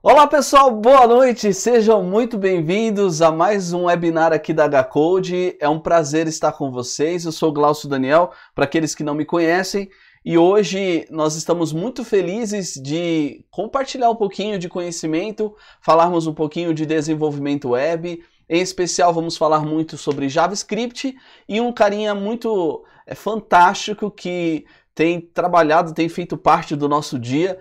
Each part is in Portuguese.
Olá pessoal, boa noite, sejam muito bem-vindos a mais um webinar aqui da HCode. É um prazer estar com vocês. Eu sou Glaucio Daniel, para aqueles que não me conhecem, e hoje nós estamos muito felizes de compartilhar um pouquinho de conhecimento, falarmos um pouquinho de desenvolvimento web. Em especial, vamos falar muito sobre JavaScript e um carinha muito é, fantástico que tem trabalhado, tem feito parte do nosso dia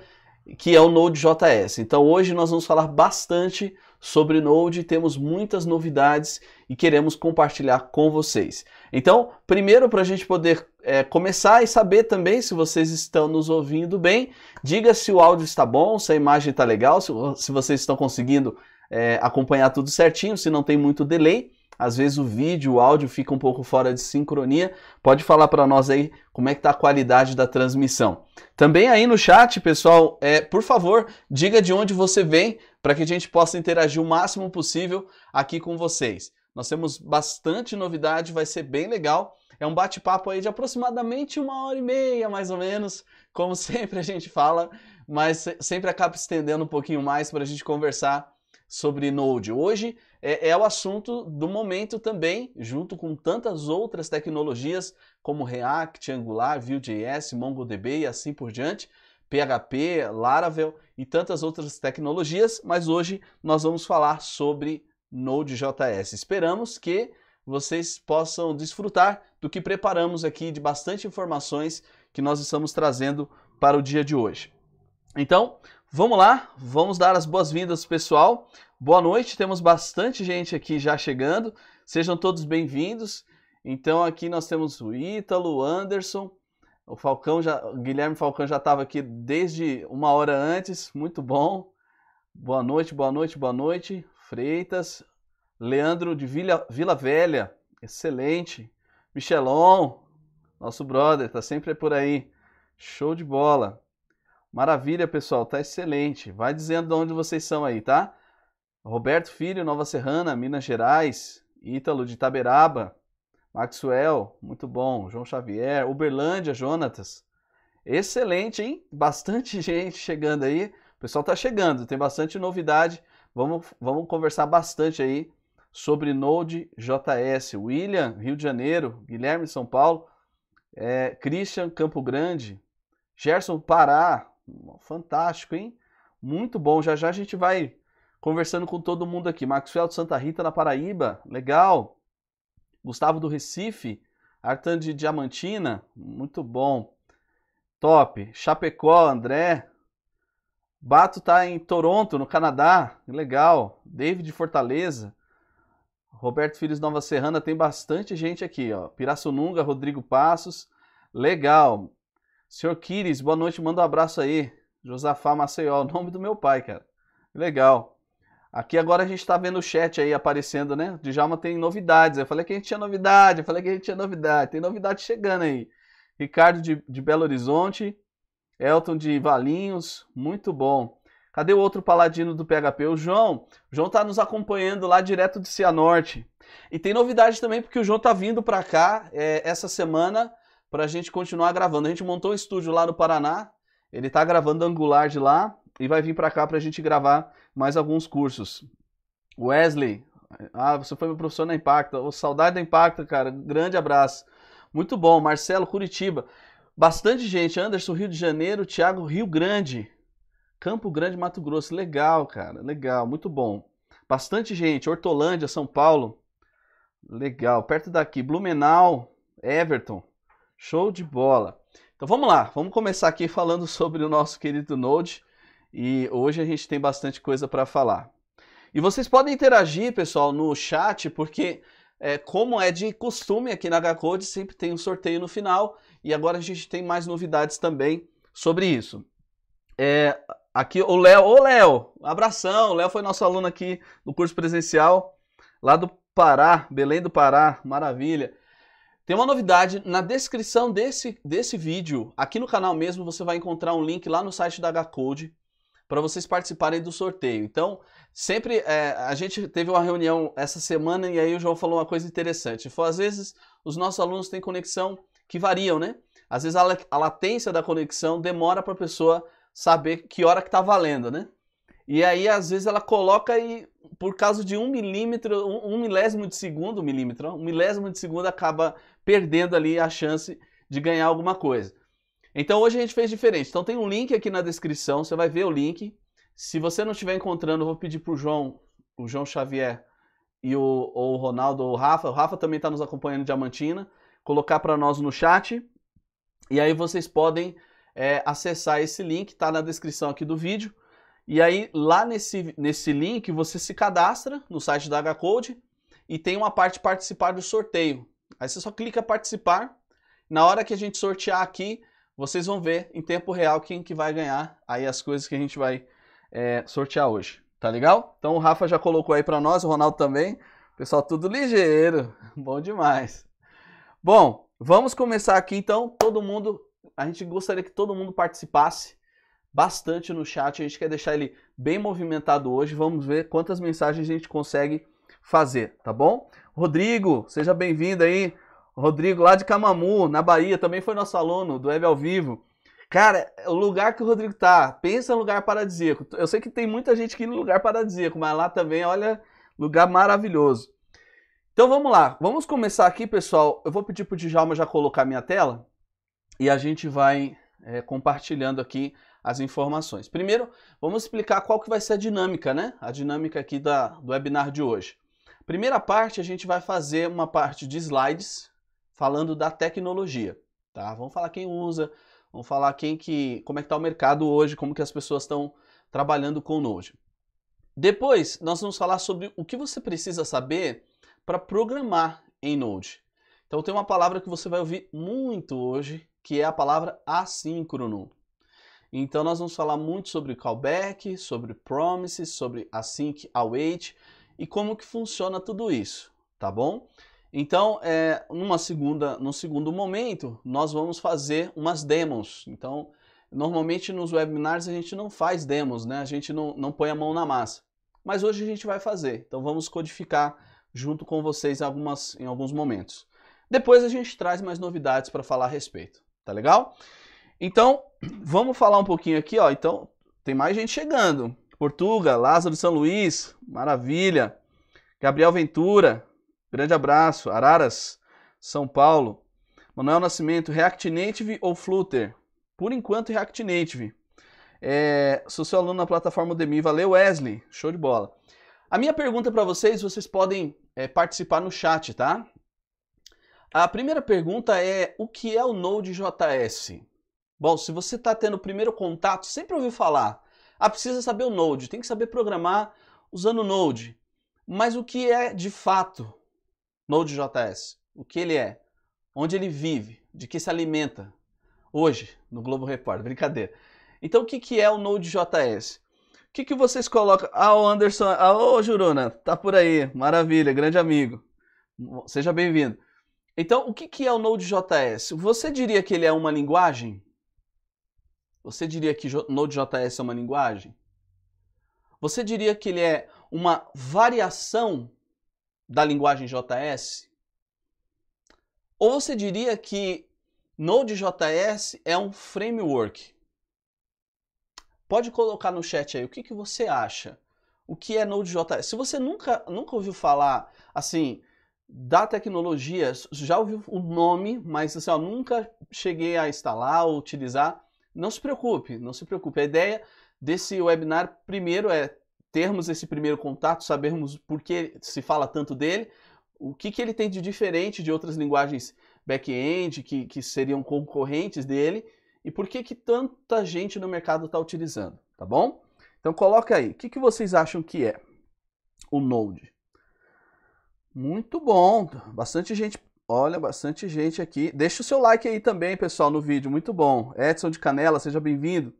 que é o Node.js. Então hoje nós vamos falar bastante sobre Node, temos muitas novidades e queremos compartilhar com vocês. Então, primeiro para a gente poder é, começar e saber também se vocês estão nos ouvindo bem, diga se o áudio está bom, se a imagem está legal, se, se vocês estão conseguindo é, acompanhar tudo certinho, se não tem muito delay às vezes o vídeo, o áudio fica um pouco fora de sincronia. Pode falar para nós aí como é que tá a qualidade da transmissão. Também aí no chat, pessoal, é, por favor, diga de onde você vem para que a gente possa interagir o máximo possível aqui com vocês. Nós temos bastante novidade, vai ser bem legal. É um bate-papo aí de aproximadamente uma hora e meia, mais ou menos, como sempre a gente fala, mas sempre acaba estendendo um pouquinho mais para a gente conversar sobre Node. Hoje é, é o assunto do momento também, junto com tantas outras tecnologias como React, Angular, Vue.js, MongoDB e assim por diante. PHP, Laravel e tantas outras tecnologias, mas hoje nós vamos falar sobre Node.js. Esperamos que vocês possam desfrutar do que preparamos aqui, de bastante informações que nós estamos trazendo para o dia de hoje. Então, vamos lá, vamos dar as boas-vindas pessoal. Boa noite, temos bastante gente aqui já chegando. Sejam todos bem-vindos. Então aqui nós temos o Ítalo, o Anderson, o Falcão já, o Guilherme Falcão já estava aqui desde uma hora antes. Muito bom. Boa noite, boa noite, boa noite. Freitas, Leandro de Vila, Vila Velha, excelente. Michelon, nosso brother, está sempre por aí. Show de bola. Maravilha, pessoal, tá excelente. Vai dizendo de onde vocês são aí, tá? Roberto Filho, Nova Serrana, Minas Gerais, Ítalo de Taberaba, Maxwell, muito bom, João Xavier, Uberlândia, Jonatas. Excelente, hein? Bastante gente chegando aí. O pessoal tá chegando, tem bastante novidade. Vamos, vamos conversar bastante aí sobre Node William, Rio de Janeiro, Guilherme, São Paulo, é, Christian, Campo Grande, Gerson, Pará. Fantástico, hein? Muito bom. Já já a gente vai conversando com todo mundo aqui. Maxwell de Santa Rita, na Paraíba, legal. Gustavo do Recife, Artan de Diamantina, muito bom. Top. Chapecó, André. Bato tá em Toronto, no Canadá, legal. David de Fortaleza. Roberto Filhos Nova Serrana, tem bastante gente aqui, ó. Pirassununga, Rodrigo Passos, legal. Senhor Kiris, boa noite, manda um abraço aí. Josafá Maceió, nome do meu pai, cara. Legal. Aqui agora a gente está vendo o chat aí aparecendo, né? Djalma tem novidades. Eu falei que a gente tinha novidade, eu falei que a gente tinha novidade. Tem novidade chegando aí. Ricardo de, de Belo Horizonte, Elton de Valinhos, muito bom. Cadê o outro paladino do PHP? O João. O João tá nos acompanhando lá direto de Cianorte. E tem novidade também, porque o João tá vindo para cá é, essa semana para a gente continuar gravando. A gente montou um estúdio lá no Paraná, ele tá gravando Angular de lá e vai vir para cá para a gente gravar mais alguns cursos. Wesley, ah, você foi meu professor na Impacta. Oh, saudade da Impacta, cara. Grande abraço. Muito bom. Marcelo, Curitiba. Bastante gente. Anderson, Rio de Janeiro. Thiago Rio Grande. Campo Grande, Mato Grosso. Legal, cara. Legal. Muito bom. Bastante gente. Hortolândia, São Paulo. Legal. Perto daqui. Blumenau, Everton. Show de bola. Então vamos lá. Vamos começar aqui falando sobre o nosso querido Node. E hoje a gente tem bastante coisa para falar. E vocês podem interagir, pessoal, no chat, porque é, como é de costume aqui na HCode, sempre tem um sorteio no final. E agora a gente tem mais novidades também sobre isso. É, aqui o Léo, ô Léo, abração, o Léo foi nosso aluno aqui no curso presencial, lá do Pará, Belém do Pará, maravilha. Tem uma novidade, na descrição desse, desse vídeo, aqui no canal mesmo, você vai encontrar um link lá no site da HCode, para vocês participarem do sorteio. Então, sempre é, a gente teve uma reunião essa semana e aí o João falou uma coisa interessante. Foi, às vezes, os nossos alunos têm conexão que variam, né? Às vezes a, a latência da conexão demora para a pessoa saber que hora que está valendo, né? E aí, às vezes, ela coloca e, por causa de um milímetro, um, um milésimo de segundo, um milímetro, um milésimo de segundo acaba perdendo ali a chance de ganhar alguma coisa. Então hoje a gente fez diferente. Então tem um link aqui na descrição, você vai ver o link. Se você não estiver encontrando, vou pedir para o João, o João Xavier e o, o Ronaldo ou o Rafa, o Rafa também está nos acompanhando Diamantina, colocar para nós no chat. E aí vocês podem é, acessar esse link, está na descrição aqui do vídeo. E aí lá nesse, nesse link você se cadastra no site da H-Code e tem uma parte participar do sorteio. Aí você só clica participar. Na hora que a gente sortear aqui, vocês vão ver em tempo real quem que vai ganhar aí as coisas que a gente vai é, sortear hoje. Tá legal? Então o Rafa já colocou aí para nós, o Ronaldo também. Pessoal, tudo ligeiro. Bom demais. Bom, vamos começar aqui então. Todo mundo, a gente gostaria que todo mundo participasse bastante no chat. A gente quer deixar ele bem movimentado hoje. Vamos ver quantas mensagens a gente consegue fazer, tá bom? Rodrigo, seja bem-vindo aí. Rodrigo, lá de Camamu, na Bahia, também foi nosso aluno do Web ao Vivo. Cara, o lugar que o Rodrigo tá, pensa em lugar paradisíaco. Eu sei que tem muita gente que no lugar paradisíaco, mas lá também, olha, lugar maravilhoso. Então vamos lá, vamos começar aqui, pessoal. Eu vou pedir pro Djalma já colocar minha tela e a gente vai é, compartilhando aqui as informações. Primeiro, vamos explicar qual que vai ser a dinâmica, né? A dinâmica aqui da, do webinar de hoje. Primeira parte, a gente vai fazer uma parte de slides, falando da tecnologia, tá? Vamos falar quem usa, vamos falar quem que, como é que tá o mercado hoje, como que as pessoas estão trabalhando com o Node. Depois, nós vamos falar sobre o que você precisa saber para programar em Node. Então tem uma palavra que você vai ouvir muito hoje, que é a palavra assíncrono. Então nós vamos falar muito sobre callback, sobre promises, sobre async await e como que funciona tudo isso, tá bom? Então, é, numa segunda, num segundo momento, nós vamos fazer umas demos. Então, normalmente nos webinars a gente não faz demos, né? A gente não, não põe a mão na massa. Mas hoje a gente vai fazer. Então, vamos codificar junto com vocês algumas, em alguns momentos. Depois a gente traz mais novidades para falar a respeito. Tá legal? Então, vamos falar um pouquinho aqui, ó. Então, tem mais gente chegando. Portuga, Lázaro de São Luís, maravilha. Gabriel Ventura, Grande abraço. Araras, São Paulo. Manuel Nascimento, React Native ou Flutter? Por enquanto, React Native. É, sou seu aluno na plataforma Udemy. Valeu, Wesley. Show de bola. A minha pergunta para vocês, vocês podem é, participar no chat, tá? A primeira pergunta é: o que é o Node.js? Bom, se você está tendo o primeiro contato, sempre ouviu falar. Ah, precisa saber o Node, tem que saber programar usando o Node. Mas o que é de fato Node.js, o que ele é, onde ele vive, de que se alimenta, hoje, no Globo Repórter, brincadeira. Então o que, que é o Node.js? O que, que vocês colocam? Ah, o Anderson, ah, ô Juruna, tá por aí, maravilha, grande amigo, seja bem-vindo. Então, o que, que é o Node.js? Você diria que ele é uma linguagem? Você diria que Node.js é uma linguagem? Você diria que ele é uma variação da linguagem JS? Ou você diria que Node.js é um framework? Pode colocar no chat aí o que, que você acha. O que é Node.js? Se você nunca, nunca ouviu falar assim da tecnologia, já ouviu o nome, mas assim, ó, nunca cheguei a instalar ou utilizar, não se preocupe, não se preocupe. A ideia desse webinar primeiro é termos esse primeiro contato, sabermos por que se fala tanto dele, o que, que ele tem de diferente de outras linguagens back-end que, que seriam concorrentes dele e por que, que tanta gente no mercado está utilizando, tá bom? Então coloca aí, o que, que vocês acham que é o Node? Muito bom, bastante gente, olha, bastante gente aqui. Deixa o seu like aí também, pessoal, no vídeo, muito bom. Edson de Canela, seja bem-vindo.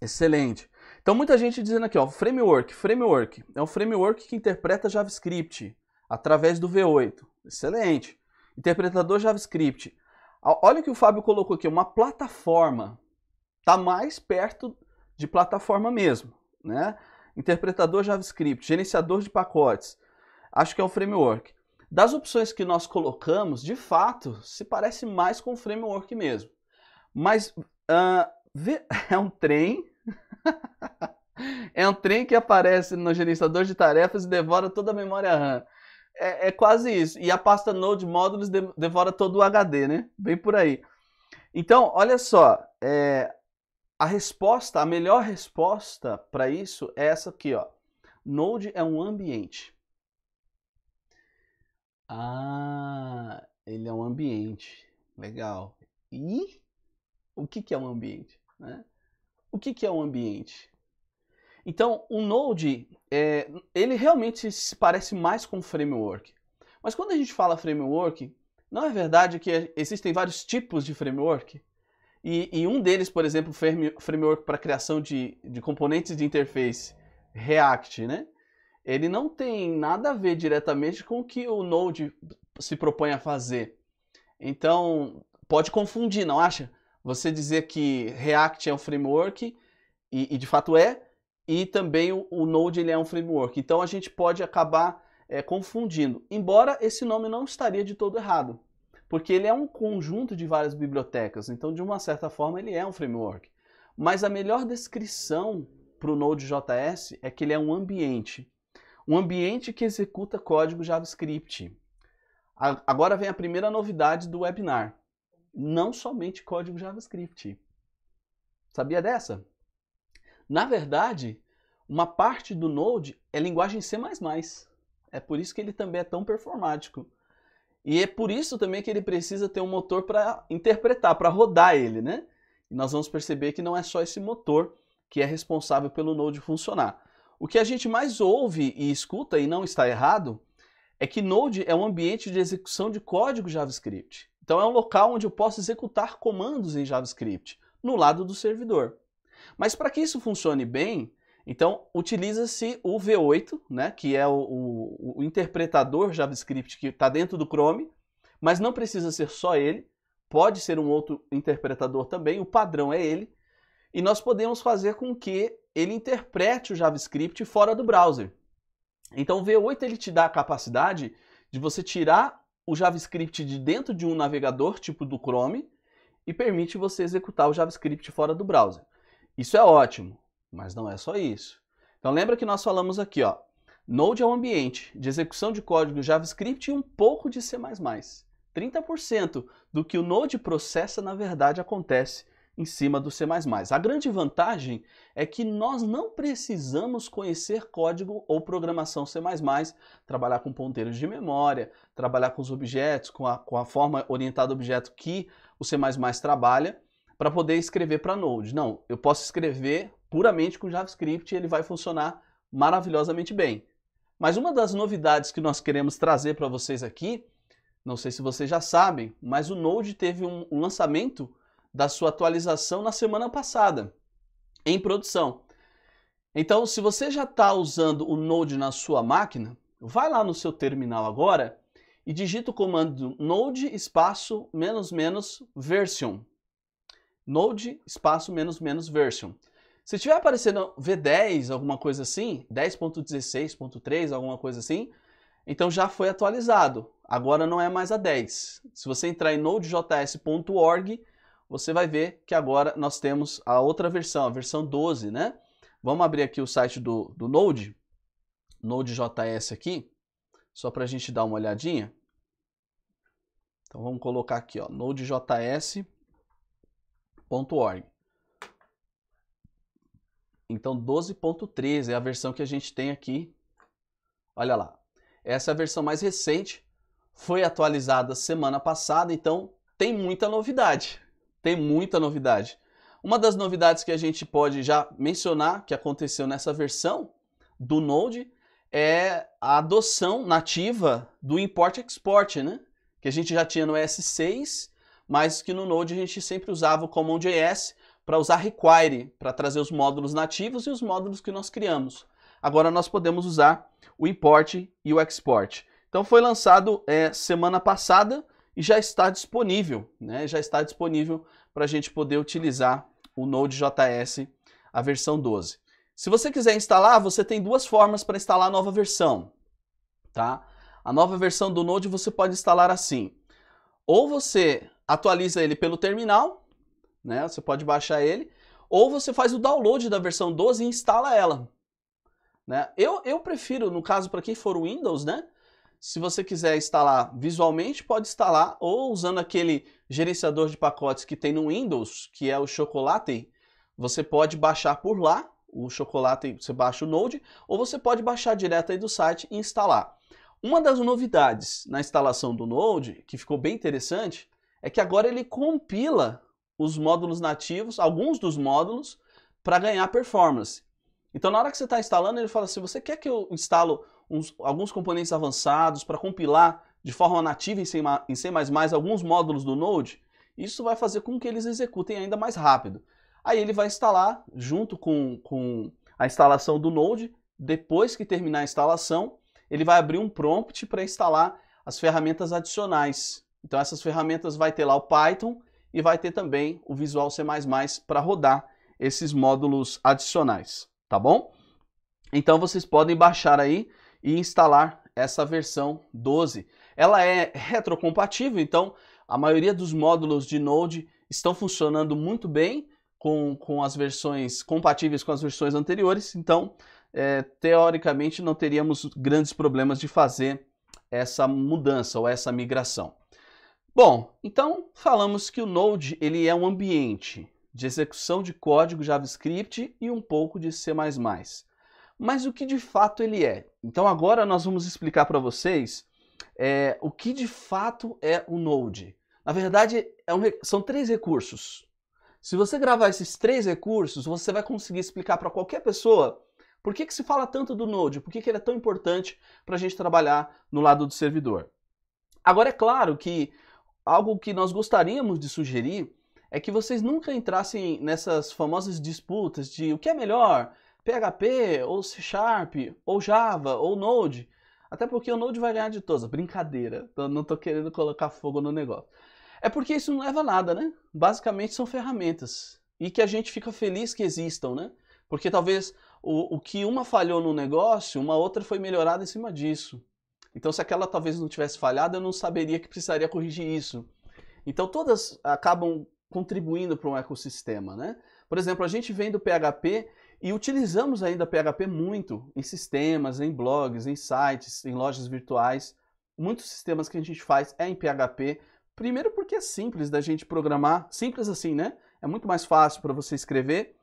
Excelente. Então muita gente dizendo aqui, ó, framework, framework. É um framework que interpreta JavaScript através do V8. Excelente. Interpretador JavaScript. Olha o que o Fábio colocou aqui, uma plataforma. Está mais perto de plataforma mesmo, né? Interpretador JavaScript, gerenciador de pacotes. Acho que é um framework. Das opções que nós colocamos, de fato, se parece mais com framework mesmo. Mas uh, é um trem é um trem que aparece no gerenciador de tarefas e devora toda a memória RAM. É, é quase isso. E a pasta Node Módulos devora todo o HD, né? Bem por aí. Então, olha só, é, a resposta, a melhor resposta para isso é essa aqui, ó. Node é um ambiente. Ah, ele é um ambiente. Legal. E o que, que é um ambiente? Né? O que, que é o ambiente? Então, o Node, é, ele realmente se parece mais com framework. Mas quando a gente fala framework, não é verdade que existem vários tipos de framework? E, e um deles, por exemplo, frame, framework para criação de, de componentes de interface, React, né? Ele não tem nada a ver diretamente com o que o Node se propõe a fazer. Então, pode confundir, não acha? você dizer que React é um framework, e, e de fato é, e também o, o, Node ele é um framework. Então a gente pode acabar é, confundindo, embora esse nome não estaria de todo errado, porque ele é um conjunto de várias bibliotecas, então de uma certa forma ele é um framework. Mas a melhor descrição para o Node.js é que ele é um ambiente, um ambiente que executa código JavaScript. A, agora vem a primeira novidade do webinar não somente código JavaScript. Sabia dessa? Na verdade, uma parte do Node é linguagem C++. É por isso que ele também é tão performático. E é por isso também que ele precisa ter um motor para interpretar, para rodar ele, né? E nós vamos perceber que não é só esse motor que é responsável pelo Node funcionar. O que a gente mais ouve e escuta, e não está errado, é que Node é um ambiente de execução de código JavaScript. Então é um local onde eu posso executar comandos em JavaScript, no lado do servidor. Mas para que isso funcione bem, então utiliza-se o V8, né, que é o, o, o interpretador JavaScript que está dentro do Chrome, mas não precisa ser só ele, pode ser um outro interpretador também, o padrão é ele, e nós podemos fazer com que ele interprete o JavaScript fora do browser. Então o V8 ele te dá a capacidade de você tirar o JavaScript de dentro de um navegador, tipo do Chrome, e permite você executar o JavaScript fora do browser. Isso é ótimo, mas não é só isso. Então lembra que nós falamos aqui, ó, Node é um ambiente de execução de código JavaScript e um pouco de C++. 30% do que o Node processa, na verdade, acontece em cima do C++. A grande vantagem é que nós não precisamos conhecer código ou programação C++, trabalhar com ponteiros de memória, trabalhar com os objetos, com a, com a forma orientada a objeto que o C++ trabalha, para poder escrever para Node. Não, eu posso escrever puramente com JavaScript e ele vai funcionar maravilhosamente bem. Mas uma das novidades que nós queremos trazer para vocês aqui, não sei se vocês já sabem, mas o Node teve um, um lançamento da sua atualização na semana passada, em produção. Então, se você já está usando o Node na sua máquina, vai lá no seu terminal agora e digita o comando node espaço menos menos version. Node espaço menos menos version. Se tiver aparecendo V10, alguma coisa assim, 10.16.3, alguma coisa assim, então já foi atualizado. Agora não é mais a 10. Se você entrar em nodejs.org, você vai ver que agora nós temos a outra versão, a versão 12, né? Vamos abrir aqui o site do, do Node, Node.js aqui, só para a gente dar uma olhadinha. Então vamos colocar aqui, ó, nodejs.org. Então 12.13 é a versão que a gente tem aqui. Olha lá. Essa é a versão mais recente, foi atualizada semana passada, então tem muita novidade tem muita novidade. Uma das novidades que a gente pode já mencionar que aconteceu nessa versão do Node é a adoção nativa do import-export, né? Que a gente já tinha no S6, mas que no Node a gente sempre usava o CommonJS para usar require, para trazer os módulos nativos e os módulos que nós criamos. Agora nós podemos usar o import e o export. Então foi lançado é, semana passada e já está disponível, né? Já está disponível para a gente poder utilizar o Node.js, a versão 12. Se você quiser instalar, você tem duas formas para instalar a nova versão, tá? A nova versão do Node você pode instalar assim. Ou você atualiza ele pelo terminal, né? Você pode baixar ele, ou você faz o download da versão 12 e instala ela. Né? Eu, eu prefiro, no caso, para quem for Windows, né? Se você quiser instalar visualmente, pode instalar ou usando aquele gerenciador de pacotes que tem no Windows, que é o Chocolate, você pode baixar por lá o Chocolate, você baixa o Node, ou você pode baixar direto aí do site e instalar. Uma das novidades na instalação do Node, que ficou bem interessante, é que agora ele compila os módulos nativos, alguns dos módulos, para ganhar performance. Então na hora que você está instalando, ele fala, se assim, você quer que eu instalo uns, alguns componentes avançados, para compilar de forma nativa em C, em C++ alguns módulos do Node, isso vai fazer com que eles executem ainda mais rápido. Aí ele vai instalar junto com, com a instalação do Node, depois que terminar a instalação, ele vai abrir um prompt para instalar as ferramentas adicionais. Então essas ferramentas vai ter lá o Python e vai ter também o Visual C++ para rodar esses módulos adicionais, tá bom? Então vocês podem baixar aí e instalar essa versão 12. Ela é retrocompatível, então a maioria dos módulos de Node estão funcionando muito bem com, com as versões compatíveis com as versões anteriores, então é, teoricamente não teríamos grandes problemas de fazer essa mudança ou essa migração. Bom, então falamos que o Node ele é um ambiente de execução de código JavaScript e um pouco de C++ mas o que de fato ele é. Então agora nós vamos explicar para vocês é, o que de fato é o Node. Na verdade, é um, são três recursos. Se você gravar esses três recursos, você vai conseguir explicar para qualquer pessoa por que, que se fala tanto do Node, por que, que ele é tão importante para a gente trabalhar no lado do servidor. Agora, é claro que algo que nós gostaríamos de sugerir é que vocês nunca entrassem nessas famosas disputas de o que é melhor, PHP, ou C Sharp, ou Java, ou Node. Até porque o Node vai ganhar de todas. Brincadeira, não estou querendo colocar fogo no negócio. É porque isso não leva a nada, né? Basicamente são ferramentas. E que a gente fica feliz que existam, né? Porque talvez o, o que uma falhou no negócio, uma outra foi melhorada em cima disso. Então, se aquela talvez não tivesse falhado, eu não saberia que precisaria corrigir isso. Então, todas acabam contribuindo para um ecossistema, né? Por exemplo, a gente vem do PHP e utilizamos ainda PHP muito em sistemas, em blogs, em sites, em lojas virtuais. Muitos sistemas que a gente faz é em PHP. Primeiro porque é simples da gente programar, simples assim, né? É muito mais fácil para você escrever.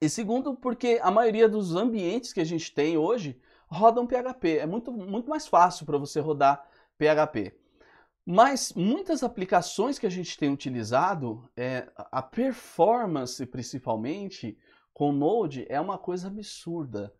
E segundo porque a maioria dos ambientes que a gente tem hoje rodam PHP. É muito, muito mais fácil para você rodar PHP. Mas muitas aplicações que a gente tem utilizado, é, a performance principalmente, com Node é uma coisa absurda.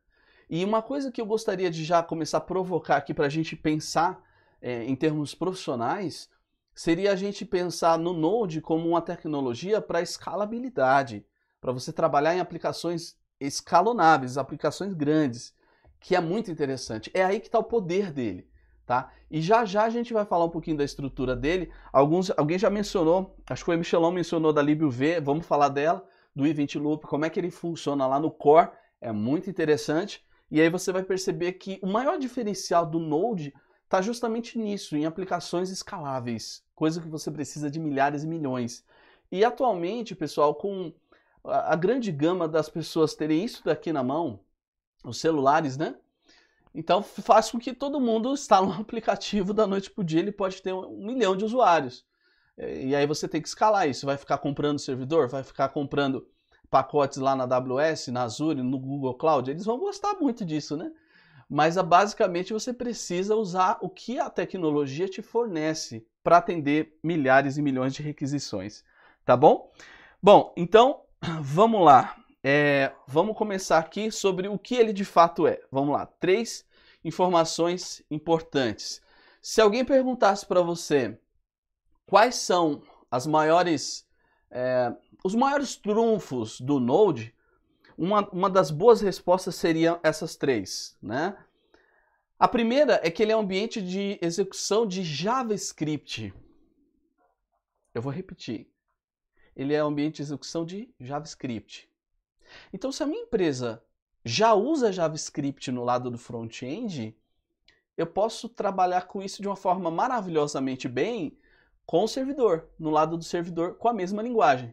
E uma coisa que eu gostaria de já começar a provocar aqui para a gente pensar é, em termos profissionais seria a gente pensar no Node como uma tecnologia para escalabilidade, para você trabalhar em aplicações escalonáveis, aplicações grandes, que é muito interessante. É aí que está o poder dele. Tá? E já já a gente vai falar um pouquinho da estrutura dele. Alguns, alguém já mencionou, acho que o Michelão mencionou da LibreV, vamos falar dela do event loop, como é que ele funciona lá no core, é muito interessante. E aí você vai perceber que o maior diferencial do Node está justamente nisso, em aplicações escaláveis, coisa que você precisa de milhares e milhões. E atualmente, pessoal, com a grande gama das pessoas terem isso daqui na mão, os celulares, né? Então faz com que todo mundo instale um aplicativo da noite para o dia, ele pode ter um milhão de usuários. E aí você tem que escalar isso. Vai ficar comprando servidor? Vai ficar comprando pacotes lá na AWS, na Azure, no Google Cloud? Eles vão gostar muito disso, né? Mas ah, basicamente você precisa usar o que a tecnologia te fornece para atender milhares e milhões de requisições, tá bom? Bom, então vamos lá. É, vamos começar aqui sobre o que ele de fato é. Vamos lá, três informações importantes. Se alguém perguntasse para você quais são as maiores, é, os maiores trunfos do Node, uma, uma das boas respostas seriam essas três, né? A primeira é que ele é um ambiente de execução de JavaScript. Eu vou repetir. Ele é um ambiente de execução de JavaScript. Então, se a minha empresa já usa JavaScript no lado do front-end, eu posso trabalhar com isso de uma forma maravilhosamente bem com o servidor, no lado do servidor com a mesma linguagem.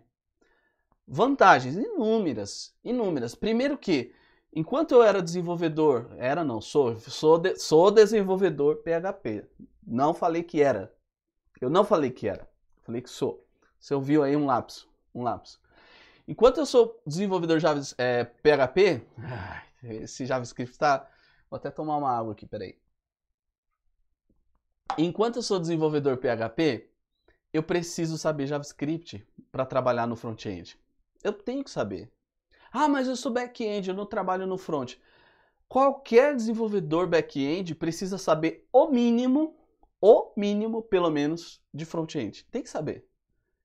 Vantagens inúmeras, inúmeras. Primeiro que, enquanto eu era desenvolvedor, era não, sou, sou, de, sou desenvolvedor PHP. Não falei que era. Eu não falei que era. Falei que sou. Você ouviu aí um lapso, um lapso. Enquanto eu sou desenvolvedor Java, é, PHP, esse JavaScript está... Vou até tomar uma água aqui, peraí. Enquanto eu sou desenvolvedor PHP, eu preciso saber JavaScript para trabalhar no front-end. Eu tenho que saber. Ah, mas eu sou back-end, eu não trabalho no front. Qualquer desenvolvedor back-end precisa saber o mínimo, o mínimo, pelo menos, de front-end. Tem que saber.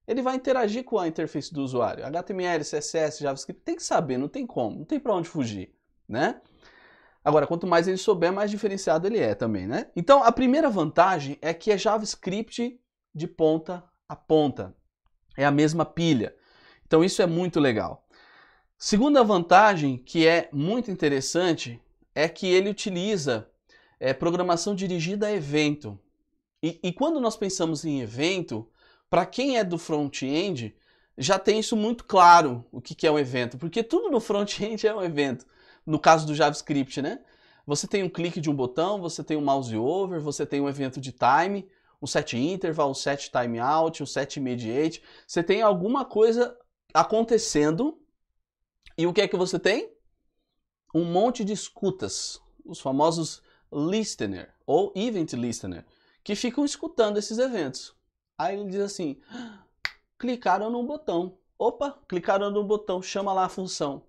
Ele vai interagir com a interface do usuário. HTML, CSS, JavaScript, tem que saber, não tem como, não tem para onde fugir, né? Agora, quanto mais ele souber, mais diferenciado ele é também, né? Então, a primeira vantagem é que é JavaScript de ponta a ponta. É a mesma pilha. Então isso é muito legal. Segunda vantagem, que é muito interessante, é que ele utiliza é, programação dirigida a evento. E, e quando nós pensamos em evento, para quem é do front-end, já tem isso muito claro, o que, que é um evento. Porque tudo no front-end é um evento. No caso do JavaScript, né? Você tem um clique de um botão, você tem um mouse over, você tem um evento de time, um set interval, um set timeout, um set mediate. Você tem alguma coisa acontecendo e o que é que você tem? Um monte de escutas, os famosos listener ou event listener, que ficam escutando esses eventos. Aí ele diz assim: clicaram num botão. Opa, clicaram no botão, chama lá a função.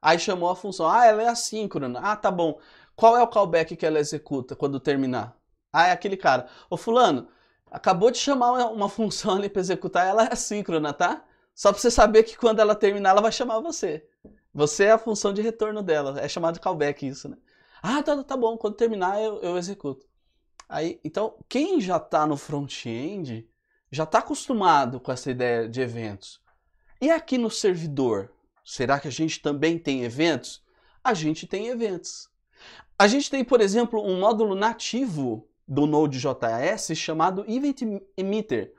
Aí chamou a função. Ah, ela é assíncrona. Ah, tá bom. Qual é o callback que ela executa quando terminar? Ah, é aquele cara. Ô fulano, acabou de chamar uma função ali para executar, ela é assíncrona, tá? Só para você saber que quando ela terminar, ela vai chamar você. Você é a função de retorno dela. É chamado callback isso, né? Ah, tá, tá bom, quando terminar eu, eu executo. Aí, então, quem já está no front-end já está acostumado com essa ideia de eventos. E aqui no servidor, será que a gente também tem eventos? A gente tem eventos. A gente tem, por exemplo, um módulo nativo do Node.js chamado Event Emitter.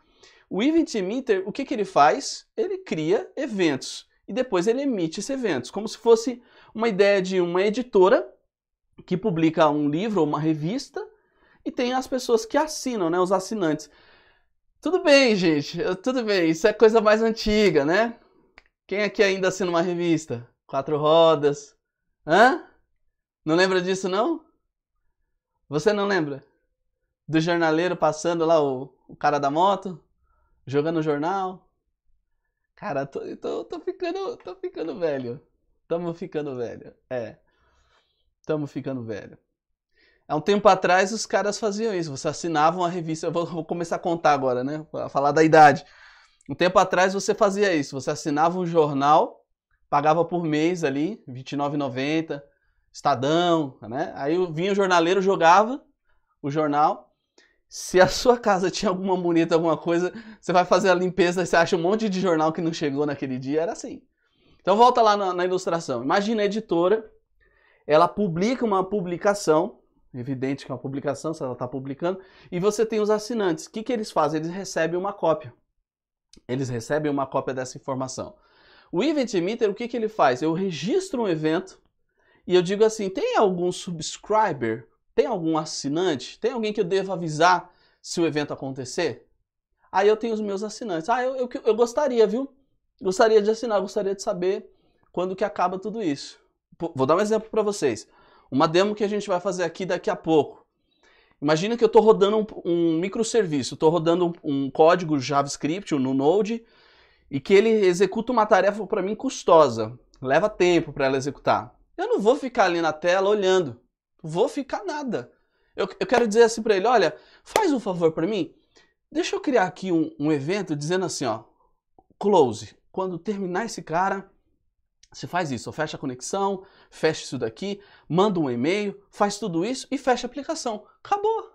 O Event Emitter, o que, que ele faz? Ele cria eventos e depois ele emite esses eventos, como se fosse uma ideia de uma editora que publica um livro ou uma revista e tem as pessoas que assinam, né, os assinantes. Tudo bem, gente, tudo bem, isso é coisa mais antiga, né? Quem aqui ainda assina uma revista? Quatro rodas. Hã? Não lembra disso, não? Você não lembra? do jornaleiro passando lá, o, o cara da moto, jogando jornal. Cara, tô, tô, tô ficando. tô ficando velho. Tamo ficando velho. É. Tamo ficando velho. Há um tempo atrás os caras faziam isso, você assinava uma revista. Eu vou, vou começar a contar agora, né? Pra falar da idade. Um tempo atrás você fazia isso, você assinava um jornal, pagava por mês ali, R$29,90, Estadão, né? Aí vinha o jornaleiro, jogava o jornal, se a sua casa tinha alguma bonita alguma coisa, você vai fazer a limpeza e você acha um monte de jornal que não chegou naquele dia, era assim. Então volta lá na, na ilustração. Imagina a editora, ela publica uma publicação, evidente que é uma publicação, se ela está publicando, e você tem os assinantes. O que, que eles fazem? Eles recebem uma cópia. Eles recebem uma cópia dessa informação. O Event Emitter, o que, que ele faz? Eu registro um evento e eu digo assim: tem algum subscriber tem algum assinante? Tem alguém que eu devo avisar se o evento acontecer? Aí eu tenho os meus assinantes. Ah, eu, eu, eu gostaria, viu? Gostaria de assinar, gostaria de saber quando que acaba tudo isso. Vou dar um exemplo para vocês. Uma demo que a gente vai fazer aqui daqui a pouco. Imagina que eu estou rodando um, um microserviço, estou rodando um, um, código JavaScript no Node e que ele executa uma tarefa para mim custosa. Leva tempo para ela executar. Eu não vou ficar ali na tela olhando. Vou ficar nada. Eu, eu quero dizer assim para ele, olha, faz um favor para mim, deixa eu criar aqui um, um evento dizendo assim, ó, close. Quando terminar esse cara, você faz isso, fecha a conexão, fecha isso daqui, manda um e-mail, faz tudo isso e fecha a aplicação. Acabou.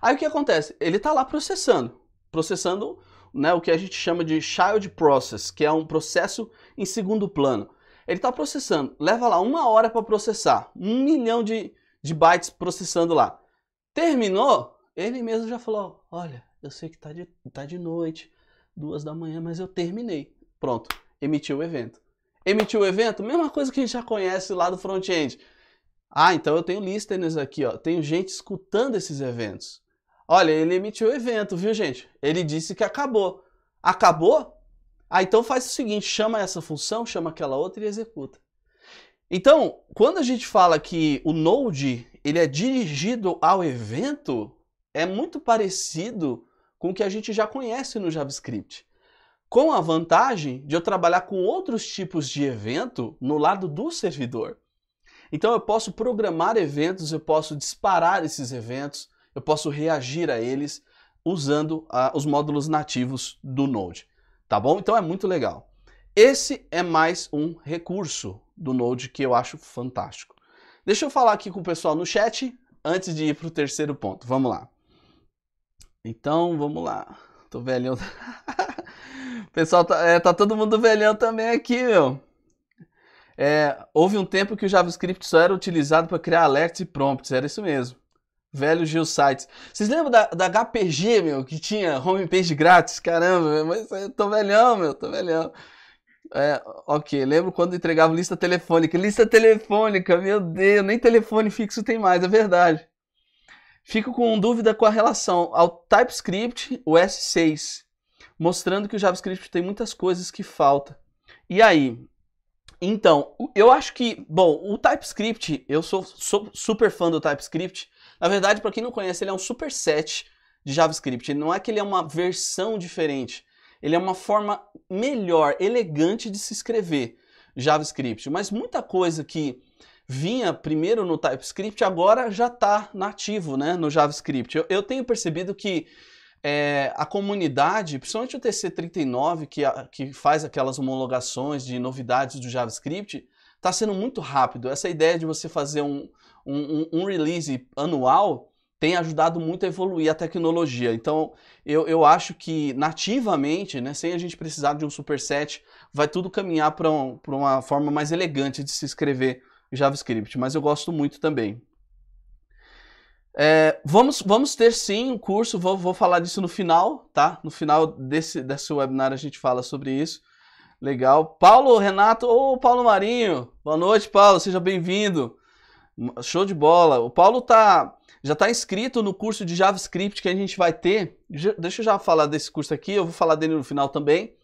Aí o que acontece? Ele está lá processando, processando né, o que a gente chama de child process, que é um processo em segundo plano. Ele está processando, leva lá uma hora para processar, um milhão de, de bytes processando lá. Terminou, ele mesmo já falou, olha, eu sei que está de, tá de noite, duas da manhã, mas eu terminei. Pronto, emitiu o evento. Emitiu o evento, mesma coisa que a gente já conhece lá do front-end. Ah, então eu tenho listeners aqui, ó. Tenho gente escutando esses eventos. Olha, ele emitiu o evento, viu, gente? Ele disse que acabou. Acabou? Ah, então faz o seguinte, chama essa função, chama aquela outra e executa. Então, quando a gente fala que o Node ele é dirigido ao evento, é muito parecido com o que a gente já conhece no JavaScript. Com a vantagem de eu trabalhar com outros tipos de evento no lado do servidor. Então eu posso programar eventos, eu posso disparar esses eventos, eu posso reagir a eles usando ah, os módulos nativos do Node tá bom? Então é muito legal. Esse é mais um recurso do Node que eu acho fantástico. Deixa eu falar aqui com o pessoal no chat antes de ir para o terceiro ponto. Vamos lá. Então, vamos lá. Tô velhão. pessoal, tá, é, tá, todo mundo velhão também aqui, meu. É, houve um tempo que o JavaScript só era utilizado para criar alerts e prompts, era isso mesmo. Velho Gil Sites. Vocês lembram da, da HPG, meu, que tinha homepage grátis? Caramba, mas eu tô velhão, meu, tô velhão. É, ok, lembro quando entregava lista telefônica. Lista telefônica, meu Deus, nem telefone fixo tem mais, é verdade. Fico com dúvida com a relação ao TypeScript, o S6, mostrando que o JavaScript tem muitas coisas que falta. E aí? Então, eu acho que, bom, o TypeScript, eu sou, sou super fã do TypeScript, na verdade, para quem não conhece, ele é um superset de JavaScript. não é que ele é uma versão diferente. Ele é uma forma melhor, elegante de se escrever JavaScript. Mas muita coisa que vinha primeiro no TypeScript agora já está nativo né, no JavaScript. Eu, eu tenho percebido que é, a comunidade, principalmente o TC39, que, a, que faz aquelas homologações de novidades do JavaScript, está sendo muito rápido. Essa ideia de você fazer um, um, um, um release anual tem ajudado muito a evoluir a tecnologia. Então, eu, eu acho que nativamente, né, sem a gente precisar de um superset, vai tudo caminhar para um, uma forma mais elegante de se escrever JavaScript. Mas eu gosto muito também. É, vamos, vamos ter sim um curso, vou, vou falar disso no final, tá? No final desse, desse webinar a gente fala sobre isso. Legal. Paulo Renato, ou Paulo Marinho, boa noite, Paulo, seja bem-vindo. Show de bola. O Paulo tá já está inscrito no curso de JavaScript que a gente vai ter. Deixa eu já falar desse curso aqui, eu vou falar dele no final também.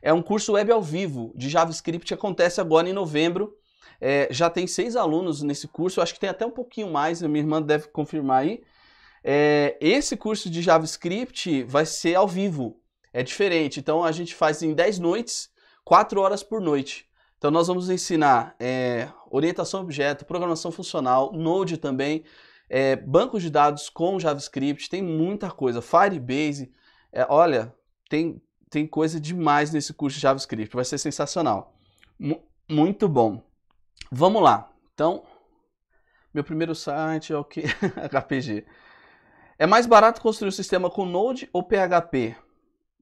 É um curso web ao vivo de JavaScript acontece agora em novembro. É, já tem seis alunos nesse curso, acho que tem até um pouquinho mais, a minha irmã deve confirmar aí. É, esse curso de JavaScript vai ser ao vivo, é diferente. Então a gente faz em 10 noites, 4 horas por noite. Então nós vamos ensinar é, orientação a objeto, programação funcional, Node também, é, bancos de dados com JavaScript, tem muita coisa. Firebase, é, olha, tem, tem coisa demais nesse curso de JavaScript, vai ser sensacional. M muito bom. Vamos lá. Então, meu primeiro site é o que? HPG. É mais barato construir o um sistema com Node ou PHP?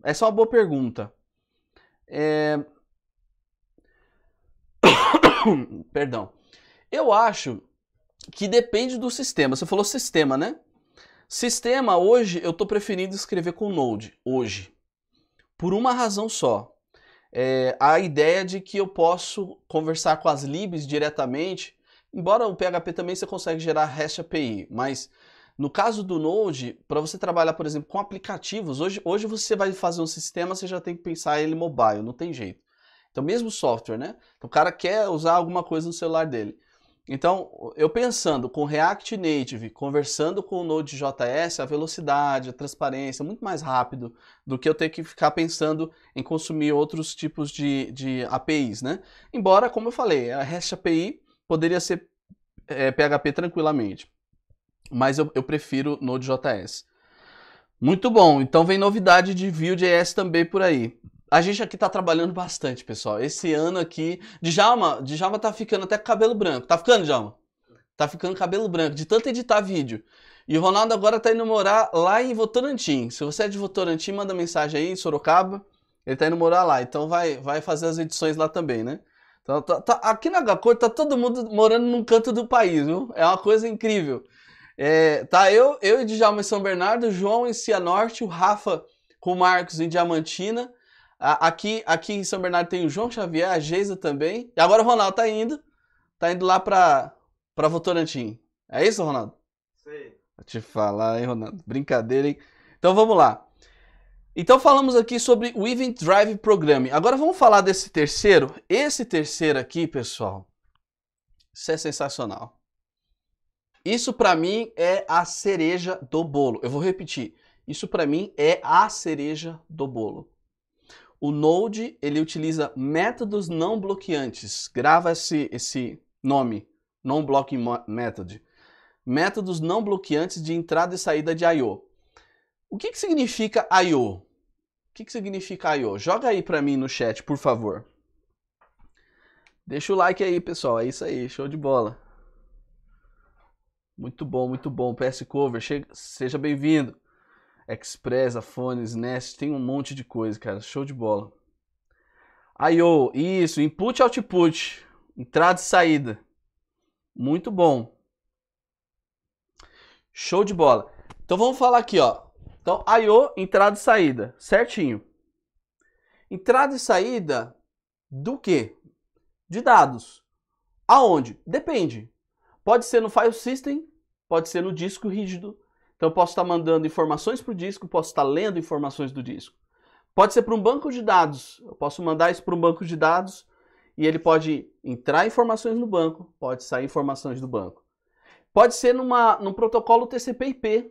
Essa é uma boa pergunta. É, Perdão. Eu acho que depende do sistema. Você falou sistema, né? Sistema, hoje, eu estou preferindo escrever com Node, hoje. Por uma razão só. É a ideia de que eu posso conversar com as libs diretamente, embora o PHP também você consegue gerar REST API, mas no caso do Node, para você trabalhar, por exemplo, com aplicativos, hoje, hoje você vai fazer um sistema, você já tem que pensar ele mobile, não tem jeito. Então, mesmo software, né? Então, o cara quer usar alguma coisa no celular dele. Então, eu pensando com React Native, conversando com o Node.js, a velocidade, a transparência, muito mais rápido do que eu ter que ficar pensando em consumir outros tipos de, de APIs, né? Embora, como eu falei, a REST API poderia ser é, eh, PHP tranquilamente, mas eu, eu prefiro Node.js. Muito bom, então vem novidade de Vue.js também por aí. A gente aqui tá trabalhando bastante, pessoal. Esse ano aqui, Djalma, Djalma tá ficando até cabelo branco. Tá ficando, Djalma? Tá ficando cabelo branco, de tanto editar vídeo. E o Ronaldo agora tá indo morar lá em Votorantim. Se você é de Votorantim, manda mensagem aí, em Sorocaba. Ele tá indo morar lá, então vai, vai fazer as edições lá também, né? Então, tá, tá, aqui na Gacor tá todo mundo morando num canto do país, viu? É uma coisa incrível. É, tá eu, eu e Djalma em São Bernardo, João em Cianorte, o Rafa com o Marcos em Diamantina Aqui, aqui em São Bernardo tem o João Xavier, a Geisa também. E agora o Ronaldo tá indo. Tá indo lá pra, pra Votorantim. É isso, Ronaldo? Sim. Vou te falar, hein, Ronaldo? Brincadeira, hein? Então vamos lá. Então falamos aqui sobre o Event Drive Programming. Agora vamos falar desse terceiro. Esse terceiro aqui, pessoal, isso é sensacional. Isso para mim é a cereja do bolo. Eu vou repetir. Isso para mim é a cereja do bolo. O Node ele utiliza métodos não bloqueantes. Grava esse, esse nome, non-blocking method. Métodos não bloqueantes de entrada e saída de I/O. O que, que significa I/O? O que, que significa I/O? Joga aí para mim no chat, por favor. Deixa o like aí, pessoal. É isso aí, show de bola. Muito bom, muito bom. PS Cover, seja bem-vindo. Express, Afones, Nest, tem um monte de coisa, cara. Show de bola. I.O., isso, input output, entrada e saída. Muito bom. Show de bola. Então vamos falar aqui, ó. Então, I.O., entrada e saída, certinho. Entrada e saída do quê? De dados. Aonde? Depende. Pode ser no file system, pode ser no disco rígido, então eu posso estar mandando informações para o disco, posso estar lendo informações do disco. Pode ser para um banco de dados. Eu posso mandar isso para um banco de dados e ele pode entrar informações no banco, pode sair informações do banco. Pode ser numa, num protocolo TCP/IP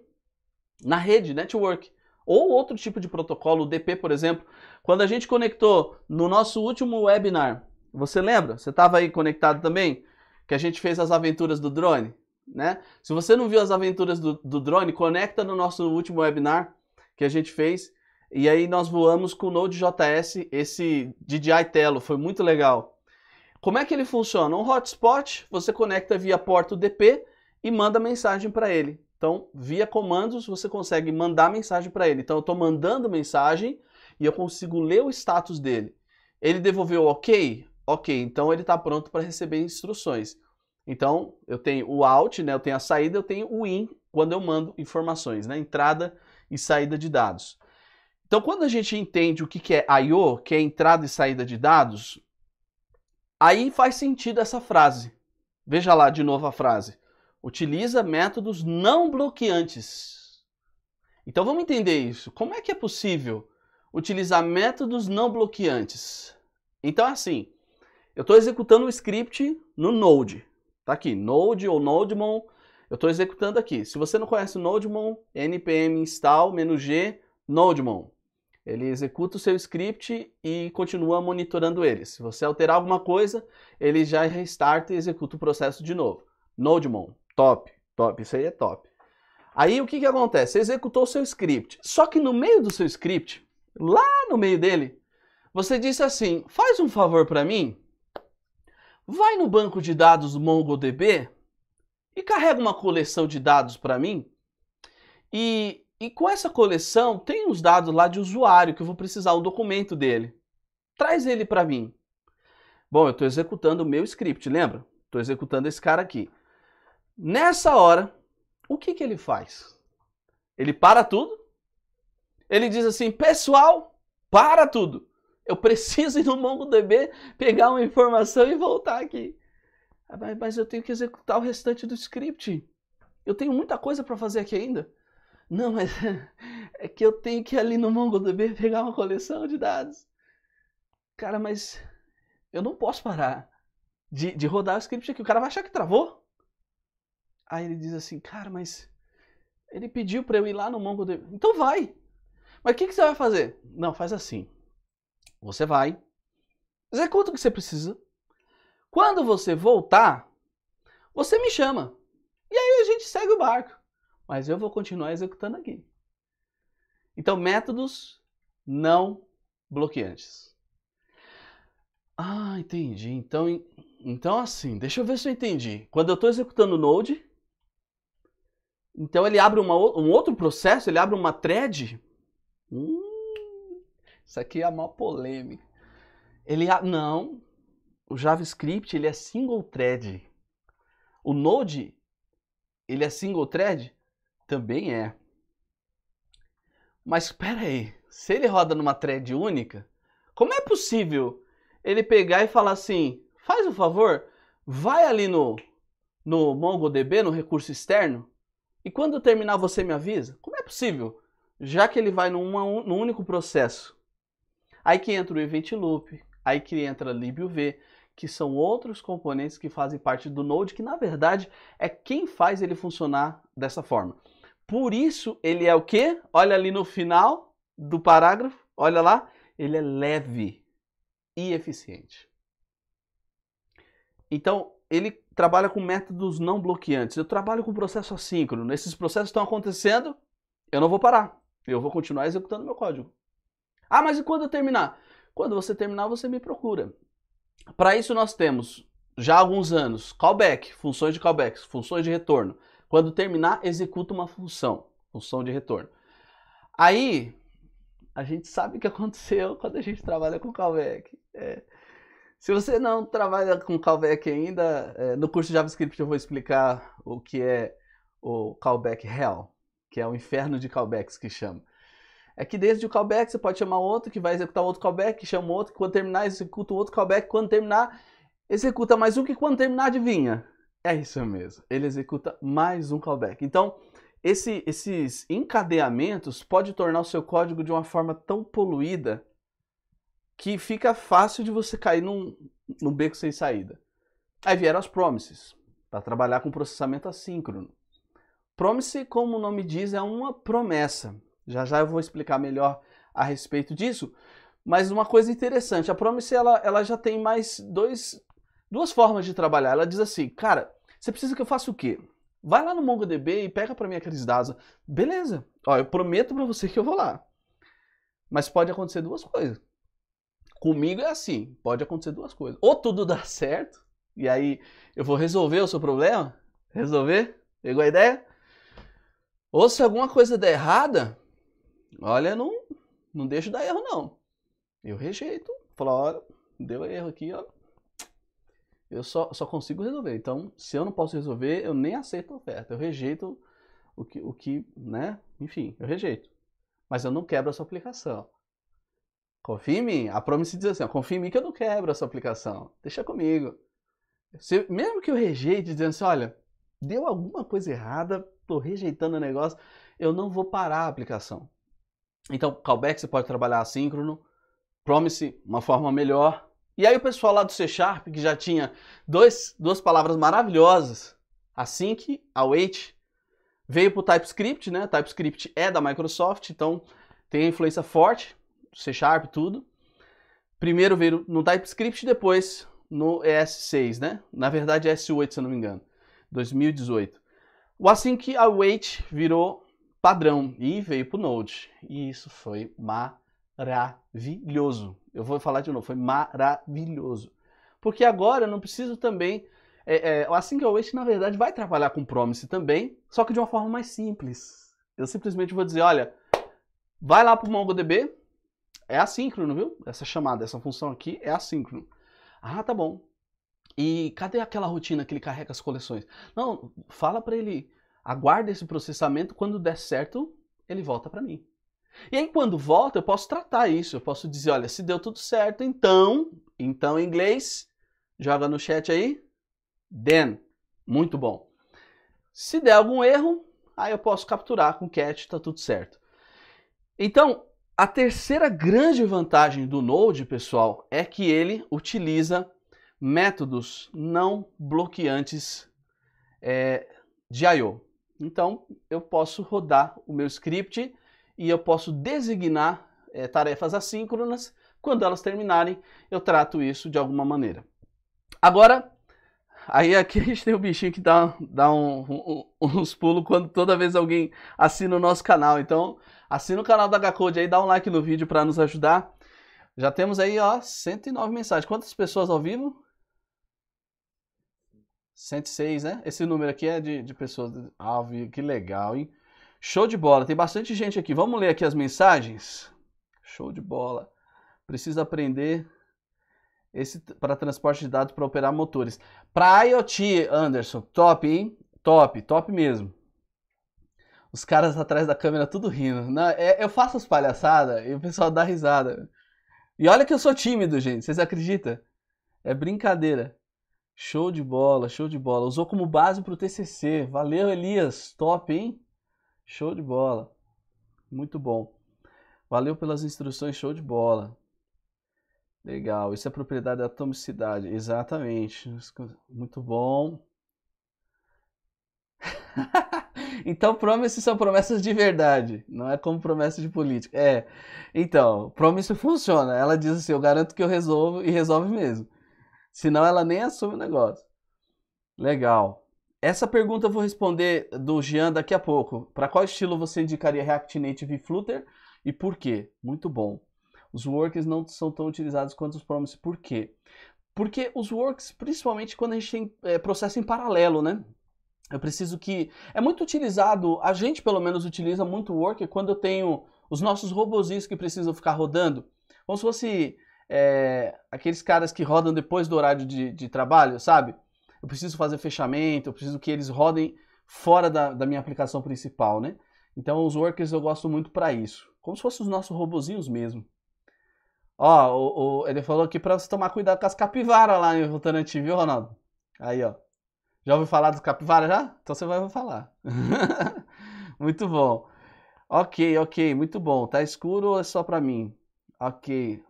na rede, network, ou outro tipo de protocolo, DP, por exemplo. Quando a gente conectou no nosso último webinar, você lembra? Você estava aí conectado também? Que a gente fez as aventuras do drone? Né? Se você não viu as aventuras do, do drone, conecta no nosso último webinar que a gente fez. E aí nós voamos com o Node.js, esse DJI Telo, foi muito legal. Como é que ele funciona? Um hotspot, você conecta via porta UDP e manda mensagem para ele. Então, via comandos, você consegue mandar mensagem para ele. Então, eu estou mandando mensagem e eu consigo ler o status dele. Ele devolveu ok? Ok, então ele está pronto para receber instruções. Então, eu tenho o out, né? eu tenho a saída, eu tenho o in quando eu mando informações, né? entrada e saída de dados. Então, quando a gente entende o que é I/O, que é entrada e saída de dados, aí faz sentido essa frase. Veja lá de novo a frase. Utiliza métodos não bloqueantes. Então, vamos entender isso. Como é que é possível utilizar métodos não bloqueantes? Então, é assim. Eu estou executando o um script no Node. Tá aqui, Node ou Nodemon, eu estou executando aqui. Se você não conhece o Nodemon, npm install -g nodemon. Ele executa o seu script e continua monitorando ele. Se você alterar alguma coisa, ele já restarta e executa o processo de novo. Nodemon, top, top, isso aí é top. Aí o que, que acontece? Você executou o seu script. Só que no meio do seu script, lá no meio dele, você disse assim: faz um favor para mim, vai no banco de dados MongoDB e carrega uma coleção de dados para mim. E, e com essa coleção tem os dados lá de usuário que eu vou precisar, um documento dele. Traz ele para mim. Bom, eu estou executando o meu script, lembra? Estou executando esse cara aqui. Nessa hora, o que, que ele faz? Ele para tudo. Ele diz assim, pessoal, para tudo. Eu preciso ir no MongoDB, pegar uma informação e voltar aqui. Ah, mas eu tenho que executar o restante do script. Eu tenho muita coisa para fazer aqui ainda. Não, mas é que eu tenho que ir ali no MongoDB pegar uma coleção de dados. Cara, mas eu não posso parar de, de rodar o script aqui. O cara vai achar que travou. Aí ele diz assim, cara, mas ele pediu para eu ir lá no MongoDB. Então vai. Mas o que, que você vai fazer? Não, faz assim. Você vai, executa o que você precisa. Quando você voltar, você me chama. E aí a gente segue o barco. Mas eu vou continuar executando aqui. Então, métodos não bloqueantes. Ah, entendi. Então, então assim, deixa eu ver se eu entendi. Quando eu estou executando o Node, então ele abre uma, um outro processo, ele abre uma thread. Hum, isso aqui é a maior polêmica. Ele não, o JavaScript ele é single thread. O Node ele é single thread também é. Mas espera aí, se ele roda numa thread única, como é possível ele pegar e falar assim: "Faz um favor, vai ali no no MongoDB, no recurso externo, e quando terminar você me avisa"? Como é possível? Já que ele vai numa, num único processo. Aí que entra o event loop, aí que entra libv, que são outros componentes que fazem parte do Node, que na verdade é quem faz ele funcionar dessa forma. Por isso ele é o quê? Olha ali no final do parágrafo, olha lá, ele é leve e eficiente. Então, ele trabalha com métodos não bloqueantes. Eu trabalho com processo assíncrono. Esses processos estão acontecendo, eu não vou parar. Eu vou continuar executando meu código. Ah, mas e quando eu terminar? Quando você terminar, você me procura. Para isso nós temos já há alguns anos callback, funções de callback, funções de retorno. Quando terminar, executa uma função, função de retorno. Aí a gente sabe o que aconteceu quando a gente trabalha com callback. É. Se você não trabalha com callback ainda, é, no curso de JavaScript eu vou explicar o que é o callback real, que é o inferno de callbacks que chama. É que desde o callback você pode chamar outro, que vai executar outro callback, que chama outro, que quando terminar executa outro callback, quando terminar executa mais um, que quando terminar adivinha. É isso mesmo, ele executa mais um callback. Então, esse, esses encadeamentos pode tornar o seu código de uma forma tão poluída que fica fácil de você cair num, num beco sem saída. Aí vieram as promises, para trabalhar com processamento assíncrono. Promise, como o nome diz, é uma promessa. Já já eu vou explicar melhor a respeito disso. Mas uma coisa interessante, a Promise ela, ela já tem mais dois, duas formas de trabalhar. Ela diz assim, cara, você precisa que eu faça o quê? Vai lá no MongoDB e pega para mim aqueles dados. Beleza, ó, eu prometo para você que eu vou lá. Mas pode acontecer duas coisas. Comigo é assim, pode acontecer duas coisas. Ou tudo dá certo, e aí eu vou resolver o seu problema, resolver, pegou a ideia? Ou se alguma coisa der errada, olha, não, não deixo dar erro não. Eu rejeito. Falo, olha, deu erro aqui, ó. Eu só, só consigo resolver. Então, se eu não posso resolver, eu nem aceito a oferta. Eu rejeito o que, o que né? Enfim, eu rejeito. Mas eu não quebro a sua aplicação. Confia em mim. A promessa diz assim, ó, confia em mim que eu não quebro a sua aplicação. Deixa comigo. Se, mesmo que eu rejeite, dizendo assim, olha, deu alguma coisa errada, tô rejeitando o negócio, eu não vou parar a aplicação. Então, callback você pode trabalhar assíncrono, promise, uma forma melhor. E aí o pessoal lá do C Sharp, que já tinha dois, duas palavras maravilhosas, async, await, veio para o TypeScript, né? TypeScript é da Microsoft, então tem influência forte, C Sharp, tudo. Primeiro veio no TypeScript, depois no ES6, né? Na verdade, é S8, se eu não me engano, 2018. O async await virou padrão e veio para o Node. E isso foi maravilhoso. Eu vou falar de novo, foi maravilhoso. Porque agora eu não preciso também. É, é, assim o Single na verdade, vai trabalhar com Promise também, só que de uma forma mais simples. Eu simplesmente vou dizer: olha, vai lá para o MongoDB, é assíncrono, viu? Essa chamada, essa função aqui é assíncrono. Ah, tá bom. E cadê aquela rotina que ele carrega as coleções? Não, fala para ele aguarda esse processamento, quando der certo, ele volta para mim. E aí quando volta, eu posso tratar isso, eu posso dizer, olha, se deu tudo certo, então, então em inglês, joga no chat aí, then, muito bom. Se der algum erro, aí eu posso capturar com cat, tá tudo certo. Então, a terceira grande vantagem do Node, pessoal, é que ele utiliza métodos não bloqueantes é, de I.O. Então, eu posso rodar o meu script e eu posso designar é, tarefas assíncronas. Quando elas terminarem, eu trato isso de alguma maneira. Agora, aí aqui é a gente tem o bichinho que dá, dá um, um, uns pulos quando toda vez alguém assina o nosso canal. Então, assina o canal da HCode aí, dá um like no vídeo para nos ajudar. Já temos aí, ó, 109 mensagens. Quantas pessoas ao vivo? 106, né? Esse número aqui é de, de pessoas. alvo que legal, hein? Show de bola. Tem bastante gente aqui. Vamos ler aqui as mensagens? Show de bola. Precisa aprender esse para transporte de dados para operar motores. Para IoT, Anderson, top, hein? Top, top mesmo. Os caras atrás da câmera tudo rindo. Não, é, eu faço as palhaçadas e o pessoal dá risada. E olha que eu sou tímido, gente. Vocês acreditam? É brincadeira. Show de bola, show de bola. Usou como base para o TCC. Valeu, Elias. Top, hein? Show de bola. Muito bom. Valeu pelas instruções, show de bola. Legal. Isso é propriedade da atomicidade. Exatamente. Muito bom. então, promessas são promessas de verdade, não é como promessa de política. É. Então, promessa funciona. Ela diz assim: eu garanto que eu resolvo e resolve mesmo. Senão ela nem assume o negócio. Legal. Essa pergunta eu vou responder do Jean daqui a pouco. Para qual estilo você indicaria React Native e Flutter e por quê? Muito bom. Os works não são tão utilizados quanto os promises. Por quê? Porque os works, principalmente quando a gente tem é, processo em paralelo, né? Eu preciso que. É muito utilizado, a gente pelo menos utiliza muito o work quando eu tenho os nossos robozinhos que precisam ficar rodando. Como se fosse é, aqueles caras que rodam depois do horário de, de, trabalho, sabe? Eu preciso fazer fechamento, eu preciso que eles rodem fora da, da minha aplicação principal, né? Então os workers eu gosto muito para isso. Como se fossem os nossos robozinhos mesmo. Ó, o, o, ele falou aqui pra você tomar cuidado com as capivaras lá em Votorantim, viu, Ronaldo? Aí, ó. Já ouviu falar dos capivaras já? Então você vai falar. muito bom. Ok, ok, muito bom. Tá escuro ou é só pra mim? Ok.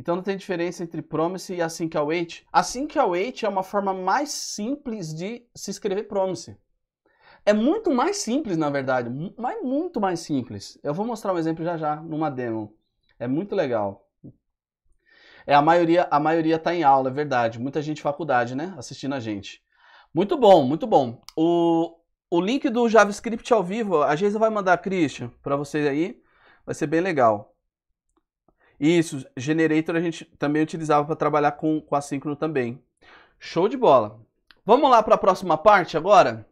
Então não tem diferença entre promise e async await. Async await é uma forma mais simples de se escrever promise. É muito mais simples, na verdade, mas muito mais simples. Eu vou mostrar um exemplo já já numa demo. É muito legal. É a maioria, a maioria tá em aula, é verdade. Muita gente faculdade, né, assistindo a gente. Muito bom, muito bom. O, o link do JavaScript ao vivo, a Geisa vai mandar, Christian, para vocês aí. Vai ser bem legal. Isso, generator a gente também utilizava para trabalhar com, com assíncrono também. Show de bola. Vamos lá para a próxima parte agora?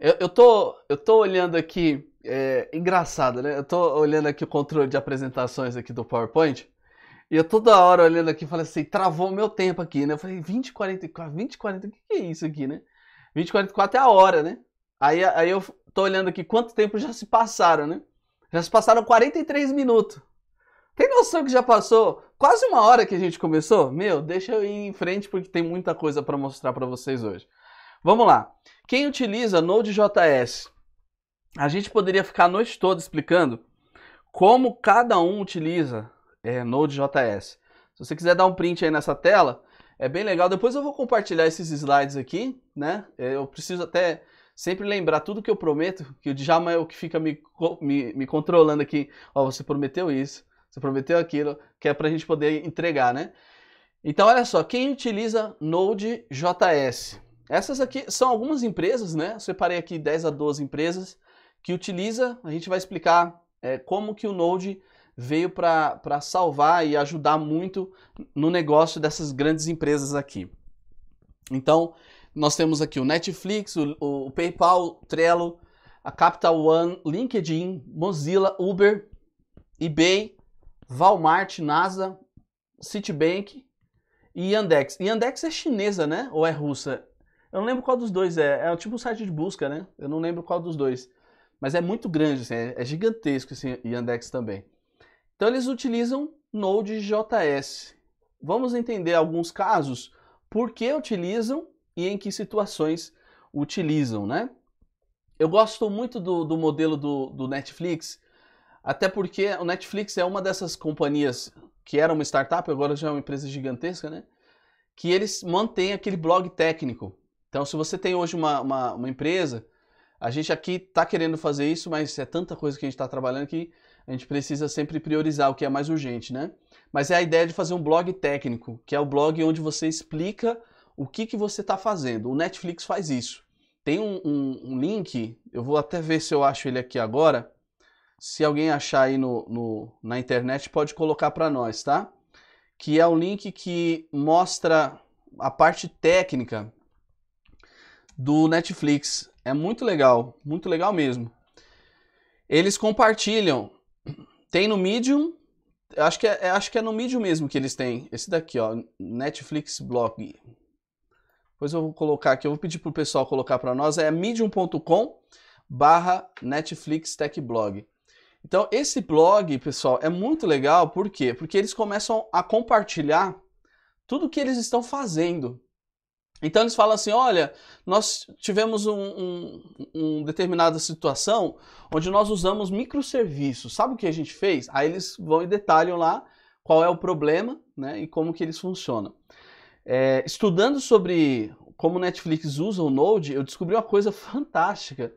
Eu, eu, tô, eu tô olhando aqui, é, engraçado, né? Eu tô olhando aqui o controle de apresentações aqui do PowerPoint e eu toda hora olhando aqui, falei assim, travou meu tempo aqui, né? Eu falei, 20, 44, 20, 40, o que, que é isso aqui, né? 20, 44 é a hora, né? Aí, aí eu tô olhando aqui quanto tempo já se passaram, né? Já se passaram 43 minutos. Tem noção que já passou quase uma hora que a gente começou? Meu, deixa eu ir em frente porque tem muita coisa para mostrar para vocês hoje. Vamos lá. Quem utiliza Node.js? A gente poderia ficar a noite toda explicando como cada um utiliza é, Node.js. Se você quiser dar um print aí nessa tela, é bem legal. Depois eu vou compartilhar esses slides aqui, né? É, eu preciso até sempre lembrar tudo que eu prometo, que o Djalma é o que fica me, me, me controlando aqui. Ó, oh, você prometeu isso, você prometeu aquilo que é para a gente poder entregar, né? Então, olha só, quem utiliza Node.js? Essas aqui são algumas empresas, né? Eu separei aqui 10 a 12 empresas que utiliza. A gente vai explicar é, como que o Node veio para salvar e ajudar muito no negócio dessas grandes empresas aqui. Então, nós temos aqui o Netflix, o, o PayPal, Trello, a Capital One, LinkedIn, Mozilla, Uber, eBay, Walmart, NASA, Citibank e Yandex. Yandex é chinesa, né? Ou é russa? Eu não lembro qual dos dois é. É tipo um site de busca, né? Eu não lembro qual dos dois. Mas é muito grande, assim, é, é gigantesco esse Yandex também. Então eles utilizam Node.js. Vamos entender alguns casos, por que utilizam e em que situações utilizam, né? Eu gosto muito do, do modelo do, do Netflix, até porque o Netflix é uma dessas companhias que era uma startup, agora já é uma empresa gigantesca, né? Que eles mantêm aquele blog técnico. Então, se você tem hoje uma, uma, uma empresa, a gente aqui está querendo fazer isso, mas é tanta coisa que a gente está trabalhando que a gente precisa sempre priorizar o que é mais urgente, né? Mas é a ideia de fazer um blog técnico, que é o blog onde você explica o que, que você está fazendo. O Netflix faz isso. Tem um, um, um link, eu vou até ver se eu acho ele aqui agora se alguém achar aí no, no na internet, pode colocar para nós, tá? Que é o link que mostra a parte técnica do Netflix. É muito legal, muito legal mesmo. Eles compartilham. Tem no Medium, acho que é, é acho que é no Medium mesmo que eles têm. Esse daqui, ó, Netflix Blog. Depois eu vou colocar aqui, eu vou pedir pro pessoal colocar para nós, é medium.com barra Netflix Tech Blog. Então, esse blog, pessoal, é muito legal, por quê? Porque eles começam a compartilhar tudo o que eles estão fazendo. Então, eles falam assim: olha, nós tivemos um, um, um determinada situação onde nós usamos microserviços. Sabe o que a gente fez? Aí eles vão e detalham lá qual é o problema né, e como que eles funcionam. É, estudando sobre como Netflix usa o Node, eu descobri uma coisa fantástica,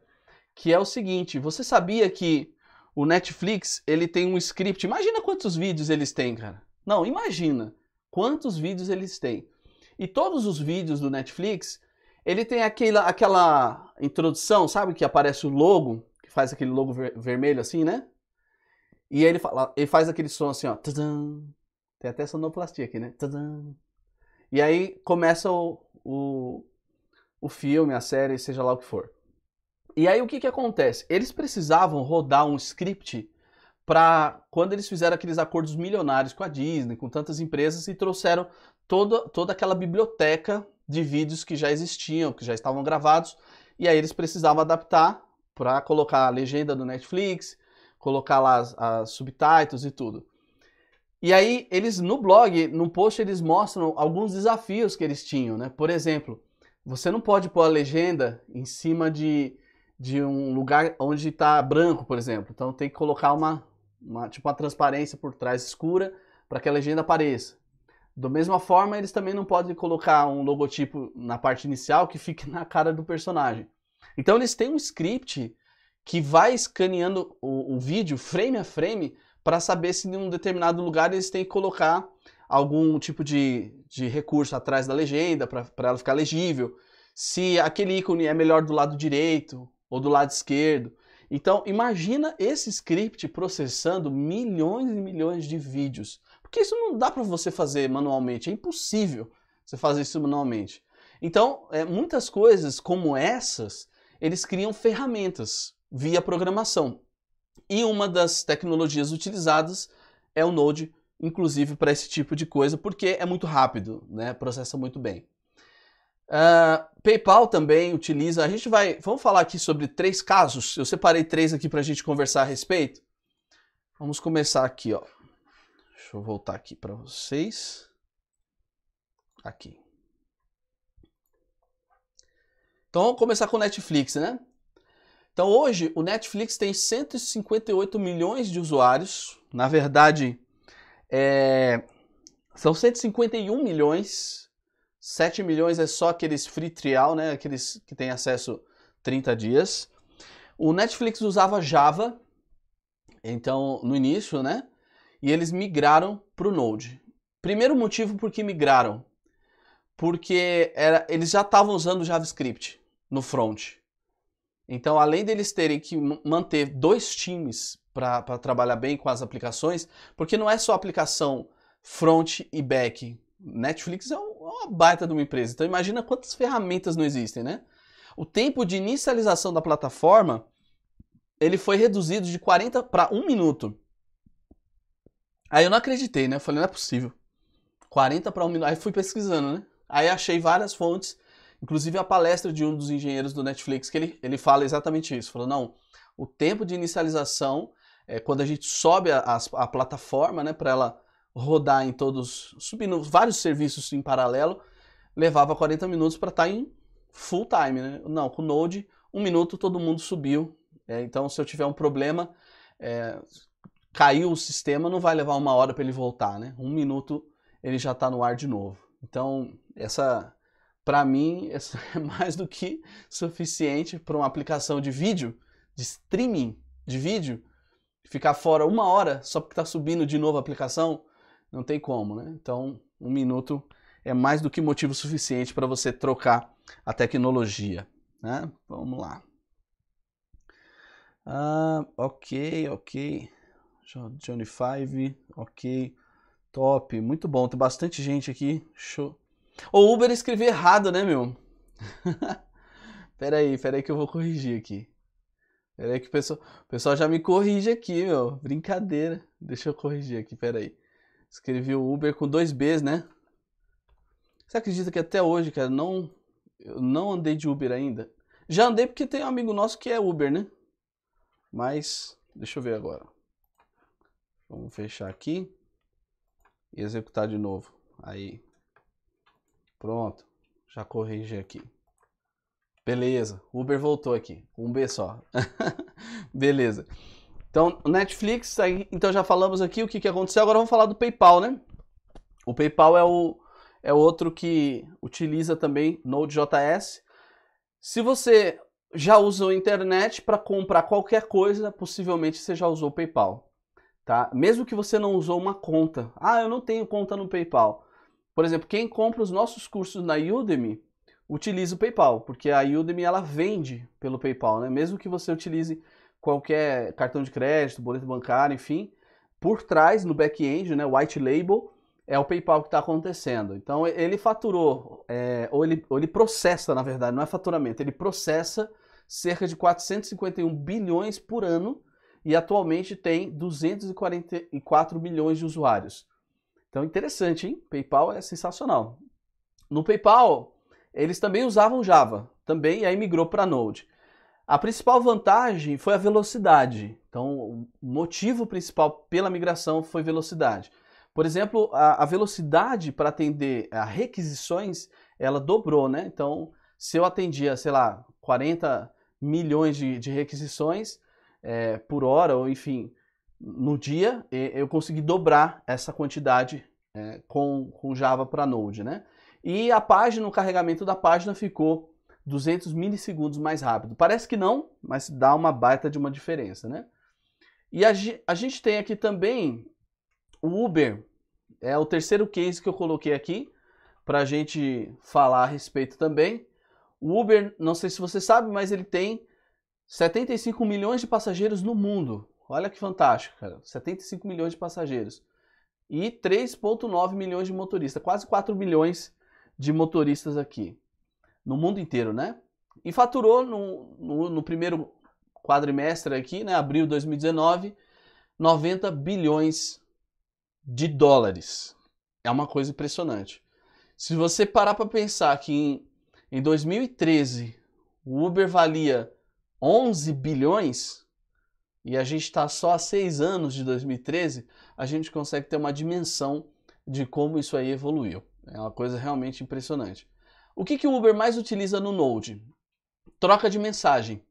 que é o seguinte: você sabia que o Netflix, ele tem um script. Imagina quantos vídeos eles têm, cara. Não, imagina quantos vídeos eles têm. E todos os vídeos do Netflix, ele tem aquela, aquela introdução, sabe? Que aparece o logo, que faz aquele logo ver, vermelho assim, né? E ele, fala, ele faz aquele som assim, ó. Tadam. Tem até sonoplastia aqui, né? Tadam. E aí começa o, o, o filme, a série, seja lá o que for. E aí o que, que acontece? Eles precisavam rodar um script para quando eles fizeram aqueles acordos milionários com a Disney, com tantas empresas e trouxeram toda, toda aquela biblioteca de vídeos que já existiam, que já estavam gravados, e aí eles precisavam adaptar para colocar a legenda do Netflix, colocar lá as, as subtitles e tudo. E aí eles no blog, no post eles mostram alguns desafios que eles tinham, né? Por exemplo, você não pode pôr a legenda em cima de de um lugar onde está branco, por exemplo. Então tem que colocar uma, uma tipo uma transparência por trás escura para que a legenda apareça. Da mesma forma, eles também não podem colocar um logotipo na parte inicial que fique na cara do personagem. Então eles têm um script que vai escaneando o, o vídeo frame a frame para saber se em um determinado lugar eles têm que colocar algum tipo de, de recurso atrás da legenda para ela ficar legível. Se aquele ícone é melhor do lado direito ou do lado esquerdo. Então, imagina esse script processando milhões e milhões de vídeos. Porque isso não dá para você fazer manualmente, é impossível você fazer isso manualmente. Então, é, muitas coisas como essas, eles criam ferramentas via programação. E uma das tecnologias utilizadas é o Node, inclusive para esse tipo de coisa, porque é muito rápido, né? processa muito bem. Uh, PayPal também utiliza. A gente vai. Vamos falar aqui sobre três casos. Eu separei três aqui para a gente conversar a respeito. Vamos começar aqui, ó. Deixa eu voltar aqui para vocês. Aqui. Então vamos começar com o Netflix, né? Então hoje o Netflix tem 158 milhões de usuários. Na verdade, é... são 151 milhões 7 milhões é só aqueles free trial, né? Aqueles que têm acesso 30 dias. O Netflix usava Java, então no início, né? E eles migraram para o Node. Primeiro motivo por que migraram, porque era, eles já estavam usando JavaScript no front. Então, além deles terem que manter dois times para trabalhar bem com as aplicações, porque não é só aplicação front e back, Netflix é, é uma baita de uma empresa, então imagina quantas ferramentas não existem, né? O tempo de inicialização da plataforma ele foi reduzido de 40 para 1 minuto. Aí eu não acreditei, né? Eu falei, não é possível. 40 para 1 minuto. Aí fui pesquisando, né? Aí achei várias fontes, inclusive a palestra de um dos engenheiros do Netflix, que ele, ele fala exatamente isso. Falou, não, o tempo de inicialização, é, quando a gente sobe a, a, a plataforma, né, para ela rodar em todos, subindo vários serviços em paralelo, levava 40 minutos para estar tá em full time, né? Não, com Node, um minuto todo mundo subiu. É, então, se eu tiver um problema, é, caiu o sistema, não vai levar uma hora para ele voltar, né? Um minuto ele já está no ar de novo. Então, essa, para mim, essa é mais do que suficiente para uma aplicação de vídeo, de streaming de vídeo, ficar fora uma hora só porque está subindo de novo a aplicação, não tem como, né? Então, um minuto é mais do que motivo suficiente para você trocar a tecnologia, né? Vamos lá. Ah, ok, ok. Johnny Five, ok. Top, muito bom. Tem bastante gente aqui. Show. O Uber escreveu errado, né, meu? pera aí, pera aí que eu vou corrigir aqui. Pera aí que o pessoal, o pessoal já me corrige aqui, meu. Brincadeira. Deixa eu corrigir aqui, pera aí. Escrevi o Uber com dois Bs, né? Você acredita que até hoje, cara, não, eu não andei de Uber ainda? Já andei porque tem um amigo nosso que é Uber, né? Mas, deixa eu ver agora. Vamos fechar aqui e executar de novo. Aí, pronto. Já corrigi aqui. Beleza, Uber voltou aqui. Um B só. Beleza. Então, Netflix, aí, então já falamos aqui o que, que aconteceu. Agora vamos falar do PayPal, né? O PayPal é, o, é outro que utiliza também Node.js. Se você já usou a internet para comprar qualquer coisa, possivelmente você já usou o PayPal. Tá? Mesmo que você não usou uma conta. Ah, eu não tenho conta no PayPal. Por exemplo, quem compra os nossos cursos na Udemy utiliza o PayPal, porque a Udemy ela vende pelo PayPal, né? Mesmo que você utilize qualquer cartão de crédito, boleto bancário, enfim, por trás, no back-end, né, white label, é o PayPal que está acontecendo. Então ele faturou, é, ou, ele, ou ele processa, na verdade, não é faturamento, ele processa cerca de 451 bilhões por ano e atualmente tem 244 milhões de usuários. Então interessante, hein? PayPal é sensacional. No PayPal, eles também usavam Java, também, e aí migrou para Node. A principal vantagem foi a velocidade. Então, o motivo principal pela migração foi velocidade. Por exemplo, a, a velocidade para atender a requisições, ela dobrou, né? Então, se eu atendia, sei lá, 40 milhões de, de requisições é, por hora, ou enfim, no dia, eu consegui dobrar essa quantidade é, com, com Java para Node, né? E a página, o carregamento da página ficou 200 milissegundos mais rápido. Parece que não, mas dá uma baita de uma diferença, né? E a, a gente tem aqui também o Uber, é o terceiro case que eu coloquei aqui para a gente falar a respeito também. O Uber, não sei se você sabe, mas ele tem 75 milhões de passageiros no mundo. Olha que fantástico, cara. 75 milhões de passageiros. E 3,9 milhões de motoristas, quase 4 milhões de motoristas aqui no mundo inteiro, né? E faturou no, no, no primeiro quadrimestre aqui, né, abril de 2019, 90 bilhões de dólares. É uma coisa impressionante. Se você parar para pensar que em, em 2013 o Uber valia 11 bilhões e a gente está só há seis anos de 2013, a gente consegue ter uma dimensão de como isso aí evoluiu. É uma coisa realmente impressionante. O que, que o Uber mais utiliza no Node? Troca de mensagem.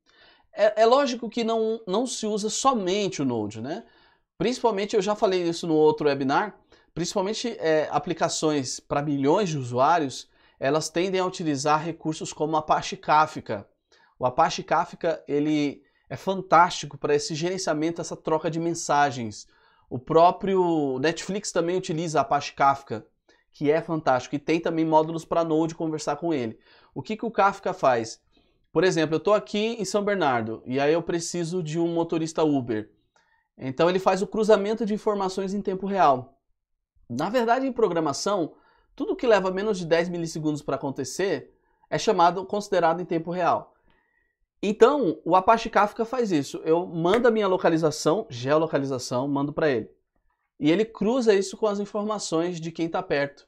É, é lógico que não, não se usa somente o Node, né? Principalmente, eu já falei isso no outro webinar, principalmente é, aplicações para milhões de usuários, elas tendem a utilizar recursos como Apache Kafka. O Apache Kafka, ele é fantástico para esse gerenciamento, essa troca de mensagens. O próprio Netflix também utiliza Apache Kafka que é fantástico. E tem também módulos para Node conversar com ele. O que, que o Kafka faz? Por exemplo, eu estou aqui em São Bernardo e aí eu preciso de um motorista Uber. Então ele faz o cruzamento de informações em tempo real. Na verdade, em programação, tudo que leva menos de 10 milissegundos para acontecer é chamado, considerado em tempo real. Então, o Apache Kafka faz isso. Eu mando a minha localização, geolocalização, mando para ele. E ele cruza isso com as informações de quem está perto.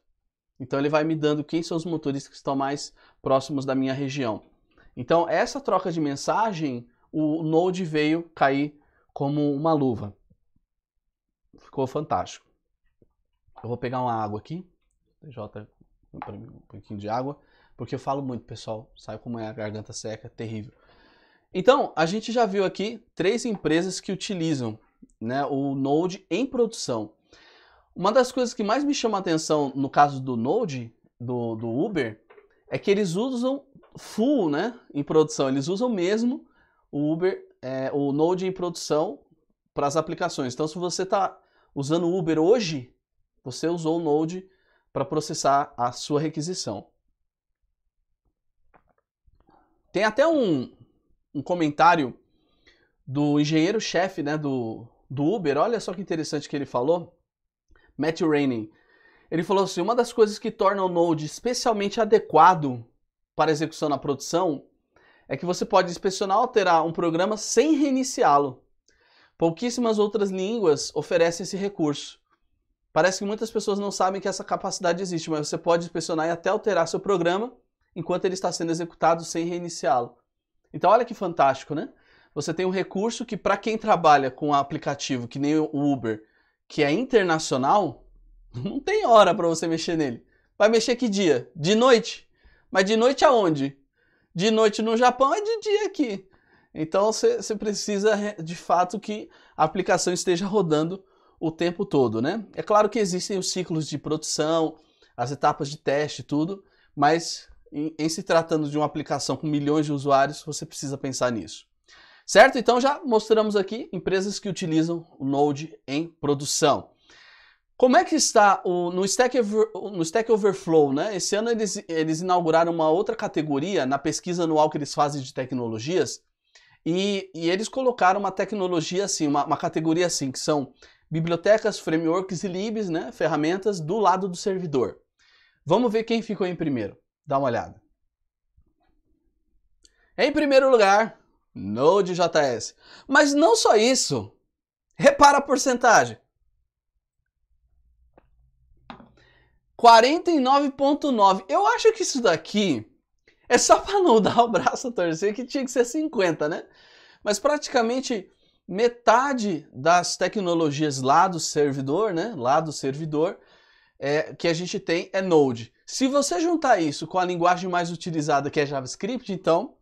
Então ele vai me dando quem são os motoristas que estão mais próximos da minha região. Então essa troca de mensagem, o Node veio cair como uma luva. Ficou fantástico. Eu vou pegar uma água aqui. TJ, para mim, um pouquinho de água. Porque eu falo muito, pessoal. Sabe como é a garganta seca? Terrível. Então, a gente já viu aqui três empresas que utilizam né, o Node em produção. Uma das coisas que mais me chama a atenção no caso do Node, do, do Uber, é que eles usam full né, em produção, eles usam mesmo o Uber, é, o Node em produção para as aplicações. Então, se você está usando o Uber hoje, você usou o Node para processar a sua requisição. Tem até um, um comentário do engenheiro-chefe né, do, do Uber, olha só que interessante que ele falou. Matt Rainey. Ele falou assim: uma das coisas que torna o Node especialmente adequado para execução na produção é que você pode inspecionar ou alterar um programa sem reiniciá-lo. Pouquíssimas outras línguas oferecem esse recurso. Parece que muitas pessoas não sabem que essa capacidade existe, mas você pode inspecionar e até alterar seu programa enquanto ele está sendo executado sem reiniciá-lo. Então, olha que fantástico, né? você tem um recurso que para quem trabalha com um aplicativo que nem o Uber, que é internacional, não tem hora para você mexer nele. Vai mexer que dia? De noite. Mas de noite aonde? De noite no Japão é de dia aqui. Então você precisa de fato que a aplicação esteja rodando o tempo todo, né? É claro que existem os ciclos de produção, as etapas de teste, tudo, mas em, em se tratando de uma aplicação com milhões de usuários, você precisa pensar nisso. Certo? Então já mostramos aqui empresas que utilizam o Node em produção. Como é que está o, no, Stack Over, no Stack Overflow, né? Esse ano eles, eles inauguraram uma outra categoria na pesquisa anual que eles fazem de tecnologias e, e eles colocaram uma tecnologia assim, uma, uma categoria assim, que são bibliotecas, frameworks e libs, né? Ferramentas do lado do servidor. Vamos ver quem ficou em primeiro. Dá uma olhada. Em primeiro lugar, Node.js. Mas não só isso. Repara a porcentagem. 49.9. Eu acho que isso daqui é só para não dar o braço a torcer que tinha que ser 50, né? Mas praticamente metade das tecnologias lá do servidor, né? Lá do servidor é, que a gente tem é Node. Se você juntar isso com a linguagem mais utilizada que é JavaScript, então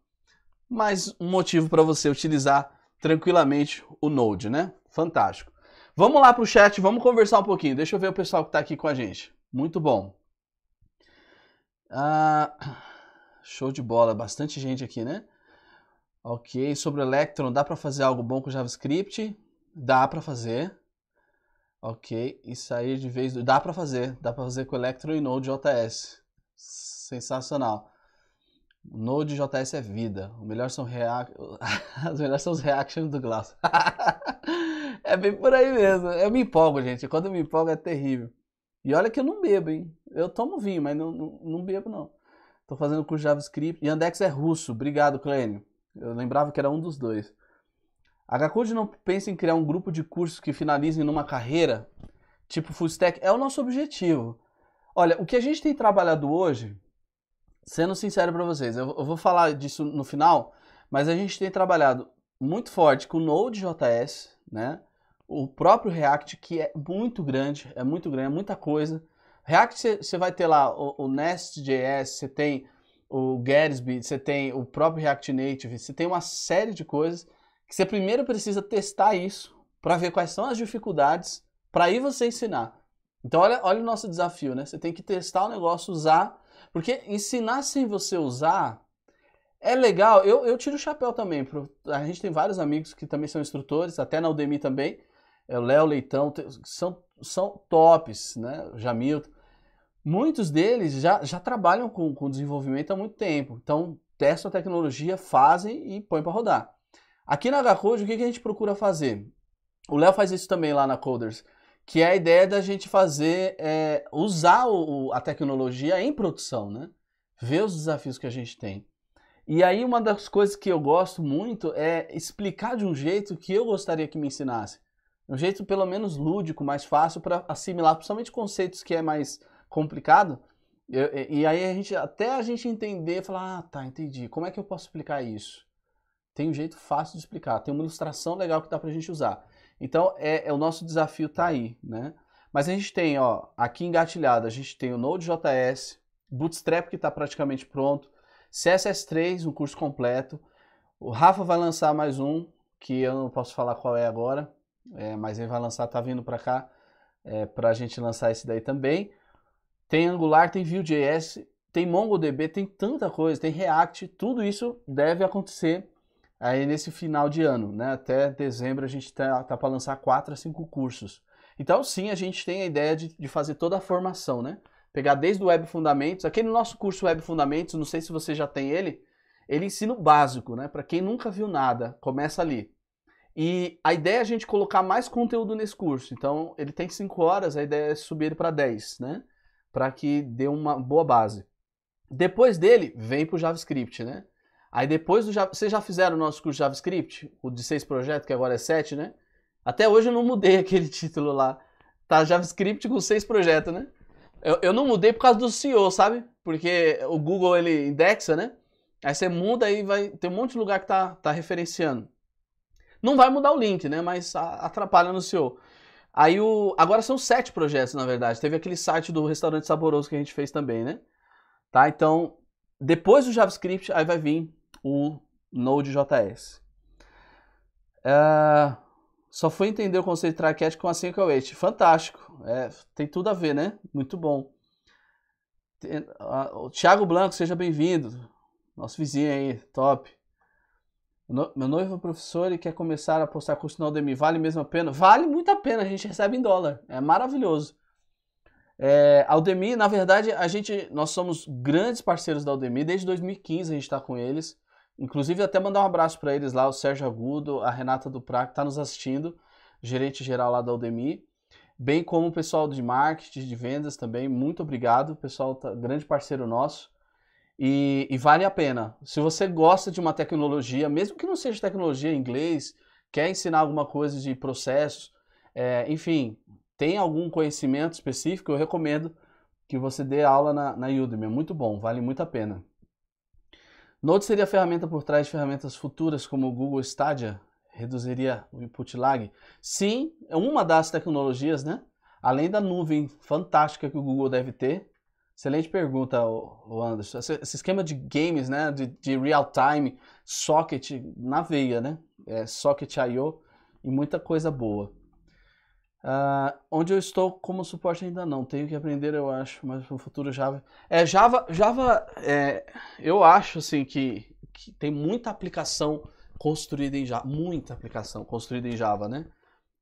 mais um motivo para você utilizar tranquilamente o Node, né? Fantástico. Vamos lá para o chat, vamos conversar um pouquinho. Deixa eu ver o pessoal que está aqui com a gente. Muito bom. Ah, show de bola, bastante gente aqui, né? Ok, sobre o Electron, dá para fazer algo bom com JavaScript? Dá para fazer. Ok, e sair de vez Dá para fazer, dá para fazer com Electron e Node.js. Sensacional. Node.js é vida. O melhor são As melhores são os reactions do Glaucio. é bem por aí mesmo. Eu me empolgo, gente. Quando eu me empolgo é terrível. E olha que eu não bebo, hein? Eu tomo vinho, mas não, não, não bebo, não. Tô fazendo curso JavaScript. Yandex é russo. Obrigado, Clênio. Eu lembrava que era um dos dois. A Gacode não pensa em criar um grupo de cursos que finalizem numa carreira, tipo full stack. É o nosso objetivo. Olha, o que a gente tem trabalhado hoje sendo sincero para vocês, eu, eu vou falar disso no final, mas a gente tem trabalhado muito forte com o Node.js, né? O próprio React, que é muito grande, é muito grande, é muita coisa. React, você vai ter lá o, o Nest.js, você tem o Gatsby, você tem o próprio React Native, você tem uma série de coisas que você primeiro precisa testar isso para ver quais são as dificuldades para aí você ensinar. Então olha, olha o nosso desafio, né? Você tem que testar o negócio, usar porque ensinar sem você usar é legal. Eu, eu tiro o chapéu também. Pro, a gente tem vários amigos que também são instrutores, até na Udemy também. É o Léo Leitão, são, são tops, né? O Jamilton. Muitos deles já, já trabalham com, com desenvolvimento há muito tempo. Então, testam a tecnologia, fazem e põem para rodar. Aqui na HCode, o que, que a gente procura fazer? O Léo faz isso também lá na Coders que é a ideia da gente fazer, é, usar o, a tecnologia em produção, né? Ver os desafios que a gente tem. E aí uma das coisas que eu gosto muito é explicar de um jeito que eu gostaria que me ensinasse. Um jeito pelo menos lúdico, mais fácil para assimilar, principalmente conceitos que é mais complicado. Eu, e, aí a gente, até a gente entender, falar, ah, tá, entendi. Como é que eu posso explicar isso? Tem um jeito fácil de explicar, tem uma ilustração legal que dá pra gente usar. Então, é, é o nosso desafio está aí, né? Mas a gente tem, ó, aqui engatilhado, a gente tem o Node.js, Bootstrap que está praticamente pronto, CSS3, um curso completo. O Rafa vai lançar mais um, que eu não posso falar qual é agora, é, mas ele vai lançar, tá vindo para cá, é, para a gente lançar esse daí também. Tem Angular, tem Vue.js, tem MongoDB, tem tanta coisa, tem React, tudo isso deve acontecer aí nesse final de ano, né? Até dezembro a gente está tá, tá para lançar quatro a cinco cursos. Então sim, a gente tem a ideia de, de fazer toda a formação, né? Pegar desde o Web Fundamentos, aqui no nosso curso Web Fundamentos, não sei se você já tem ele, ele ensina o básico, né? Para quem nunca viu nada, começa ali. E a ideia é a gente colocar mais conteúdo nesse curso. Então, ele tem 5 horas, a ideia é subir ele para 10, né? Para que dê uma boa base. Depois dele, vem para o JavaScript, né? Aí depois do Java, vocês já fizeram o nosso curso de JavaScript, o de seis projetos, que agora é sete, né? Até hoje eu não mudei aquele título lá. Tá JavaScript com seis projetos, né? Eu, eu não mudei por causa do CEO, sabe? Porque o Google ele indexa, né? Aí você muda e vai. Tem um monte de lugar que tá, tá referenciando. Não vai mudar o link, né? Mas atrapalha no CEO. Aí o. Agora são sete projetos, na verdade. Teve aquele site do restaurante saboroso que a gente fez também, né? Tá? Então, depois do JavaScript, aí vai vir o Node.js. Uh, é, só fui entender o conceito de traquete com a 508. Fantástico. É, tem tudo a ver, né? Muito bom. Tem, uh, Blanco, seja bem-vindo. Nosso vizinho aí, top. meu noivo é professor e quer começar a postar curso na Udemy. Vale mesmo a pena? Vale muito a pena, a gente recebe em dólar. É maravilhoso. É, a Udemy, na verdade, a gente, nós somos grandes parceiros da Udemy. Desde 2015 a gente está com eles. Inclusive, até mandar um abraço para eles lá, o Sérgio Agudo, a Renata do Prato, que está nos assistindo, gerente geral lá da Udemy, bem como o pessoal de marketing, de vendas também. Muito obrigado, o pessoal tá, grande parceiro nosso. E, e, vale a pena. Se você gosta de uma tecnologia, mesmo que não seja tecnologia em inglês, quer ensinar alguma coisa de processos, é, enfim, tem algum conhecimento específico, eu recomendo que você dê aula na, na Udemy. É muito bom, vale muito a pena. Node seria a ferramenta por trás de ferramentas futuras como o Google Stadia, reduziria o input lag. Sim, é uma das tecnologias, né? Além da nuvem fantástica que o Google deve ter. Excelente pergunta, o Anderson. Esse esquema de games, né? De, de real time, socket na veia, né? É, socket I.O. e muita coisa boa. Uh, onde eu estou como suporte ainda não, tenho que aprender, eu acho, mas no o futuro Java. É, Java, Java é, eu acho assim que, que, tem muita aplicação construída em Java, muita aplicação construída em Java, né?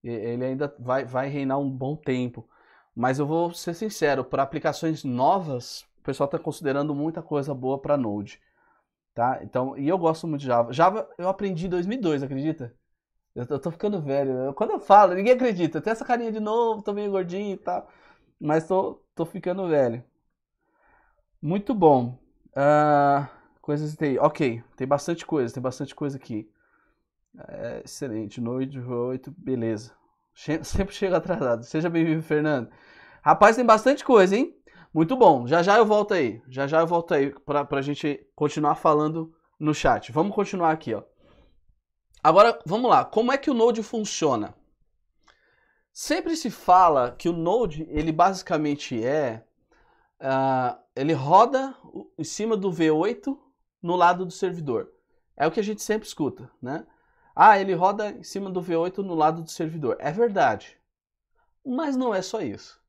E, ele ainda vai, vai reinar um bom tempo. Mas eu vou ser sincero, para aplicações novas, o pessoal está considerando muita coisa boa para Node, tá? Então, e eu gosto muito de Java. Java eu aprendi em 2002, acredita? Eu, tô ficando velho. quando eu falo, ninguém acredita. Eu tenho essa carinha de novo, tô meio gordinho e tal. Mas tô, tô ficando velho. Muito bom. Uh, coisas de TI. Ok, tem bastante coisa, tem bastante coisa aqui. É, excelente. Noite 8, beleza. Che sempre chega atrasado. Seja bem-vindo, Fernando. Rapaz, tem bastante coisa, hein? Muito bom. Já já eu volto aí. Já já eu volto aí pra, pra gente continuar falando no chat. Vamos continuar aqui, ó. Agora, vamos lá. Como é que o Node funciona? Sempre se fala que o Node, ele basicamente é... Uh, ele roda em cima do V8 no lado do servidor. É o que a gente sempre escuta, né? Ah, ele roda em cima do V8 no lado do servidor. É verdade. Mas não é só isso.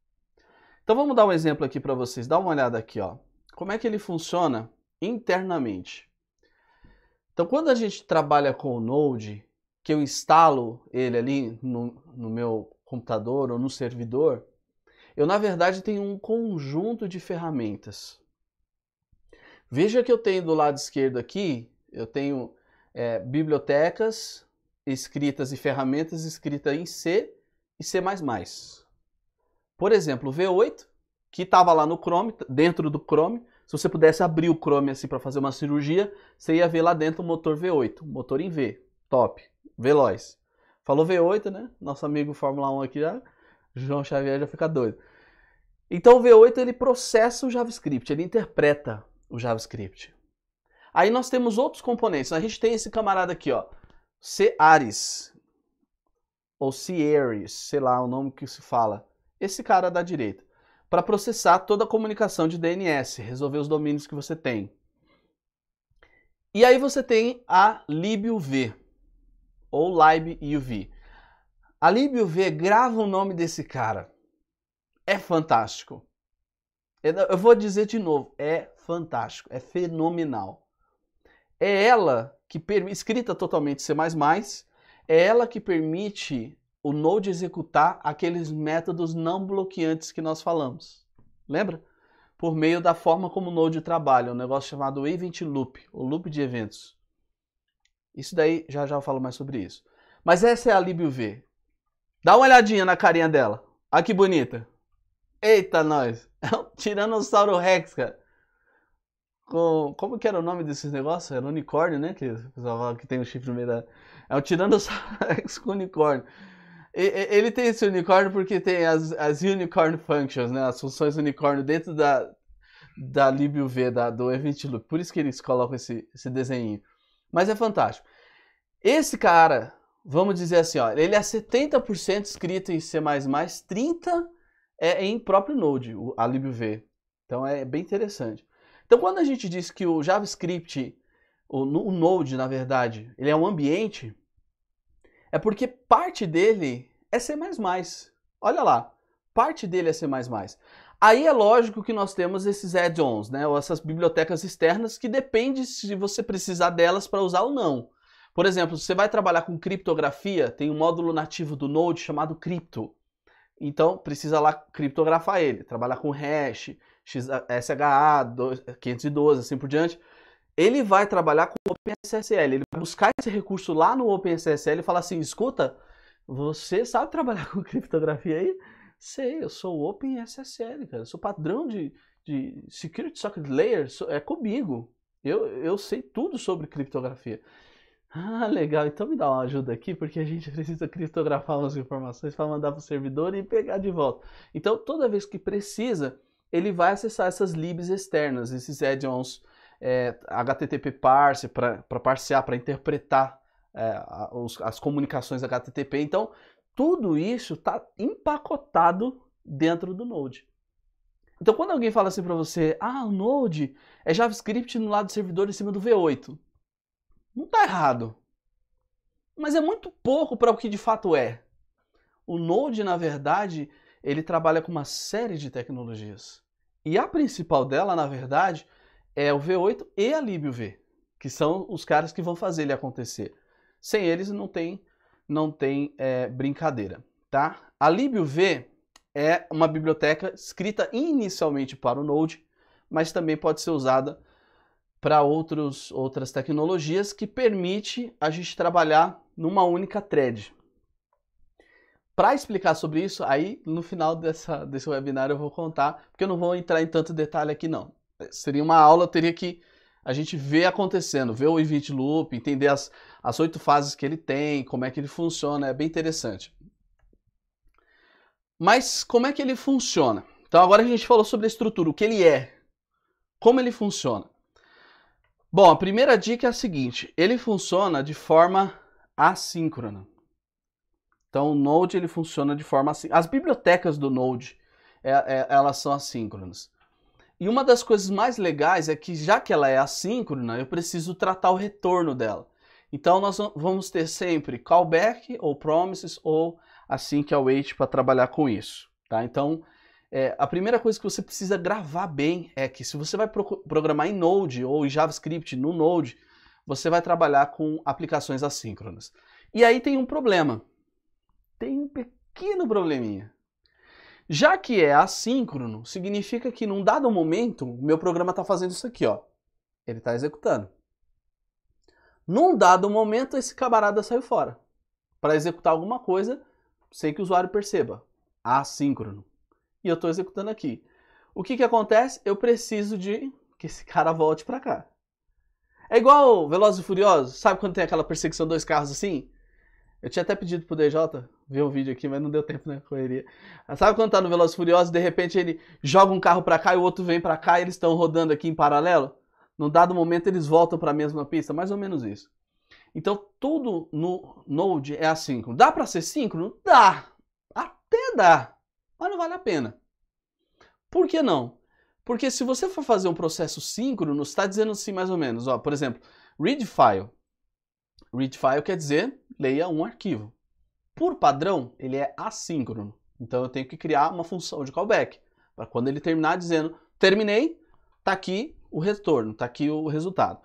Então vamos dar um exemplo aqui para vocês. Dá uma olhada aqui, ó. Como é que ele funciona internamente? Então, quando a gente trabalha com o Node, que eu instalo ele ali no, no meu computador ou no servidor, eu na verdade tenho um conjunto de ferramentas. Veja que eu tenho do lado esquerdo aqui, eu tenho é, bibliotecas escritas e ferramentas escritas em C e C++. Por exemplo, o V8, que estava lá no Chrome, dentro do Chrome, se você pudesse abrir o Chrome assim para fazer uma cirurgia, você ia ver lá dentro o motor V8, motor em V, top, veloz. Falou V8, né? Nosso amigo Fórmula 1 aqui já, João Xavier já fica doido. Então o V8 ele processa o JavaScript, ele interpreta o JavaScript. Aí nós temos outros componentes. A gente tem esse camarada aqui, ó, Ares ou Ares, sei lá o nome que se fala. Esse cara da direita para processar toda a comunicação de DNS, resolver os domínios que você tem. E aí você tem a libuv ou libuv. A libuv grava o nome desse cara. É fantástico. Eu vou dizer de novo, é fantástico, é fenomenal. É ela que escrita totalmente C++, é ela que permite o Node executar aqueles métodos não bloqueantes que nós falamos. Lembra? Por meio da forma como o Node trabalha, um negócio chamado Event Loop, o loop de eventos. Isso daí, já já eu falo mais sobre isso. Mas essa é a Libio V. Dá uma olhadinha na carinha dela. Olha que bonita. Eita, nós. É um Tiranossauro Rex, cara. Com... Como que era o nome desses negócios? Era unicórnio, né? Que, que tem o um chifre no meio da... É um Tiranossauro Rex com unicórnio. Ele tem esse unicórnio porque tem as, as unicorn functions, né? As funções unicórnio dentro da, da LibUV, da, do Event Loop. Por isso que eles colocam esse, esse desenho. Mas é fantástico. Esse cara, vamos dizer assim, ó, ele é 70% escrito em C++, 30% é em próprio Node, a LibUV. Então é bem interessante. Então quando a gente diz que o JavaScript, o, o Node, na verdade, ele é um ambiente, é porque parte dele é C++. Olha lá, parte dele é C++. Aí é lógico que nós temos esses add-ons, né, ou essas bibliotecas externas que depende se você precisar delas para usar ou não. Por exemplo, se você vai trabalhar com criptografia, tem um módulo nativo do Node chamado Crypto. Então, precisa lá criptografar ele, trabalhar com hash, SHA 512, assim por diante. Ele vai trabalhar com o OpenSSL, ele vai buscar esse recurso lá no OpenSSL e falar assim, escuta, você sabe trabalhar com criptografia aí? Sei, eu sou Open SSL, cara. Eu sou padrão de, de Security Socket Layer, é comigo. Eu, eu sei tudo sobre criptografia. Ah, legal. Então me dá uma ajuda aqui, porque a gente precisa criptografar umas informações para mandar para o servidor e pegar de volta. Então, toda vez que precisa, ele vai acessar essas libs externas, esses add-ons é, eh, HTTP parse para parsear, para interpretar é, os, as comunicações HTTP. Então, tudo isso está empacotado dentro do Node. Então, quando alguém fala assim para você, ah, o Node é JavaScript no lado do servidor em cima do V8, não está errado. Mas é muito pouco para o que de fato é. O Node, na verdade, ele trabalha com uma série de tecnologias. E a principal dela, na verdade, é o V8 e a LibV, que são os caras que vão fazer ele acontecer. Sem eles não tem, não tem é, brincadeira, tá? A V é uma biblioteca escrita inicialmente para o Node, mas também pode ser usada para outras tecnologias que permite a gente trabalhar numa única thread. Para explicar sobre isso, aí no final dessa, desse webinar eu vou contar, porque eu não vou entrar em tanto detalhe aqui não. Seria uma aula, eu teria que a gente vê acontecendo, vê o event loop, entender as, as oito fases que ele tem, como é que ele funciona, é bem interessante. Mas como é que ele funciona? Então agora a gente falou sobre a estrutura, o que ele é, como ele funciona. Bom, a primeira dica é a seguinte, ele funciona de forma assíncrona. Então o Node ele funciona de forma assíncrona. As bibliotecas do Node, é, é, elas são assíncronas. E uma das coisas mais legais é que, já que ela é assíncrona, eu preciso tratar o retorno dela. Então, nós vamos ter sempre callback ou promises ou async assim await para trabalhar com isso. Tá? Então, é, a primeira coisa que você precisa gravar bem é que se você vai pro programar em Node ou em JavaScript no Node, você vai trabalhar com aplicações assíncronas. E aí tem um problema. Tem um pequeno probleminha. Já que é assíncrono, significa que num dado momento, o meu programa está fazendo isso aqui, ó. Ele está executando. Num dado momento, esse camarada saiu fora. Para executar alguma coisa, sem que o usuário perceba. Assíncrono. E eu estou executando aqui. O que, que acontece? Eu preciso de que esse cara volte para cá. É igual Velozes e Furiosos, sabe quando tem aquela perseguição dois carros assim? Eu tinha até pedido pro DJ ver o vídeo aqui, mas não deu tempo, né? Correria. Sabe quando tá no Velozes Furiosos, de repente ele joga um carro para cá e o outro vem para cá e eles estão rodando aqui em paralelo? Num dado momento eles voltam para a mesma pista, mais ou menos isso. Então tudo no Node é assíncrono. Dá para ser síncrono? Dá. Até dá. Mas não vale a pena. Por que não? Porque se você for fazer um processo síncrono, está dizendo assim mais ou menos, ó, por exemplo, read file. Read file quer dizer leia um arquivo. Por padrão, ele é assíncrono. Então eu tenho que criar uma função de callback para quando ele terminar dizendo terminei, tá aqui o retorno, tá aqui o resultado.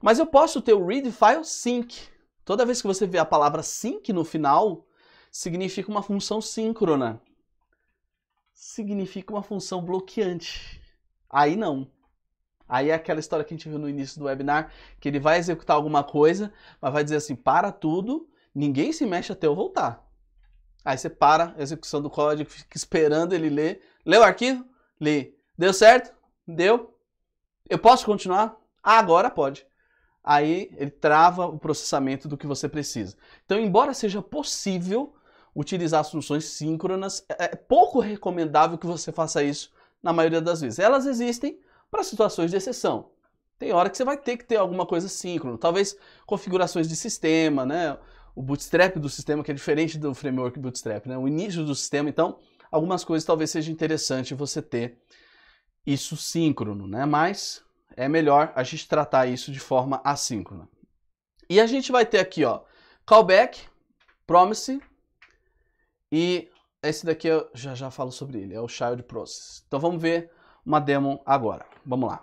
Mas eu posso ter o read file sync. Toda vez que você vê a palavra sync no final, significa uma função síncrona. Significa uma função bloqueante. Aí não. Aí é aquela história que a gente viu no início do webinar, que ele vai executar alguma coisa, mas vai dizer assim, para tudo, ninguém se mexe até eu voltar. Aí você para a execução do código, fica esperando ele ler. Leu o arquivo? lê. Deu certo? Deu. Eu posso continuar? agora pode. Aí ele trava o processamento do que você precisa. Então, embora seja possível utilizar as funções síncronas, é, é pouco recomendável que você faça isso na maioria das vezes. Elas existem para situações de exceção. Tem hora que você vai ter que ter alguma coisa síncrona, talvez configurações de sistema, né? o bootstrap do sistema, que é diferente do framework bootstrap, né? O início do sistema, então, algumas coisas talvez seja interessante você ter isso síncrono, né? Mas é melhor a gente tratar isso de forma assíncrona. E a gente vai ter aqui, ó, callback, promise e esse daqui eu já já falo sobre ele, é o child process. Então vamos ver uma demo agora. Vamos lá.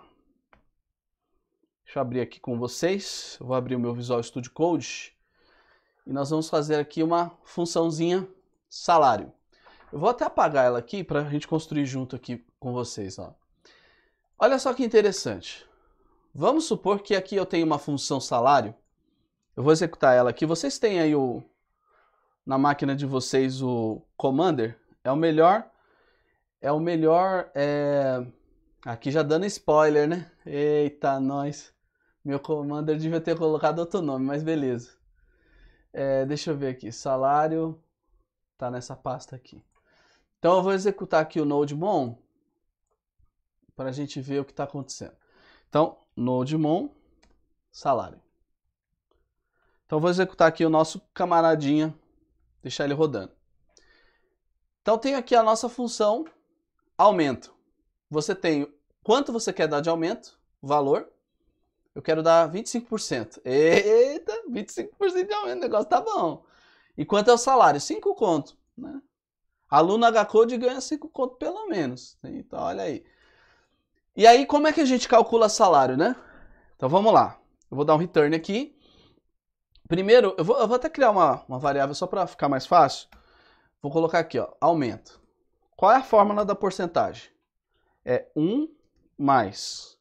Deixa eu abrir aqui com vocês. Eu vou abrir o meu Visual Studio Code e nós vamos fazer aqui uma funçãozinha salário. Eu vou até apagar ela aqui para a gente construir junto aqui com vocês. Ó. Olha só que interessante. Vamos supor que aqui eu tenho uma função salário. Eu vou executar ela aqui. Vocês têm aí o, na máquina de vocês o Commander? É o melhor... É o melhor... É... Aqui já dando spoiler, né? Eita, nós. Meu Commander devia ter colocado outro nome, mas beleza. É, deixa eu ver aqui, salário tá nessa pasta aqui. Então eu vou executar aqui o NodeMon para a gente ver o que está acontecendo. Então, NodeMon salário. Então eu vou executar aqui o nosso camaradinha, deixar ele rodando. Então tenho aqui a nossa função aumento. Você tem quanto você quer dar de aumento, valor. Eu quero dar 25%. E 25% de aumento, o negócio tá bom. E quanto é o salário? 5 conto, né? Aluno H-Code ganha 5 conto pelo menos. Né? Então, olha aí. E aí, como é que a gente calcula salário, né? Então, vamos lá. Eu vou dar um return aqui. Primeiro, eu vou, eu vou até criar uma, uma variável só para ficar mais fácil. Vou colocar aqui, ó, aumento. Qual é a fórmula da porcentagem? É 1 mais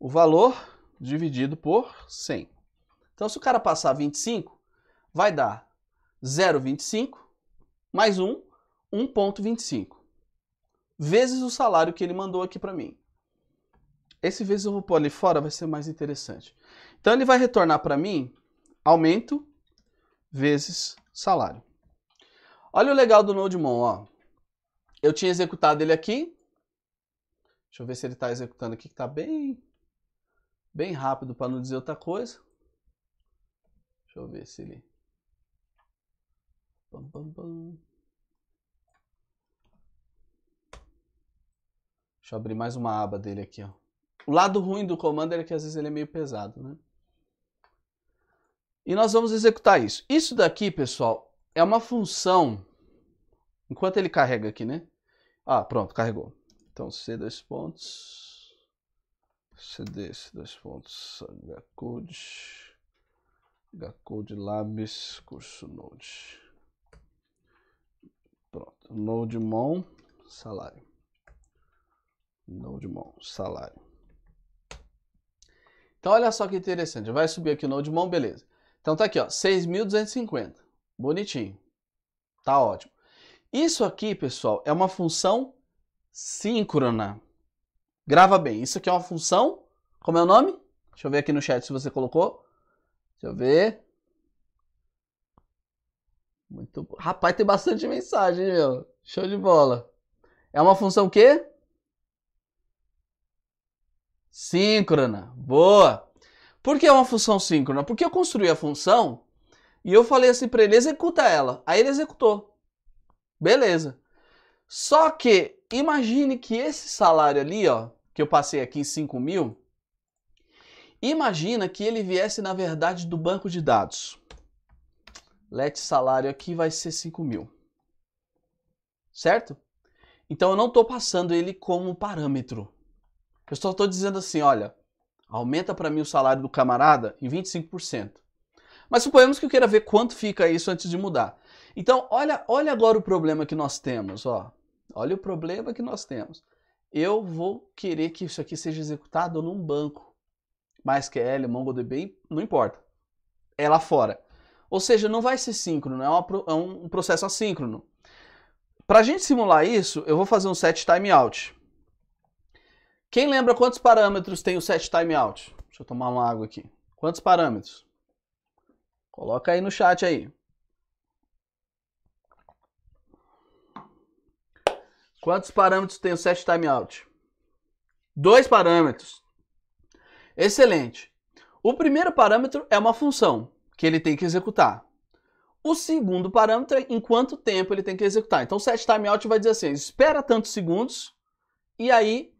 o valor dividido por 100. Então, se o cara passar 25, vai dar 0,25 mais 1, 1,25. Vezes o salário que ele mandou aqui para mim. Esse vezes eu vou pôr ali fora, vai ser mais interessante. Então, ele vai retornar para mim aumento vezes salário. Olha o legal do Nodemon, ó. Eu tinha executado ele aqui. Deixa eu ver se ele está executando aqui, que está bem, bem rápido para não dizer outra coisa. Deixa eu ver se ele... Pam, pam, pam. Deixa eu abrir mais uma aba dele aqui, ó. O lado ruim do Commander é que às vezes ele é meio pesado, né? E nós vamos executar isso. Isso daqui, pessoal, é uma função... Enquanto ele carrega aqui, né? Ah, pronto, carregou. Então, C dois pontos... CD, C dois pontos, HCode... Gacode Labs curso Node. Pronto. Node Mon, salário. Node Mon, salário. Então olha só que interessante. Vai subir aqui o Node Mon, beleza. Então tá aqui, ó, 6.250. Bonitinho. Tá ótimo. Isso aqui, pessoal, é uma função síncrona. Grava bem. Isso aqui é uma função. Como é o nome? Deixa eu ver aqui no chat se você colocou. Deixa eu ver. Muito... Rapaz, tem bastante mensagem, meu. Show de bola. É uma função o quê? Síncrona. Boa. Por que é uma função síncrona? Porque eu construí a função e eu falei assim para ele, executa ela. Aí ele executou. Beleza. Só que imagine que esse salário ali, ó, que eu passei aqui em 5 mil, Imagina que ele viesse, na verdade, do banco de dados. Let salário aqui vai ser 5 mil. Certo? Então eu não estou passando ele como parâmetro. Eu só estou dizendo assim, olha, aumenta para mim o salário do camarada em 25%. Mas suponhamos que eu queira ver quanto fica isso antes de mudar. Então, olha, olha agora o problema que nós temos, ó. Olha o problema que nós temos. Eu vou querer que isso aqui seja executado num banco. MySQL, MongoDB, não importa. É lá fora. Ou seja, não vai ser síncrono, é, uma, é um processo assíncrono. Para a gente simular isso, eu vou fazer um set timeout. Quem lembra quantos parâmetros tem o set timeout? Deixa eu tomar uma água aqui. Quantos parâmetros? Coloca aí no chat aí. Quantos parâmetros tem o set timeout? Dois parâmetros. Excelente. O primeiro parâmetro é uma função que ele tem que executar. O segundo parâmetro é em quanto tempo ele tem que executar. Então, o set timeout vai dizer assim, espera tantos segundos, e aí,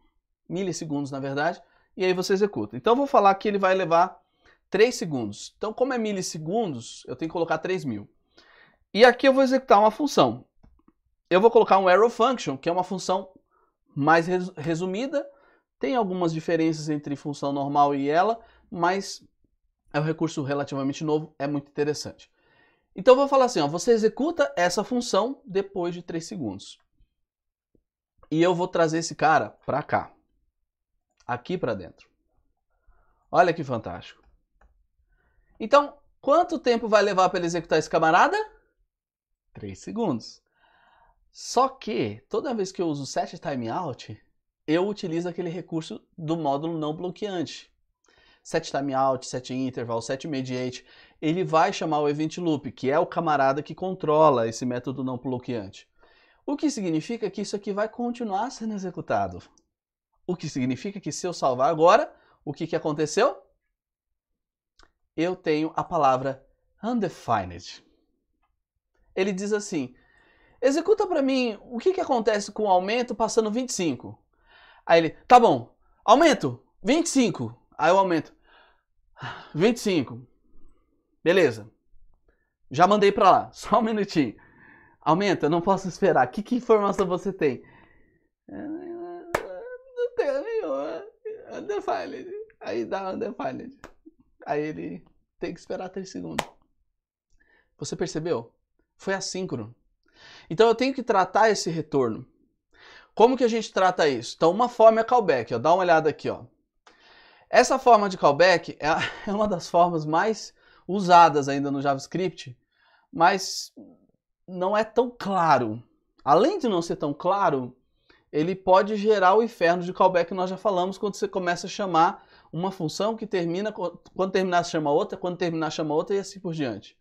milissegundos na verdade, e aí você executa. Então, eu vou falar que ele vai levar 3 segundos. Então, como é milissegundos, eu tenho que colocar 3.000. E aqui eu vou executar uma função. Eu vou colocar um arrow function, que é uma função mais resumida, tem algumas diferenças entre função normal e ela, mas é um recurso relativamente novo, é muito interessante. Então eu vou falar assim, ó, você executa essa função depois de 3 segundos. E eu vou trazer esse cara para cá. Aqui para dentro. Olha que fantástico. Então, quanto tempo vai levar para ele executar esse camarada? 3 segundos. Só que, toda vez que eu uso set timeout, eu utilizo aquele recurso do módulo não bloqueante. Set timeout, set interval, set mediate, ele vai chamar o event loop, que é o camarada que controla esse método não bloqueante. O que significa que isso aqui vai continuar sendo executado. O que significa que se eu salvar agora, o que, que aconteceu? Eu tenho a palavra undefined. Ele diz assim, executa para mim o que, que acontece com o aumento passando 25. Aí ele, tá bom, aumento, 25. Aí eu aumento, 25. Ah, Beleza. Já mandei pra lá, só um minutinho. Aumenta, não posso esperar. Que, que informação você tem? Ah, não tenho nenhuma. Undefined. Aí dá undefined. Aí ele tem que esperar 3 segundos. Você percebeu? Foi assíncrono. Então eu tenho que tratar esse retorno. Como que a gente trata isso? Então, uma forma é callback, ó. dá uma olhada aqui. Ó. Essa forma de callback é, é uma das formas mais usadas ainda no JavaScript, mas não é tão claro. Além de não ser tão claro, ele pode gerar o inferno de callback que nós já falamos quando você começa a chamar uma função que termina, quando terminar chama outra, quando terminar chama outra e assim por diante.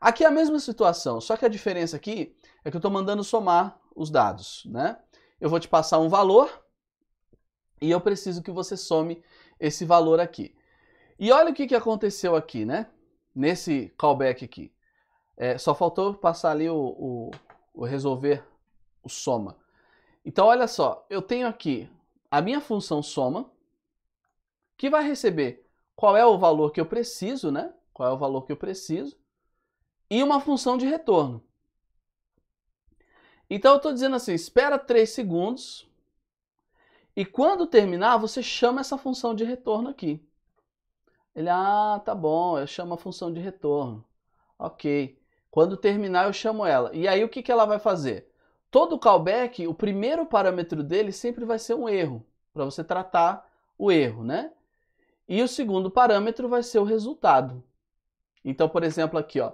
Aqui é a mesma situação, só que a diferença aqui é que eu estou mandando somar os dados, né? eu vou te passar um valor e eu preciso que você some esse valor aqui. E olha o que, que aconteceu aqui, né? Nesse callback aqui. É, só faltou passar ali o, o, o resolver o soma. Então, olha só, eu tenho aqui a minha função soma, que vai receber qual é o valor que eu preciso, né? Qual é o valor que eu preciso, e uma função de retorno. Então eu estou dizendo assim, espera 3 segundos e quando terminar você chama essa função de retorno aqui. Ele, ah, tá bom, eu chamo a função de retorno. Ok. Quando terminar eu chamo ela. E aí o que, que ela vai fazer? Todo callback, o primeiro parâmetro dele sempre vai ser um erro, para você tratar o erro, né? E o segundo parâmetro vai ser o resultado. Então, por exemplo, aqui, ó,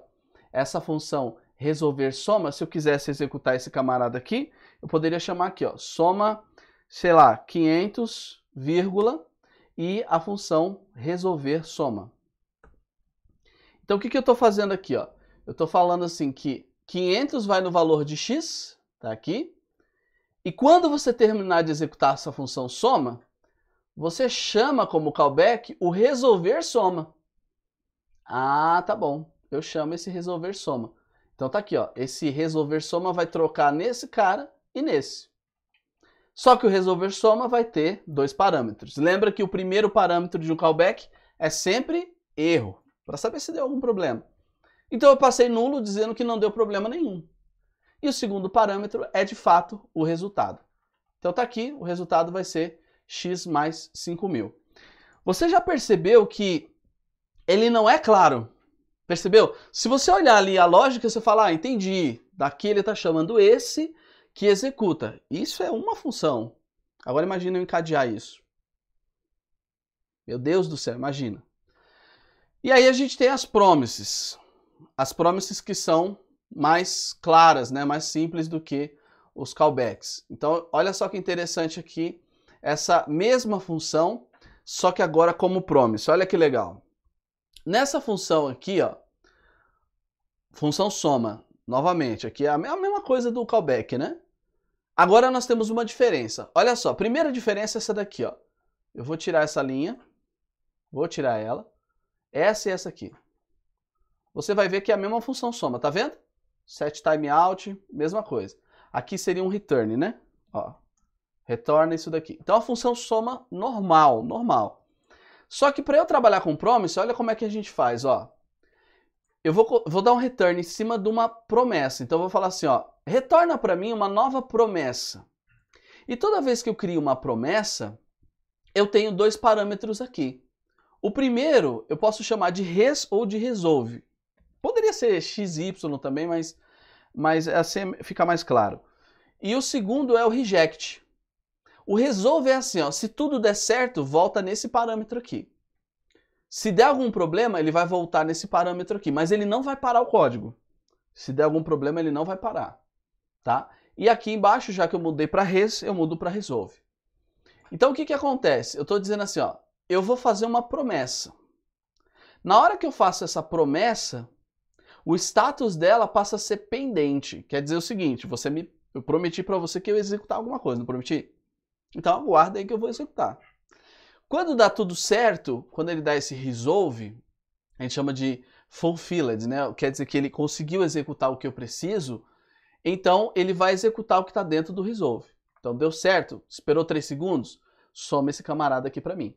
essa função resolver soma, se eu quisesse executar esse camarada aqui, eu poderia chamar aqui, ó, soma, sei lá, 500, vírgula, e a função resolver soma. Então, o que, que eu estou fazendo aqui? Ó? Eu estou falando assim que 500 vai no valor de x, tá aqui, e quando você terminar de executar essa função soma, você chama como callback o resolver soma. Ah, tá bom. Eu chamo esse resolver soma. Então tá aqui, ó. Esse resolver soma vai trocar nesse cara e nesse. Só que o resolver soma vai ter dois parâmetros. Lembra que o primeiro parâmetro de um callback é sempre erro, para saber se deu algum problema. Então eu passei nulo dizendo que não deu problema nenhum. E o segundo parâmetro é de fato o resultado. Então tá aqui, o resultado vai ser x mais 5000. Você já percebeu que ele não é claro Percebeu? Se você olhar ali a lógica, você fala, ah, entendi. Daqui ele está chamando esse que executa. Isso é uma função. Agora imagina eu encadear isso. Meu Deus do céu, imagina. E aí a gente tem as promises. As promises que são mais claras, né, mais simples do que os callbacks. Então, olha só que interessante aqui essa mesma função, só que agora como promise. Olha que legal. Nessa função aqui, ó, função soma, novamente, aqui é a mesma coisa do callback, né? Agora nós temos uma diferença. Olha só, primeira diferença é essa daqui, ó. Eu vou tirar essa linha, vou tirar ela, essa e essa aqui. Você vai ver que é a mesma função soma, tá vendo? Set timeout, mesma coisa. Aqui seria um return, né? Ó, retorna isso daqui. Então a função soma normal, normal. Só que para eu trabalhar com promise, olha como é que a gente faz, ó. Eu vou, vou dar um return em cima de uma promessa. Então eu vou falar assim, ó, retorna para mim uma nova promessa. E toda vez que eu crio uma promessa, eu tenho dois parâmetros aqui. O primeiro eu posso chamar de res ou de resolve. Poderia ser xy também, mas, mas é assim fica mais claro. E o segundo é o reject. O resolve é assim, ó, se tudo der certo, volta nesse parâmetro aqui. Se der algum problema, ele vai voltar nesse parâmetro aqui, mas ele não vai parar o código. Se der algum problema, ele não vai parar, tá? E aqui embaixo, já que eu mudei para res, eu mudo para resolve. Então o que, que acontece? Eu estou dizendo assim, ó, eu vou fazer uma promessa. Na hora que eu faço essa promessa, o status dela passa a ser pendente. Quer dizer o seguinte, você me, eu prometi para você que eu ia executar alguma coisa, não prometi? Então aguarda aí que eu vou executar. Quando dá tudo certo, quando ele dá esse resolve, a gente chama de fulfilled, né? Quer dizer que ele conseguiu executar o que eu preciso, então ele vai executar o que está dentro do resolve. Então deu certo, esperou 3 segundos, soma esse camarada aqui para mim.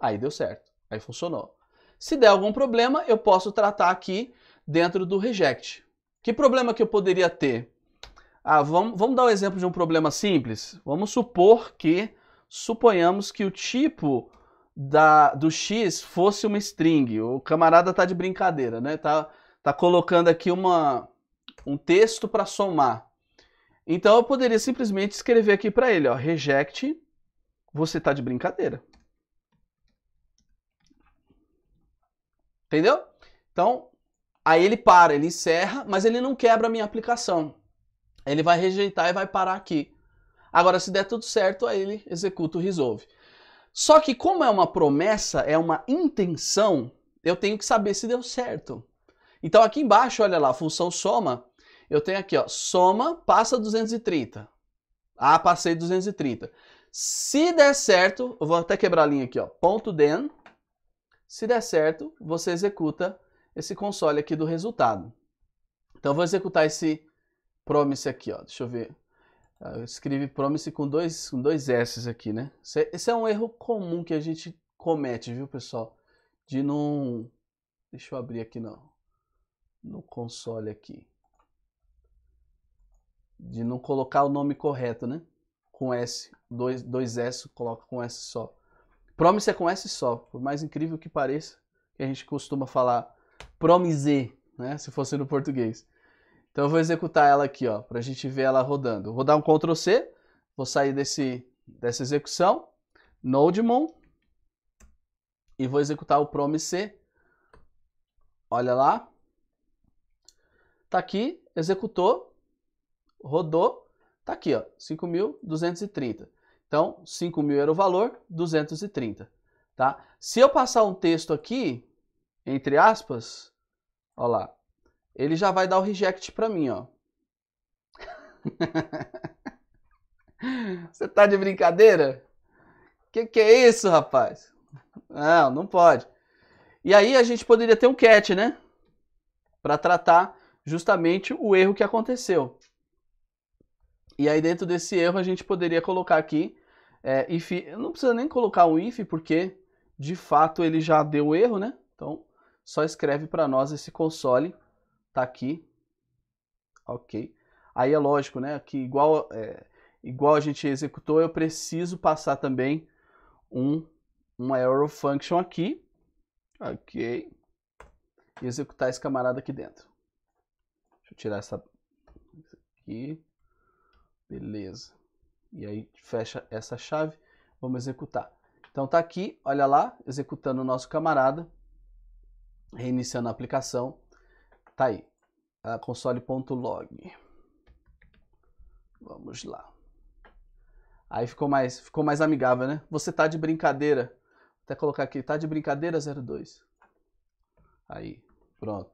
Aí deu certo, aí funcionou. Se der algum problema, eu posso tratar aqui dentro do reject. Que problema que eu poderia ter? Ah, vamos, vamos dar o um exemplo de um problema simples. Vamos supor que, suponhamos que o tipo da, do X fosse uma string. O camarada tá de brincadeira, né? Tá, tá colocando aqui uma, um texto para somar. Então eu poderia simplesmente escrever aqui para ele, ó, reject, você tá de brincadeira. Entendeu? Então, aí ele para, ele encerra, mas ele não quebra a minha aplicação ele vai rejeitar e vai parar aqui. Agora, se der tudo certo, aí ele executa o resolve. Só que como é uma promessa, é uma intenção, eu tenho que saber se deu certo. Então aqui embaixo, olha lá, função soma, eu tenho aqui, ó, soma, passa 230. Ah, passei 230. Se der certo, eu vou até quebrar a linha aqui, ó, ponto den. Se der certo, você executa esse console aqui do resultado. Então eu vou executar esse promise aqui, ó. Deixa eu ver. Ah, Escreve escrevi promise com dois, com dois S's aqui, né? Esse é um erro comum que a gente comete, viu, pessoal? De não... Deixa eu abrir aqui, não. No console aqui. De não colocar o nome correto, né? Com S. Dois, dois S, coloca com S só. Promise é com S só. Por mais incrível que pareça, que a gente costuma falar promise, né? Se fosse no português. Então eu vou executar ela aqui, ó, para a gente ver ela rodando. Vou dar um Ctrl C, vou sair desse, dessa execução, Nodemon, e vou executar o C. Olha lá. Tá aqui, executou, rodou, tá aqui, ó, 5.230. Então, 5.000 era o valor, 230, tá? Se eu passar um texto aqui, entre aspas, ó lá, ele já vai dar o reject para mim, ó. Você tá de brincadeira? Que que é isso, rapaz? Não, não pode. E aí a gente poderia ter um cat, né? Para tratar justamente o erro que aconteceu. E aí dentro desse erro a gente poderia colocar aqui é, if, não precisa nem colocar um if porque de fato ele já deu erro, né? Então só escreve para nós esse console tá aqui, ok. Aí é lógico, né, que igual, é, igual a gente executou, eu preciso passar também um, uma arrow function aqui, ok, e executar esse camarada aqui dentro. Deixa eu tirar essa aqui, beleza. E aí fecha essa chave, vamos executar. Então tá aqui, olha lá, executando o nosso camarada, reiniciando a aplicação, Tá aí. console.log. Vamos lá. Aí ficou mais, ficou mais amigável, né? Você tá de brincadeira. Vou até colocar aqui, tá de brincadeira 02. Aí, pronto.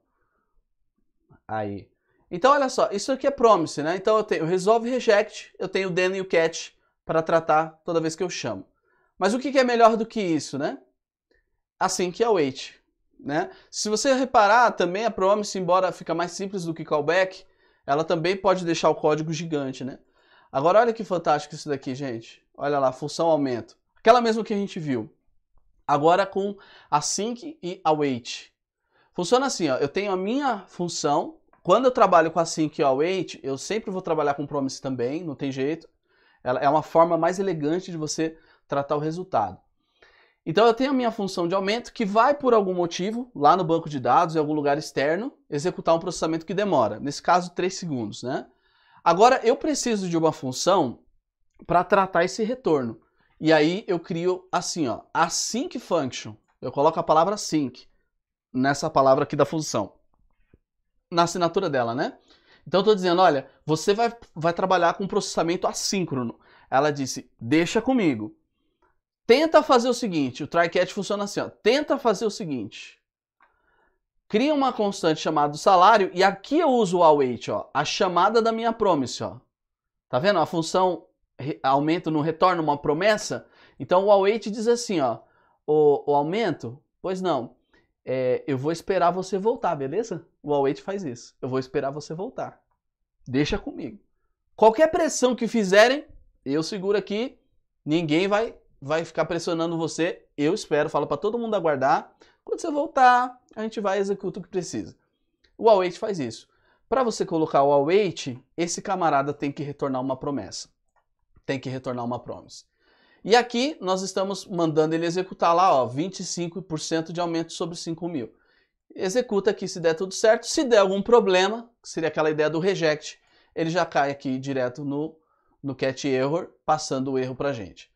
Aí. Então, olha só, isso aqui é promise, né? Então eu tenho resolve reject, eu tenho o then e o catch para tratar toda vez que eu chamo. Mas o que é melhor do que isso, né? Assim que é wait. Né? Se você reparar, também a Promise, embora fica mais simples do que callback, ela também pode deixar o código gigante, né? Agora olha que fantástico isso daqui, gente. Olha lá, função aumento. Aquela mesma que a gente viu. Agora com async e await. Funciona assim, ó, eu tenho a minha função, quando eu trabalho com async e await, eu sempre vou trabalhar com promise também, não tem jeito. Ela é uma forma mais elegante de você tratar o resultado. Então eu tenho a minha função de aumento que vai, por algum motivo, lá no banco de dados, em algum lugar externo, executar um processamento que demora, nesse caso 3 segundos, né? Agora eu preciso de uma função para tratar esse retorno. E aí eu crio assim, ó, a sync function. Eu coloco a palavra sync nessa palavra aqui da função, na assinatura dela, né? Então eu estou dizendo, olha, você vai, vai trabalhar com processamento assíncrono. Ela disse, deixa comigo. Tenta fazer o seguinte, o try catch funciona assim, ó. Tenta fazer o seguinte. Cria uma constante chamada salário e aqui eu uso o await, ó, a chamada da minha promise, ó. Tá vendo? A função aumento não retorna uma promessa. Então o await diz assim, ó, o, o aumento, pois não, é, eu vou esperar você voltar, beleza? O await faz isso. Eu vou esperar você voltar. Deixa comigo. Qualquer pressão que fizerem, eu seguro aqui, ninguém vai vai ficar pressionando você, eu espero, Falo para todo mundo aguardar. Quando você voltar, a gente vai executar o que precisa. O await faz isso. Para você colocar o await, esse camarada tem que retornar uma promessa. Tem que retornar uma promise. E aqui nós estamos mandando ele executar lá, ó, 25% de aumento sobre 5 mil. Executa aqui se der tudo certo. Se der algum problema, seria aquela ideia do reject, ele já cai aqui direto no, no catch error, passando o erro para gente.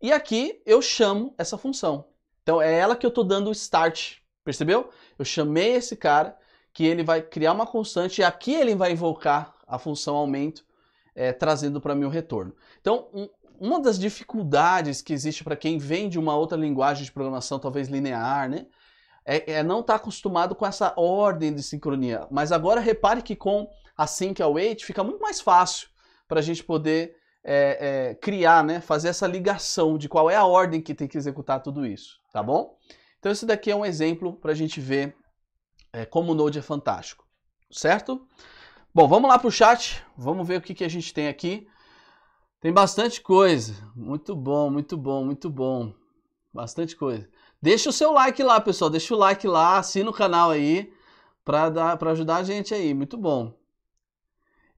E aqui eu chamo essa função. Então é ela que eu estou dando o start, percebeu? Eu chamei esse cara, que ele vai criar uma constante, e aqui ele vai invocar a função aumento, é, trazendo para mim o retorno. Então, um, uma das dificuldades que existe para quem vem de uma outra linguagem de programação, talvez linear, né? É, é não estar tá acostumado com essa ordem de sincronia. Mas agora repare que com async await fica muito mais fácil para a gente poder é, é, criar, né, fazer essa ligação de qual é a ordem que tem que executar tudo isso, tá bom? Então esse daqui é um exemplo para a gente ver é, como o Node é fantástico, certo? Bom, vamos lá para o chat, vamos ver o que, que a gente tem aqui. Tem bastante coisa, muito bom, muito bom, muito bom, bastante coisa. Deixa o seu like lá, pessoal, deixa o like lá, assina o canal aí para ajudar a gente aí, muito bom.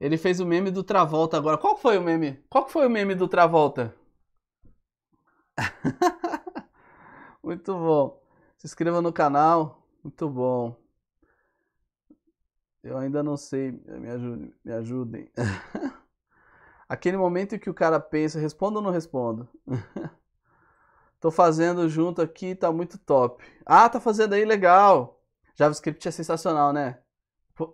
Ele fez o meme do Travolta agora. Qual foi o meme? Qual foi o meme do Travolta? Muito bom. Se inscreva no canal. Muito bom. Eu ainda não sei. Me ajudem. Me ajudem. Aquele momento em que o cara pensa, respondo ou não respondo? Tô fazendo junto aqui, tá muito top. Ah, tá fazendo aí, legal. JavaScript é sensacional, né?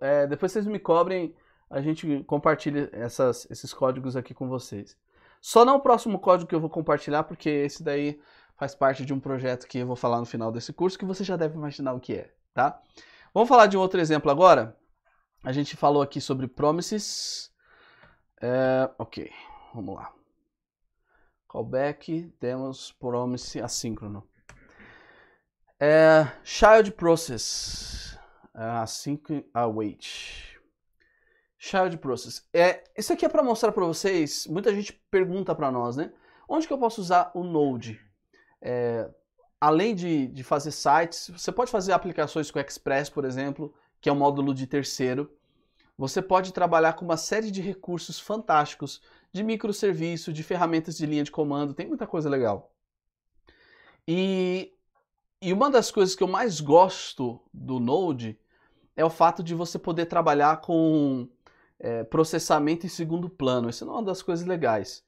É, depois vocês me cobrem a gente compartilha essas, esses códigos aqui com vocês. Só não o próximo código que eu vou compartilhar, porque esse daí faz parte de um projeto que eu vou falar no final desse curso, que você já deve imaginar o que é, tá? Vamos falar de um outro exemplo agora? A gente falou aqui sobre promises. É, ok, vamos lá. Callback, temos promise assíncrono. É, child process, é, async await. Child Process. É, isso aqui é para mostrar para vocês, muita gente pergunta para nós, né? Onde que eu posso usar o Node? É, além de, de fazer sites, você pode fazer aplicações com Express, por exemplo, que é um módulo de terceiro. Você pode trabalhar com uma série de recursos fantásticos, de microserviço, de ferramentas de linha de comando, tem muita coisa legal. E, e uma das coisas que eu mais gosto do Node é o fato de você poder trabalhar com é, processamento em segundo plano. Isso não é uma das coisas legais.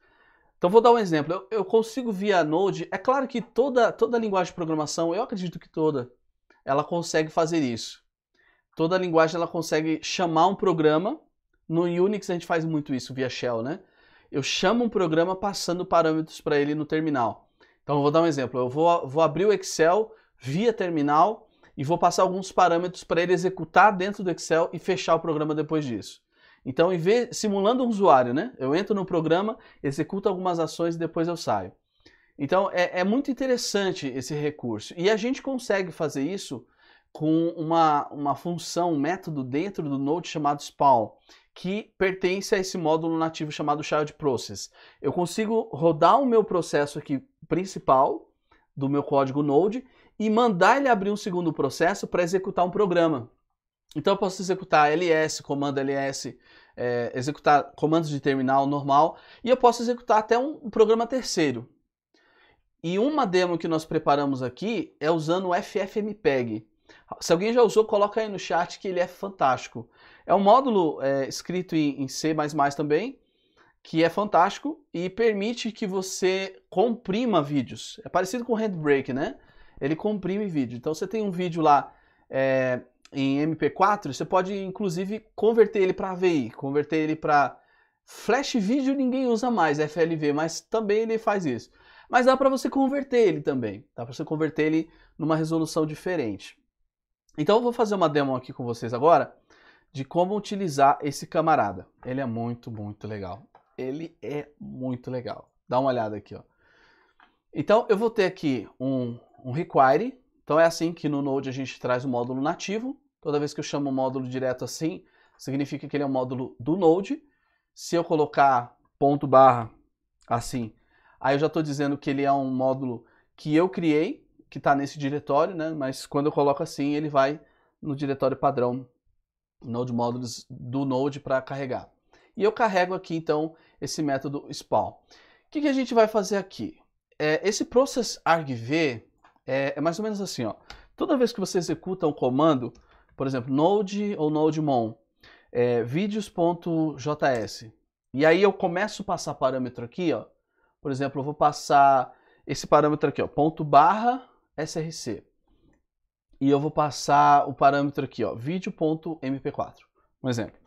Então vou dar um exemplo. Eu, eu, consigo via Node. É claro que toda toda linguagem de programação, eu acredito que toda, ela consegue fazer isso. Toda linguagem ela consegue chamar um programa. No Unix a gente faz muito isso via shell, né? Eu chamo um programa passando parâmetros para ele no terminal. Então vou dar um exemplo. Eu vou, vou abrir o Excel via terminal e vou passar alguns parâmetros para ele executar dentro do Excel e fechar o programa depois disso. Então, em vez, simulando um usuário, né? Eu entro no programa, executo algumas ações e depois eu saio. Então, é, é muito interessante esse recurso. E a gente consegue fazer isso com uma, uma função, um método dentro do Node chamado spawn, que pertence a esse módulo nativo chamado child process. Eu consigo rodar o meu processo aqui principal do meu código Node e mandar ele abrir um segundo processo para executar um programa. Então eu posso executar ls, comando ls, é, executar comandos de terminal normal e eu posso executar até um, programa terceiro. E uma demo que nós preparamos aqui é usando o FFmpeg. Se alguém já usou, coloca aí no chat que ele é fantástico. É um módulo é, escrito em, em C++ também, que é fantástico e permite que você comprima vídeos. É parecido com o Handbrake, né? Ele comprime vídeo. Então você tem um vídeo lá é, em MP4, você pode inclusive converter ele para AVI, converter ele para Flash vídeo ninguém usa mais, FLV, mas também ele faz isso. Mas dá para você converter ele também, dá para você converter ele numa resolução diferente. Então eu vou fazer uma demo aqui com vocês agora de como utilizar esse camarada. Ele é muito, muito legal. Ele é muito legal. Dá uma olhada aqui, ó. Então eu vou ter aqui um, um require, então é assim que no Node a gente traz o módulo nativo. Toda vez que eu chamo o módulo direto assim, significa que ele é um módulo do Node. Se eu colocar ponto barra assim, aí eu já estou dizendo que ele é um módulo que eu criei, que está nesse diretório, né? mas quando eu coloco assim, ele vai no diretório padrão Node módulos do Node para carregar. E eu carrego aqui, então, esse método spawn. O que, que a gente vai fazer aqui? É, esse process argv, é, é mais ou menos assim, ó. Toda vez que você executa um comando, por exemplo, node ou node-mon, é, vídeos.js, e aí eu começo a passar parâmetro aqui, ó. Por exemplo, eu vou passar esse parâmetro aqui, ó, ponto barra src. E eu vou passar o parâmetro aqui, ó, vídeo.mp4, um exemplo.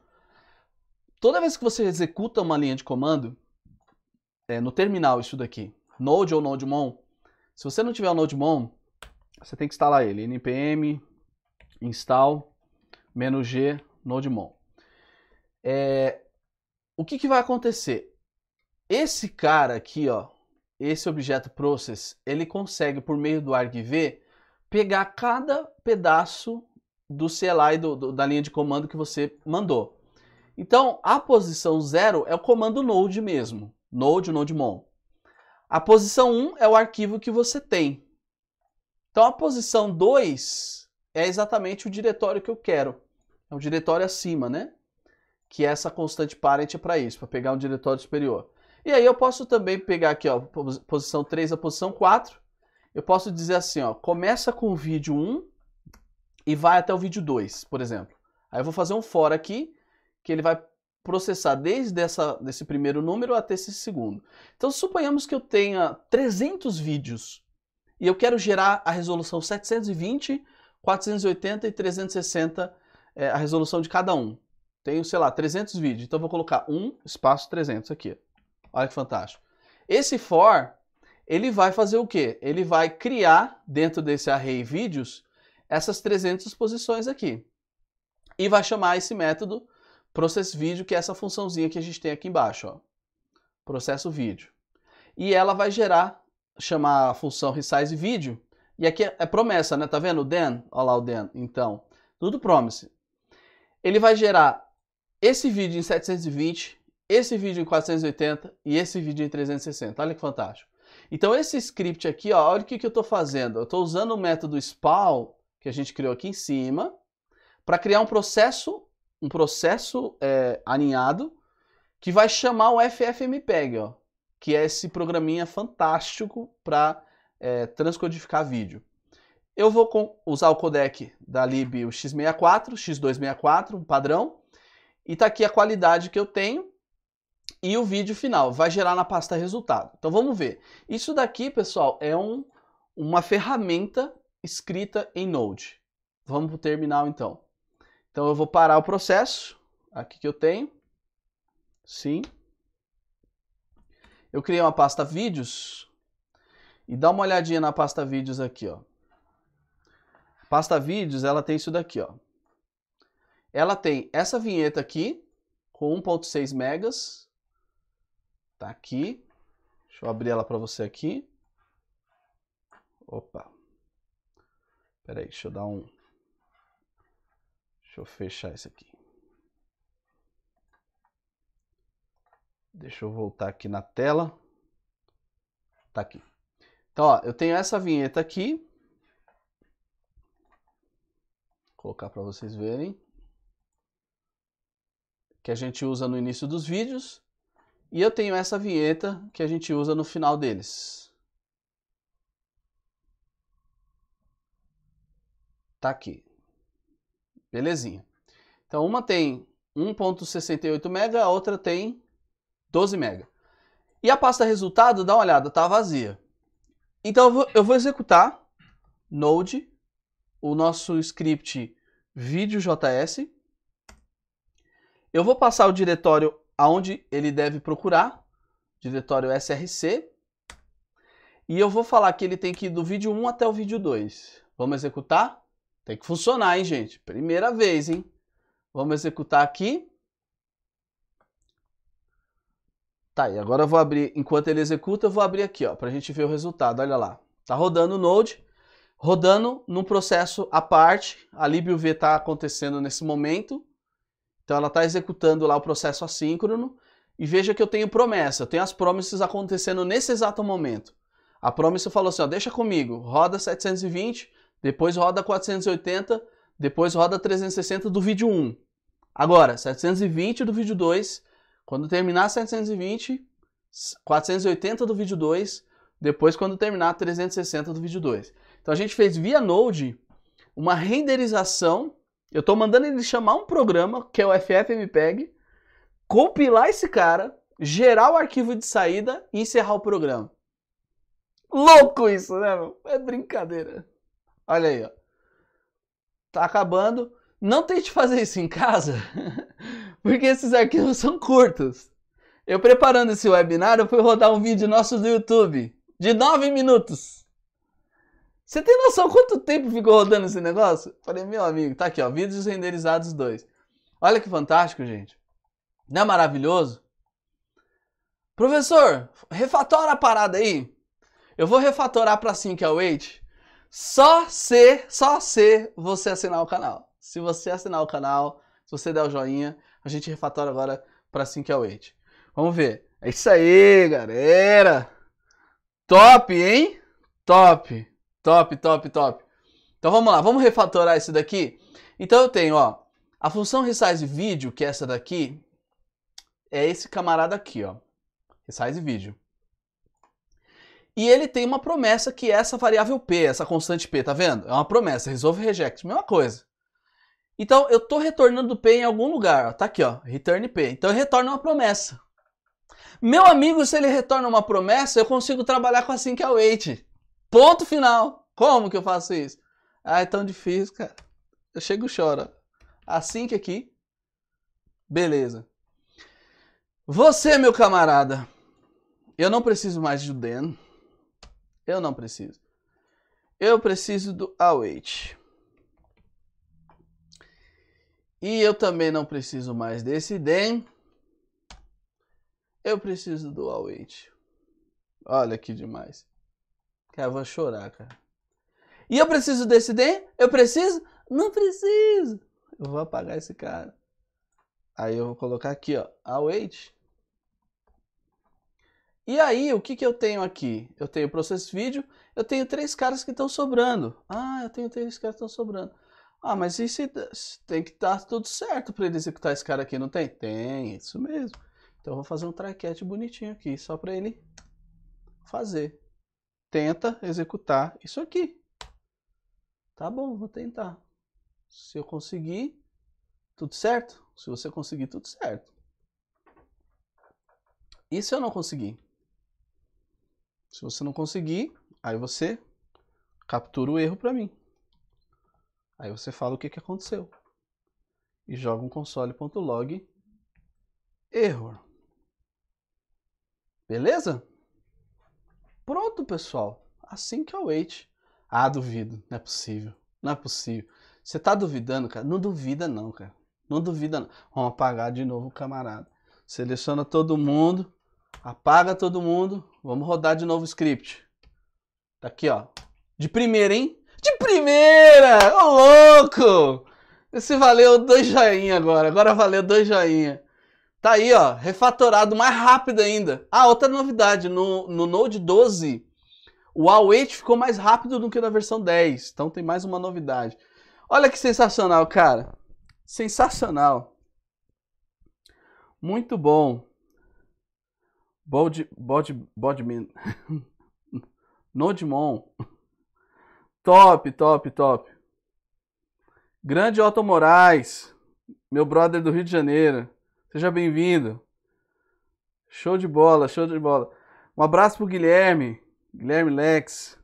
Toda vez que você executa uma linha de comando, é, no terminal isso daqui, node ou node-mon, se você não tiver o Nodemon, você tem que instalar ele. npm install -g nodemon. É, o que, que vai acontecer? Esse cara aqui, ó, esse objeto process, ele consegue, por meio do argv, pegar cada pedaço do CLI, do, do, da linha de comando que você mandou. Então, a posição zero é o comando node mesmo, node, nodemon. A posição 1 é o arquivo que você tem. Então a posição 2 é exatamente o diretório que eu quero. É um diretório acima, né? Que é essa constante parent é para isso, para pegar um diretório superior. E aí eu posso também pegar aqui, ó, posição 3 a posição 4. Eu posso dizer assim, ó, começa com o vídeo 1 e vai até o vídeo 2, por exemplo. Aí eu vou fazer um for aqui, que ele vai processar desde essa, desse primeiro número até esse segundo. Então, suponhamos que eu tenha 300 vídeos e eu quero gerar a resolução 720, 480 e 360, é, a resolução de cada um. Tenho, sei lá, 300 vídeos, então vou colocar um espaço 300 aqui. Olha que fantástico. Esse for, ele vai fazer o quê? Ele vai criar, dentro desse array vídeos, essas 300 posições aqui. E vai chamar esse método process vídeo que é essa funçãozinha que a gente tem aqui embaixo, ó. Processo vídeo. E ela vai gerar, chamar a função resize vídeo. E aqui é, é promessa, né? Tá vendo o then? Olha lá o then. Então, tudo promise. Ele vai gerar esse vídeo em 720, esse vídeo em 480 e esse vídeo em 360. Olha que fantástico. Então esse script aqui, ó, olha o que, que eu estou fazendo. Eu estou usando o método spawn que a gente criou aqui em cima para criar um processo um processo é, alinhado que vai chamar o FFmpeg, ó, que é esse programinha fantástico para é, transcodificar vídeo. Eu vou com, usar o codec da lib o x64, x264, um padrão, e tá aqui a qualidade que eu tenho e o vídeo final, vai gerar na pasta resultado. Então vamos ver. Isso daqui, pessoal, é um, uma ferramenta escrita em Node. Vamos para o terminal então. Então eu vou parar o processo, aqui que eu tenho, sim. Eu criei uma pasta vídeos e dá uma olhadinha na pasta vídeos aqui, ó. Pasta vídeos, ela tem isso daqui, ó. Ela tem essa vinheta aqui com 1.6 megas, tá aqui. Deixa eu abrir ela para você aqui. Opa. Peraí, deixa eu dar um Deixa eu fechar isso aqui. Deixa eu voltar aqui na tela. Tá aqui. Então, ó, eu tenho essa vinheta aqui. Vou colocar para vocês verem. Que a gente usa no início dos vídeos. E eu tenho essa vinheta que a gente usa no final deles. Tá aqui. Belezinha. Então uma tem 1.68 mega, a outra tem 12 mega. E a pasta resultado, dá uma olhada, tá vazia. Então eu vou, eu vou executar node, o nosso script vídeo.js. Eu vou passar o diretório aonde ele deve procurar, diretório src. E eu vou falar que ele tem que ir do vídeo 1 até o vídeo 2. Vamos executar? Tem que funcionar, hein, gente? Primeira vez, hein? Vamos executar aqui. Tá, e agora eu vou abrir, enquanto ele executa, eu vou abrir aqui, ó, pra gente ver o resultado, olha lá. Tá rodando o Node, rodando num processo à parte, a LibUV tá acontecendo nesse momento, então ela tá executando lá o processo assíncrono, e veja que eu tenho promessa, eu tenho as promises acontecendo nesse exato momento. A promessa falou assim, ó, deixa comigo, roda 720, depois roda 480, depois roda 360 do vídeo 1. Agora, 720 do vídeo 2, quando terminar 720, 480 do vídeo 2, depois quando terminar 360 do vídeo 2. Então a gente fez via Node uma renderização, eu estou mandando ele chamar um programa, que é o FFmpeg, compilar esse cara, gerar o arquivo de saída e encerrar o programa. Louco isso, né? Meu? É brincadeira. Olha aí, ó. Tá acabando. Não tente fazer isso em casa, porque esses arquivos são curtos. Eu preparando esse webinar, eu fui rodar um vídeo nosso do YouTube de 9 minutos. Você tem noção quanto tempo ficou rodando esse negócio? Falei, meu amigo, tá aqui, ó, vídeos renderizados 2. Olha que fantástico, gente. Não é maravilhoso? Professor, refatora a parada aí. Eu vou refatorar para 5 ao só se, só se você assinar o canal. Se você assinar o canal, se você der o joinha, a gente refatora agora para 5 a 8. Vamos ver. É isso aí, galera. Top, hein? Top. Top, top, top. Então vamos lá, vamos refatorar isso daqui. Então eu tenho, ó, a função resize vídeo, que é essa daqui, é esse camarada aqui, ó. Resize vídeo. E ele tem uma promessa que é essa variável P, essa constante P, tá vendo? É uma promessa, resolve reject, mesma coisa. Então, eu estou retornando P em algum lugar, ó, tá aqui, ó, return P. Então, retorna uma promessa. Meu amigo, se ele retorna uma promessa, eu consigo trabalhar com a sync await. Ponto final. Como que eu faço isso? Ah, é tão difícil, cara. Eu chego e choro. A sync aqui. Beleza. Você, meu camarada, eu não preciso mais de Dan. Eu não preciso. Eu preciso do await. E eu também não preciso mais desse den. Eu preciso do await. Olha que demais. Cara, eu vou chorar, cara. E eu preciso desse den? Eu preciso? Não preciso. Eu vou apagar esse cara. Aí eu vou colocar aqui, ó, await. E aí, o que, que eu tenho aqui? Eu tenho processo vídeo, eu tenho três caras que estão sobrando. Ah, eu tenho três caras que estão sobrando. Ah, mas e se, tem que estar tá tudo certo para ele executar esse cara aqui, não tem? Tem, isso mesmo. Então eu vou fazer um trycat bonitinho aqui, só para ele fazer. Tenta executar isso aqui. Tá bom, vou tentar. Se eu conseguir, tudo certo? Se você conseguir, tudo certo. E se eu não conseguir? Se você não conseguir, aí você captura o erro para mim. Aí você fala o que, que aconteceu. E joga um console.log error. Beleza? Pronto, pessoal. Assim que eu é wait. Ah, duvido. Não é possível. Não é possível. Você tá duvidando, cara? Não duvida não, cara. Não duvida não. Vamos apagar de novo o camarada. Seleciona todo mundo. Apaga todo mundo. Vamos rodar de novo o script. Tá aqui, ó. De primeira, hein? De primeira! Ô, louco! Esse valeu dois joinha agora. Agora valeu dois joinha. Tá aí, ó. Refatorado mais rápido ainda. Ah, outra novidade. No, no Node 12, o await ficou mais rápido do que na versão 10. Então tem mais uma novidade. Olha que sensacional, cara. Sensacional. Muito bom. Bod, Bod, Bodmin. Nodimon. Top, top, top. Grande Otto Moraes, meu brother do Rio de Janeiro. Seja bem-vindo. Show de bola, show de bola. Um abraço pro Guilherme, Guilherme Lex,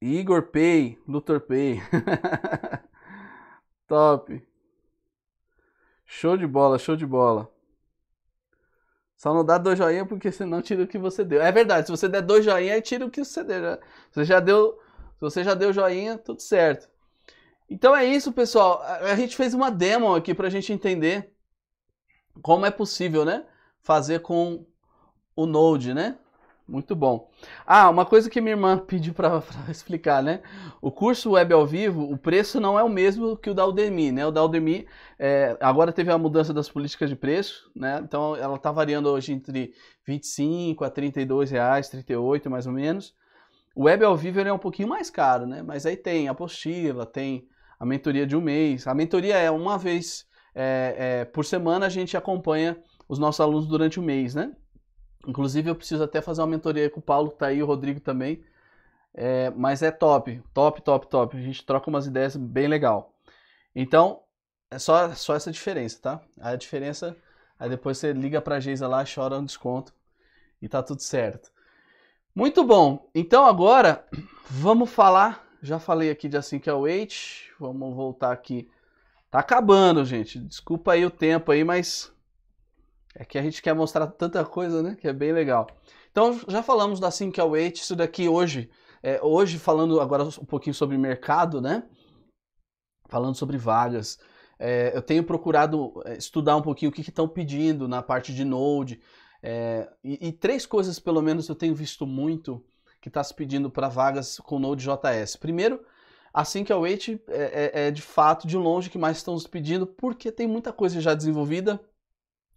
Igor Pay, Luthor Pay. Top. Show de bola, show de bola. Só não dá dois joinha porque senão tira o que você deu. É verdade, se você der dois joinha, aí tira o que você deu. Né? Você já deu, se você já deu joinha, tudo certo. Então é isso, pessoal. A gente fez uma demo aqui para a gente entender como é possível, né? Fazer com o Node, né? Muito bom. Ah, uma coisa que minha irmã pediu para explicar, né? O curso Web ao Vivo, o preço não é o mesmo que o da Udemy, né? O da Udemy é, agora teve a mudança das políticas de preço, né? Então ela está variando hoje entre 25 a 32 reais, 38 mais ou menos. O Web ao Vivo é um pouquinho mais caro, né? Mas aí tem apostila, tem a mentoria de um mês. A mentoria é uma vez é, é, por semana a gente acompanha os nossos alunos durante o mês, né? Inclusive, eu preciso até fazer uma mentoria com o Paulo, que tá aí, o Rodrigo também. É, mas é top, top, top, top. A gente troca umas ideias bem legal. Então, é só, só essa diferença, tá? A diferença, aí depois você liga pra Geisa lá, chora um desconto e tá tudo certo. Muito bom. Então agora, vamos falar, já falei aqui de assim que é o vamos voltar aqui. Tá acabando, gente. Desculpa aí o tempo aí, mas é que a gente quer mostrar tanta coisa, né? Que é bem legal. Então, já falamos da 5 isso daqui hoje. É, hoje, falando agora um pouquinho sobre mercado, né? Falando sobre vagas. É, eu tenho procurado é, estudar um pouquinho o que estão pedindo na parte de Node. É, e, e, três coisas, pelo menos, eu tenho visto muito que está se pedindo para vagas com Node.js. Primeiro, a Wait é, é, é, de fato, de longe, que mais estão se pedindo, porque tem muita coisa já desenvolvida,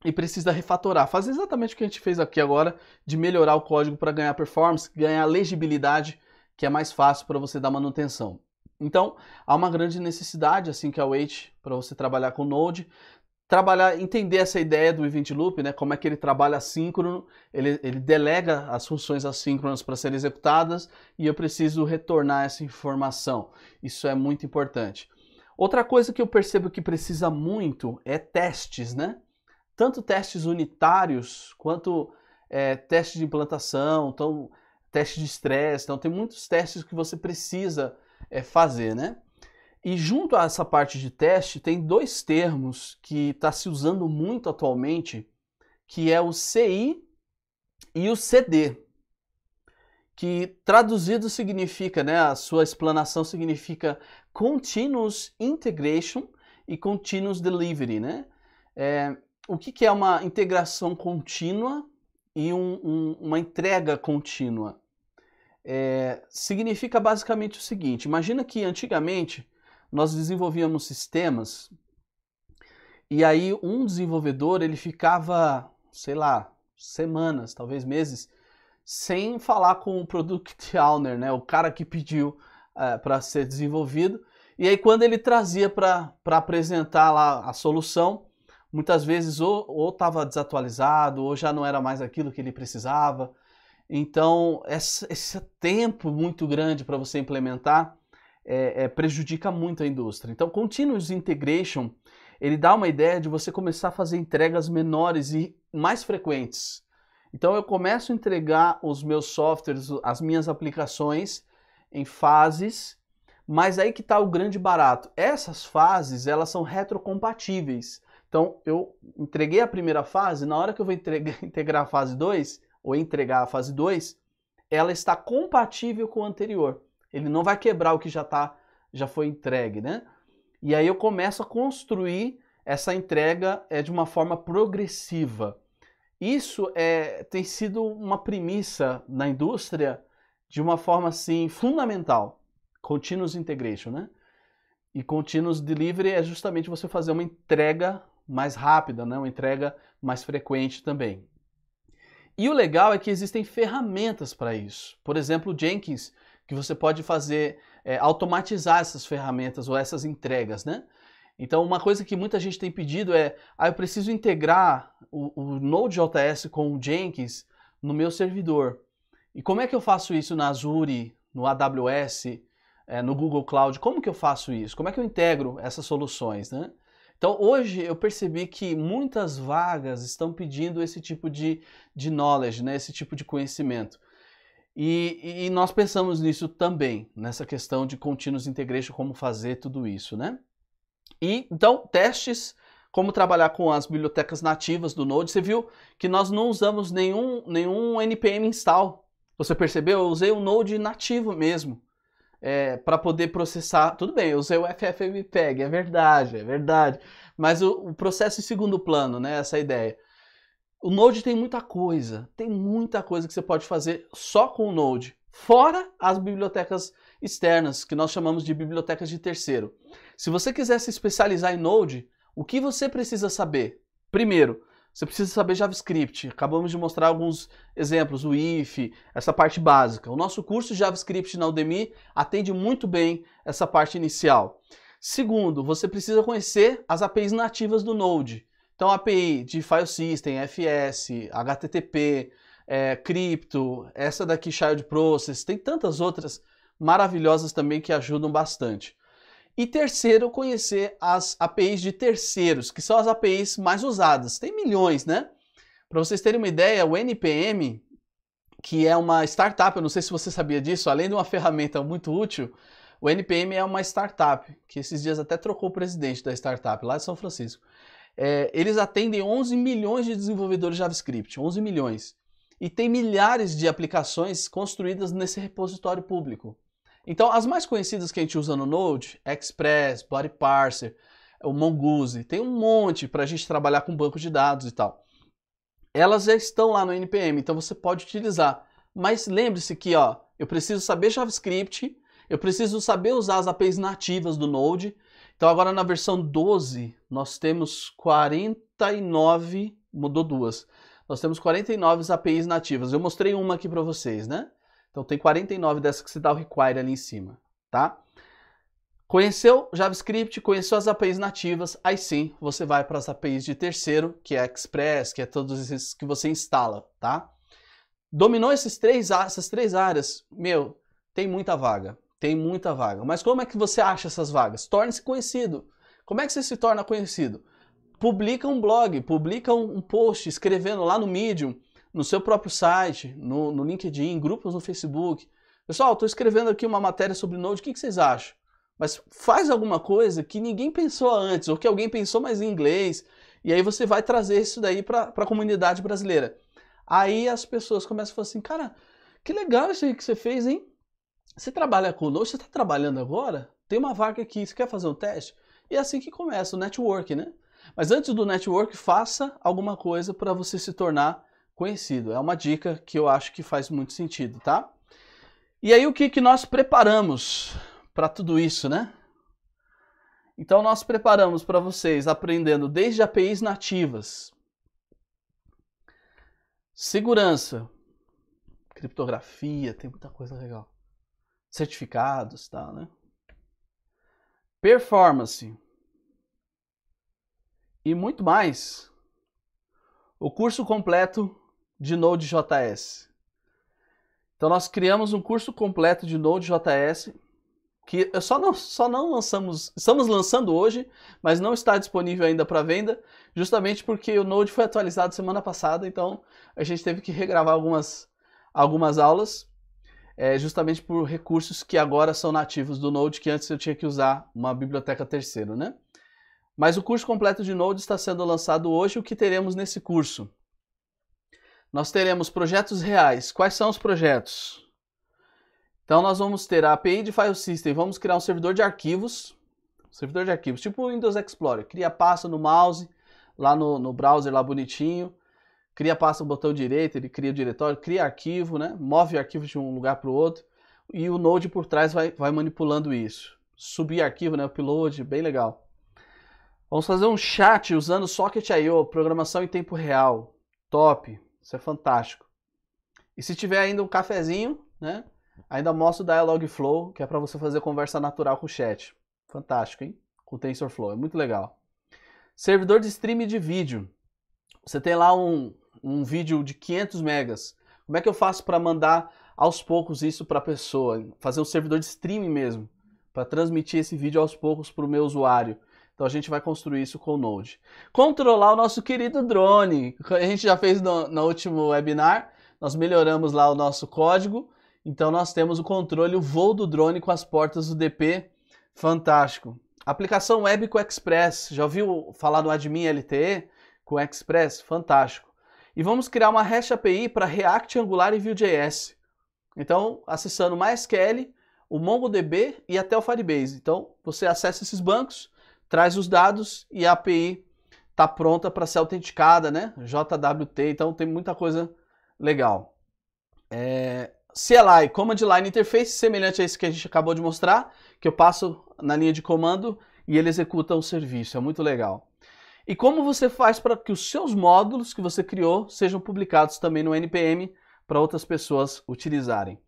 e precisa refatorar. Fazer exatamente o que a gente fez aqui agora, de melhorar o código para ganhar performance, ganhar legibilidade, que é mais fácil para você dar manutenção. Então, há uma grande necessidade, assim que a é Wait, para você trabalhar com Node, trabalhar, entender essa ideia do event loop, né? Como é que ele trabalha assíncrono, ele, ele delega as funções assíncronas para serem executadas e eu preciso retornar essa informação. Isso é muito importante. Outra coisa que eu percebo que precisa muito é testes, né? tanto testes unitários quanto é, testes de implantação, então, testes de estresse, então tem muitos testes que você precisa é, fazer, né? E junto a essa parte de teste, tem dois termos que está se usando muito atualmente, que é o CI e o CD, que traduzido significa, né, a sua explanação significa Continuous Integration e Continuous Delivery, né? É, o que, que, é uma integração contínua e um, um, uma entrega contínua? É, significa basicamente o seguinte: imagina que antigamente nós desenvolvíamos sistemas e aí um desenvolvedor ele ficava, sei lá, semanas, talvez meses, sem falar com o product owner, né, o cara que pediu é, para ser desenvolvido. E aí quando ele trazia para apresentar lá a solução muitas vezes ou estava desatualizado, ou já não era mais aquilo que ele precisava. Então, essa, esse tempo muito grande para você implementar é, é, prejudica muito a indústria. Então, Continuous Integration, ele dá uma ideia de você começar a fazer entregas menores e mais frequentes. Então, eu começo a entregar os meus softwares, as minhas aplicações em fases, mas aí que está o grande barato. Essas fases, elas são retrocompatíveis. Então, eu entreguei a primeira fase, na hora que eu vou integrar a fase 2, ou entregar a fase 2, ela está compatível com o anterior. Ele não vai quebrar o que já, tá, já foi entregue, né? E aí eu começo a construir essa entrega é de uma forma progressiva. Isso é, tem sido uma premissa na indústria de uma forma assim fundamental, continuous integration, né? E continuous delivery é justamente você fazer uma entrega mais rápida, né? uma entrega mais frequente também. E o legal é que existem ferramentas para isso. Por exemplo, o Jenkins, que você pode fazer, é, automatizar essas ferramentas ou essas entregas, né? Então, uma coisa que muita gente tem pedido é, ah, eu preciso integrar o, o Node.js com o Jenkins no meu servidor. E como é que eu faço isso na Azure, no AWS, é, eh, no Google Cloud? Como que eu faço isso? Como é que eu integro essas soluções, né? Então hoje eu percebi que muitas vagas estão pedindo esse tipo de, de knowledge, né? esse tipo de conhecimento. E, e nós pensamos nisso também, nessa questão de continuous integration, como fazer tudo isso, né? E então, testes, como trabalhar com as bibliotecas nativas do Node. Você viu que nós não usamos nenhum, nenhum NPM install. Você percebeu? Eu usei o Node nativo mesmo é, para poder processar. Tudo bem, eu usei o FFmpeg, é verdade, é verdade. Mas o, o processo em segundo plano, né? Essa ideia. O Node tem muita coisa, tem muita coisa que você pode fazer só com o Node, fora as bibliotecas externas, que nós chamamos de bibliotecas de terceiro. Se você quiser se especializar em Node, o que você precisa saber? Primeiro, você precisa saber JavaScript. Acabamos de mostrar alguns exemplos, o if, essa parte básica. O nosso curso JavaScript na Udemy atende muito bem essa parte inicial. Segundo, você precisa conhecer as APIs nativas do Node. Então, API de File System, FS, HTTP, é, Crypto, essa daqui Child Process, tem tantas outras maravilhosas também que ajudam bastante. E terceiro, conhecer as APIs de terceiros, que são as APIs mais usadas. Tem milhões, né? Para vocês terem uma ideia, o NPM, que é uma startup, eu não sei se você sabia disso, além de uma ferramenta muito útil, o NPM é uma startup, que esses dias até trocou o presidente da startup lá de São Francisco. É, eles atendem 11 milhões de desenvolvedores JavaScript, 11 milhões. E tem milhares de aplicações construídas nesse repositório público. Então, as mais conhecidas que a gente usa no Node, Express, Body Parser, o Mongoose, tem um monte para a gente trabalhar com banco de dados e tal. Elas já estão lá no NPM, então você pode utilizar. Mas lembre-se que ó, eu preciso saber JavaScript, eu preciso saber usar as APIs nativas do Node. Então agora na versão 12, nós temos 49, mudou duas. Nós temos 49 APIs nativas. Eu mostrei uma aqui para vocês, né? Então tem 49 dessas que você dá o require ali em cima, tá? Conheceu JavaScript, conheceu as APIs nativas, aí sim você vai para as APIs de terceiro, que é Express, que é todos esses que você instala, tá? Dominou esses três, essas três áreas, meu, tem muita vaga, tem muita vaga. Mas como é que você acha essas vagas? Torne-se conhecido. Como é que você se torna conhecido? Publica um blog, publica um post escrevendo lá no Medium, no seu próprio site, no, no LinkedIn, em grupos no Facebook. Pessoal, estou escrevendo aqui uma matéria sobre Node, o que, que vocês acham? Mas faz alguma coisa que ninguém pensou antes, ou que alguém pensou mais em inglês, e aí você vai trazer isso daí para a comunidade brasileira. Aí as pessoas começam a falar assim, cara, que legal isso aí que você fez, hein? Você trabalha com Node, você está trabalhando agora? Tem uma vaga aqui, você quer fazer um teste? E é assim que começa o network, né? Mas antes do network, faça alguma coisa para você se tornar conhecido. É uma dica que eu acho que faz muito sentido, tá? E aí o que, que nós preparamos para tudo isso, né? Então nós preparamos para vocês aprendendo desde APIs nativas, segurança, criptografia, tem muita coisa legal. Certificados, tá, né? Performance e muito mais. O curso completo de Node.js. Então nós criamos um curso completo de Node.js que só não, só não lançamos, estamos lançando hoje, mas não está disponível ainda para venda, justamente porque o Node foi atualizado semana passada, então a gente teve que regravar algumas, algumas aulas, é, justamente por recursos que agora são nativos do Node, que antes eu tinha que usar uma biblioteca terceiro, né? Mas o curso completo de Node está sendo lançado hoje, o que teremos nesse curso? Nós teremos projetos reais. Quais são os projetos? Então nós vamos ter a API de File System, vamos criar um servidor de arquivos, servidor de arquivos, tipo o Windows Explorer, cria pasta no mouse, lá no, no browser, lá bonitinho, cria pasta no botão direito, ele cria o diretório, cria arquivo, né? move o arquivo de um lugar para o outro, e o Node por trás vai, vai manipulando isso. Subir arquivo, né? upload, bem legal. Vamos fazer um chat usando Socket.io, programação em tempo real, top. Isso é fantástico. E se tiver ainda um cafezinho, né? Ainda mostro o Flow, que é para você fazer conversa natural com o chat. Fantástico, hein? Com o TensorFlow, é muito legal. Servidor de streaming de vídeo. Você tem lá um, um vídeo de 500 megas. Como é que eu faço para mandar aos poucos isso para a pessoa? Fazer um servidor de streaming mesmo, para transmitir esse vídeo aos poucos para o meu usuário. Então a gente vai construir isso com o Node. Controlar o nosso querido drone. A gente já fez no, no último webinar, nós melhoramos lá o nosso código. Então nós temos o controle, o voo do drone com as portas do DP. Fantástico. Aplicação web com Express. Já ouviu falar no Admin LTE com Express? Fantástico. E vamos criar uma REST API para React, Angular e Vue.js. Então, acessando MySQL, o MongoDB e até o Firebase. Então, você acessa esses bancos traz os dados e a API está pronta para ser autenticada, né? JWT, então tem muita coisa legal. É, CLI, Command Line Interface, semelhante a esse que a gente acabou de mostrar, que eu passo na linha de comando e ele executa o serviço, é muito legal. E como você faz para que os seus módulos que você criou sejam publicados também no NPM para outras pessoas utilizarem?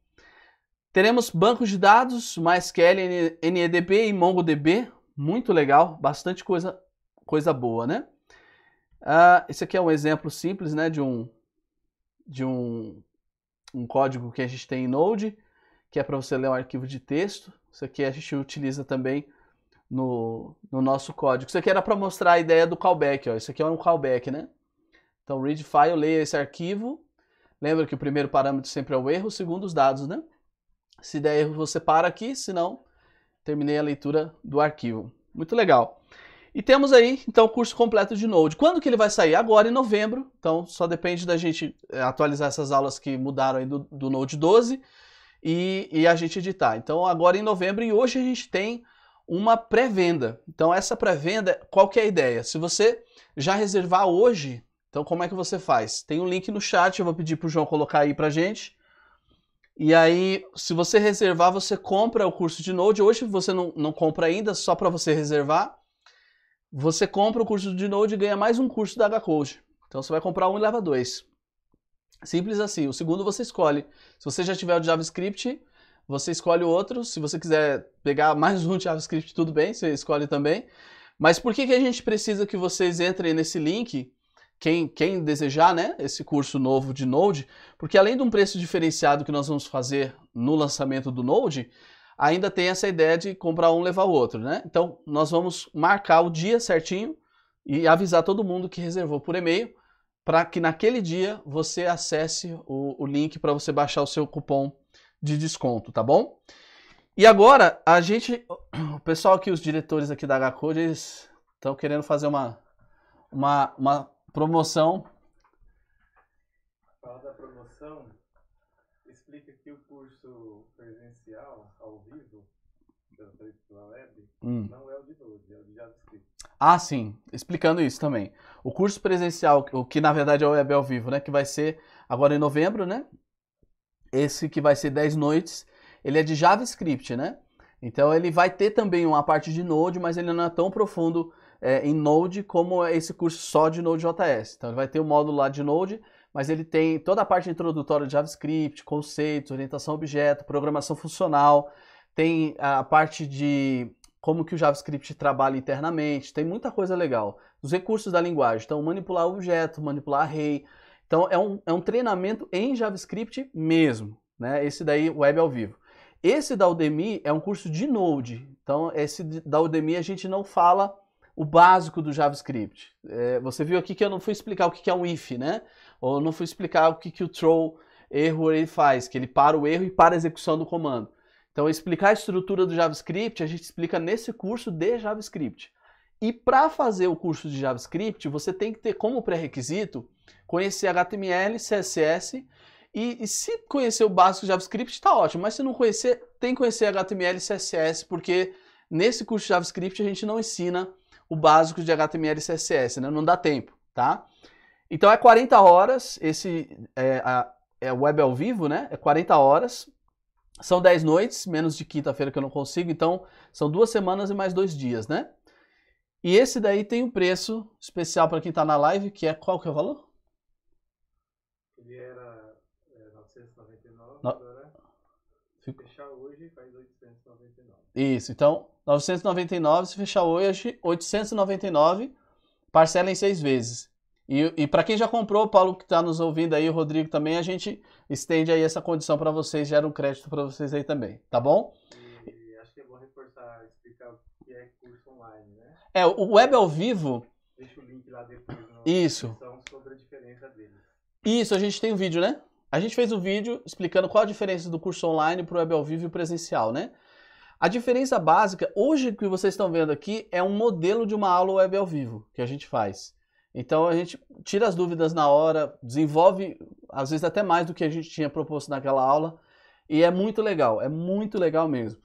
Teremos bancos de dados, MySQL, NEDB e MongoDB muito legal, bastante coisa, coisa boa, né? Ah, esse aqui é um exemplo simples, né, de um de um, um código que a gente tem em Node, que é para você ler um arquivo de texto. Isso aqui a gente utiliza também no, no nosso código. Isso aqui era para mostrar a ideia do callback, ó. Isso aqui é um callback, né? Então, read file, leia esse arquivo. Lembra que o primeiro parâmetro sempre é o erro, o segundo os dados, né? Se der erro, você para aqui, se não, terminei a leitura do arquivo. Muito legal. E temos aí, então, o curso completo de Node. Quando que ele vai sair? Agora, em novembro. Então, só depende da gente eh, atualizar essas aulas que mudaram aí do, do Node 12 e, e a gente editar. Então, agora em novembro. E hoje a gente tem uma pré-venda. Então, essa pré-venda, qual que é a ideia? Se você já reservar hoje, então como é que você faz? Tem um link no chat, eu vou pedir para o João colocar aí para gente. E aí, se você reservar, você compra o curso de Node. Hoje você não, não compra ainda, só para você reservar. Você compra o curso de Node e ganha mais um curso da H-Code. Então você vai comprar um e leva dois. Simples assim. O segundo você escolhe. Se você já tiver o JavaScript, você escolhe o outro. Se você quiser pegar mais um JavaScript, tudo bem, você escolhe também. Mas por que, que a gente precisa que vocês entrem nesse link? quem, quem desejar né, esse curso novo de Node, porque além de um preço diferenciado que nós vamos fazer no lançamento do Node, ainda tem essa ideia de comprar um levar o outro, né? Então nós vamos marcar o dia certinho e avisar todo mundo que reservou por e-mail para que naquele dia você acesse o, o link para você baixar o seu cupom de desconto, tá bom? E agora a gente, o pessoal aqui, os diretores aqui da H-Code, eles estão querendo fazer uma, uma, uma Promoção. Fala da promoção. Explica que o curso presencial, ao vivo, pela é web, hum. não é o de Node, é o de JavaScript. Ah, sim. Explicando isso também. O curso presencial, o que na verdade é o web ao vivo, né? Que vai ser agora em novembro, né? Esse que vai ser 10 noites, ele é de JavaScript, né? Então ele vai ter também uma parte de Node, mas ele não é tão profundo é, em Node como é esse curso só de Node.js. Então ele vai ter o um módulo lá de Node, mas ele tem toda a parte introdutória de JavaScript, conceitos, orientação a objeto, programação funcional, tem a parte de como que o JavaScript trabalha internamente, tem muita coisa legal. Os recursos da linguagem, então manipular objeto, manipular array. Então é um, é um treinamento em JavaScript mesmo, né? Esse daí, web ao vivo. Esse da Udemy é um curso de Node. Então esse da Udemy a gente não fala o básico do JavaScript. É, você viu aqui que eu não fui explicar o que é um if, né? Ou não fui explicar o que, que o throw erro ele faz, que ele para o erro e para a execução do comando. Então, explicar a estrutura do JavaScript, a gente explica nesse curso de JavaScript. E para fazer o curso de JavaScript, você tem que ter como pré-requisito conhecer HTML, CSS e, e, se conhecer o básico de JavaScript está ótimo, mas se não conhecer, tem que conhecer HTML, CSS, porque nesse curso de JavaScript a gente não ensina o básico de HTML e CSS, né? Não dá tempo, tá? Então é 40 horas, esse é, a, é web ao vivo, né? É 40 horas, são 10 noites, menos de quinta-feira que eu não consigo, então são duas semanas e mais dois dias, né? E esse daí tem um preço especial para quem está na live, que é qual que é o valor? Ele era é, 999, no... agora fechar hoje faz 899. Isso, então 999, se fechar hoje, 899, parcela em seis vezes. E, e para quem já comprou, Paulo que está nos ouvindo aí, o Rodrigo também, a gente estende aí essa condição para vocês, gera um crédito para vocês aí também, tá bom? E acho que é bom reforçar, explicar o que é curso online, né? É, o web ao vivo... Deixa o link lá depois Isso. sobre a diferença dele. Isso, a gente tem um vídeo, né? A gente fez um vídeo explicando qual a diferença do curso online para o web ao vivo e presencial, né? A diferença básica, hoje que vocês estão vendo aqui, é um modelo de uma aula web ao vivo que a gente faz. Então a gente tira as dúvidas na hora, desenvolve às vezes até mais do que a gente tinha proposto naquela aula, e é muito legal, é muito legal mesmo.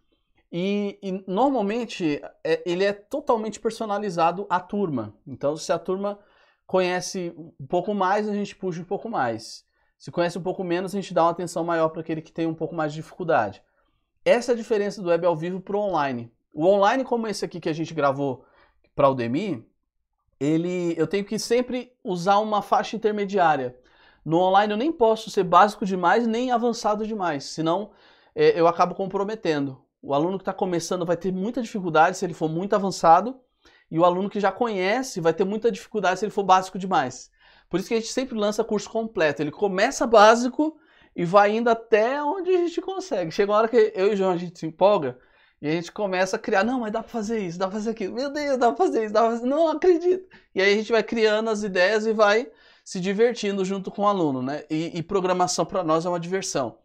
E, e normalmente é, ele é totalmente personalizado à turma. Então se a turma conhece um pouco mais, a gente puxa um pouco mais. Se conhece um pouco menos, a gente dá uma atenção maior para aquele que tem um pouco mais de dificuldade. Essa é a diferença do web ao vivo para o online. O online, como esse aqui que a gente gravou para o Demi, ele, eu tenho que sempre usar uma faixa intermediária. No online eu nem posso ser básico demais nem avançado demais, senão é, eu acabo comprometendo. O aluno que está começando vai ter muita dificuldade se ele for muito avançado, e o aluno que já conhece vai ter muita dificuldade se ele for básico demais. Por isso que a gente sempre lança curso completo. Ele começa básico, e vai indo até onde a gente consegue. Chega uma hora que eu e o João a gente se empolga e a gente começa a criar, não, mas dá para fazer isso, dá para fazer aquilo. Meu Deus, dá para fazer isso, dá pra fazer, não acredito. E aí a gente vai criando as ideias e vai se divertindo junto com o aluno, né? E, e programação para nós é uma diversão.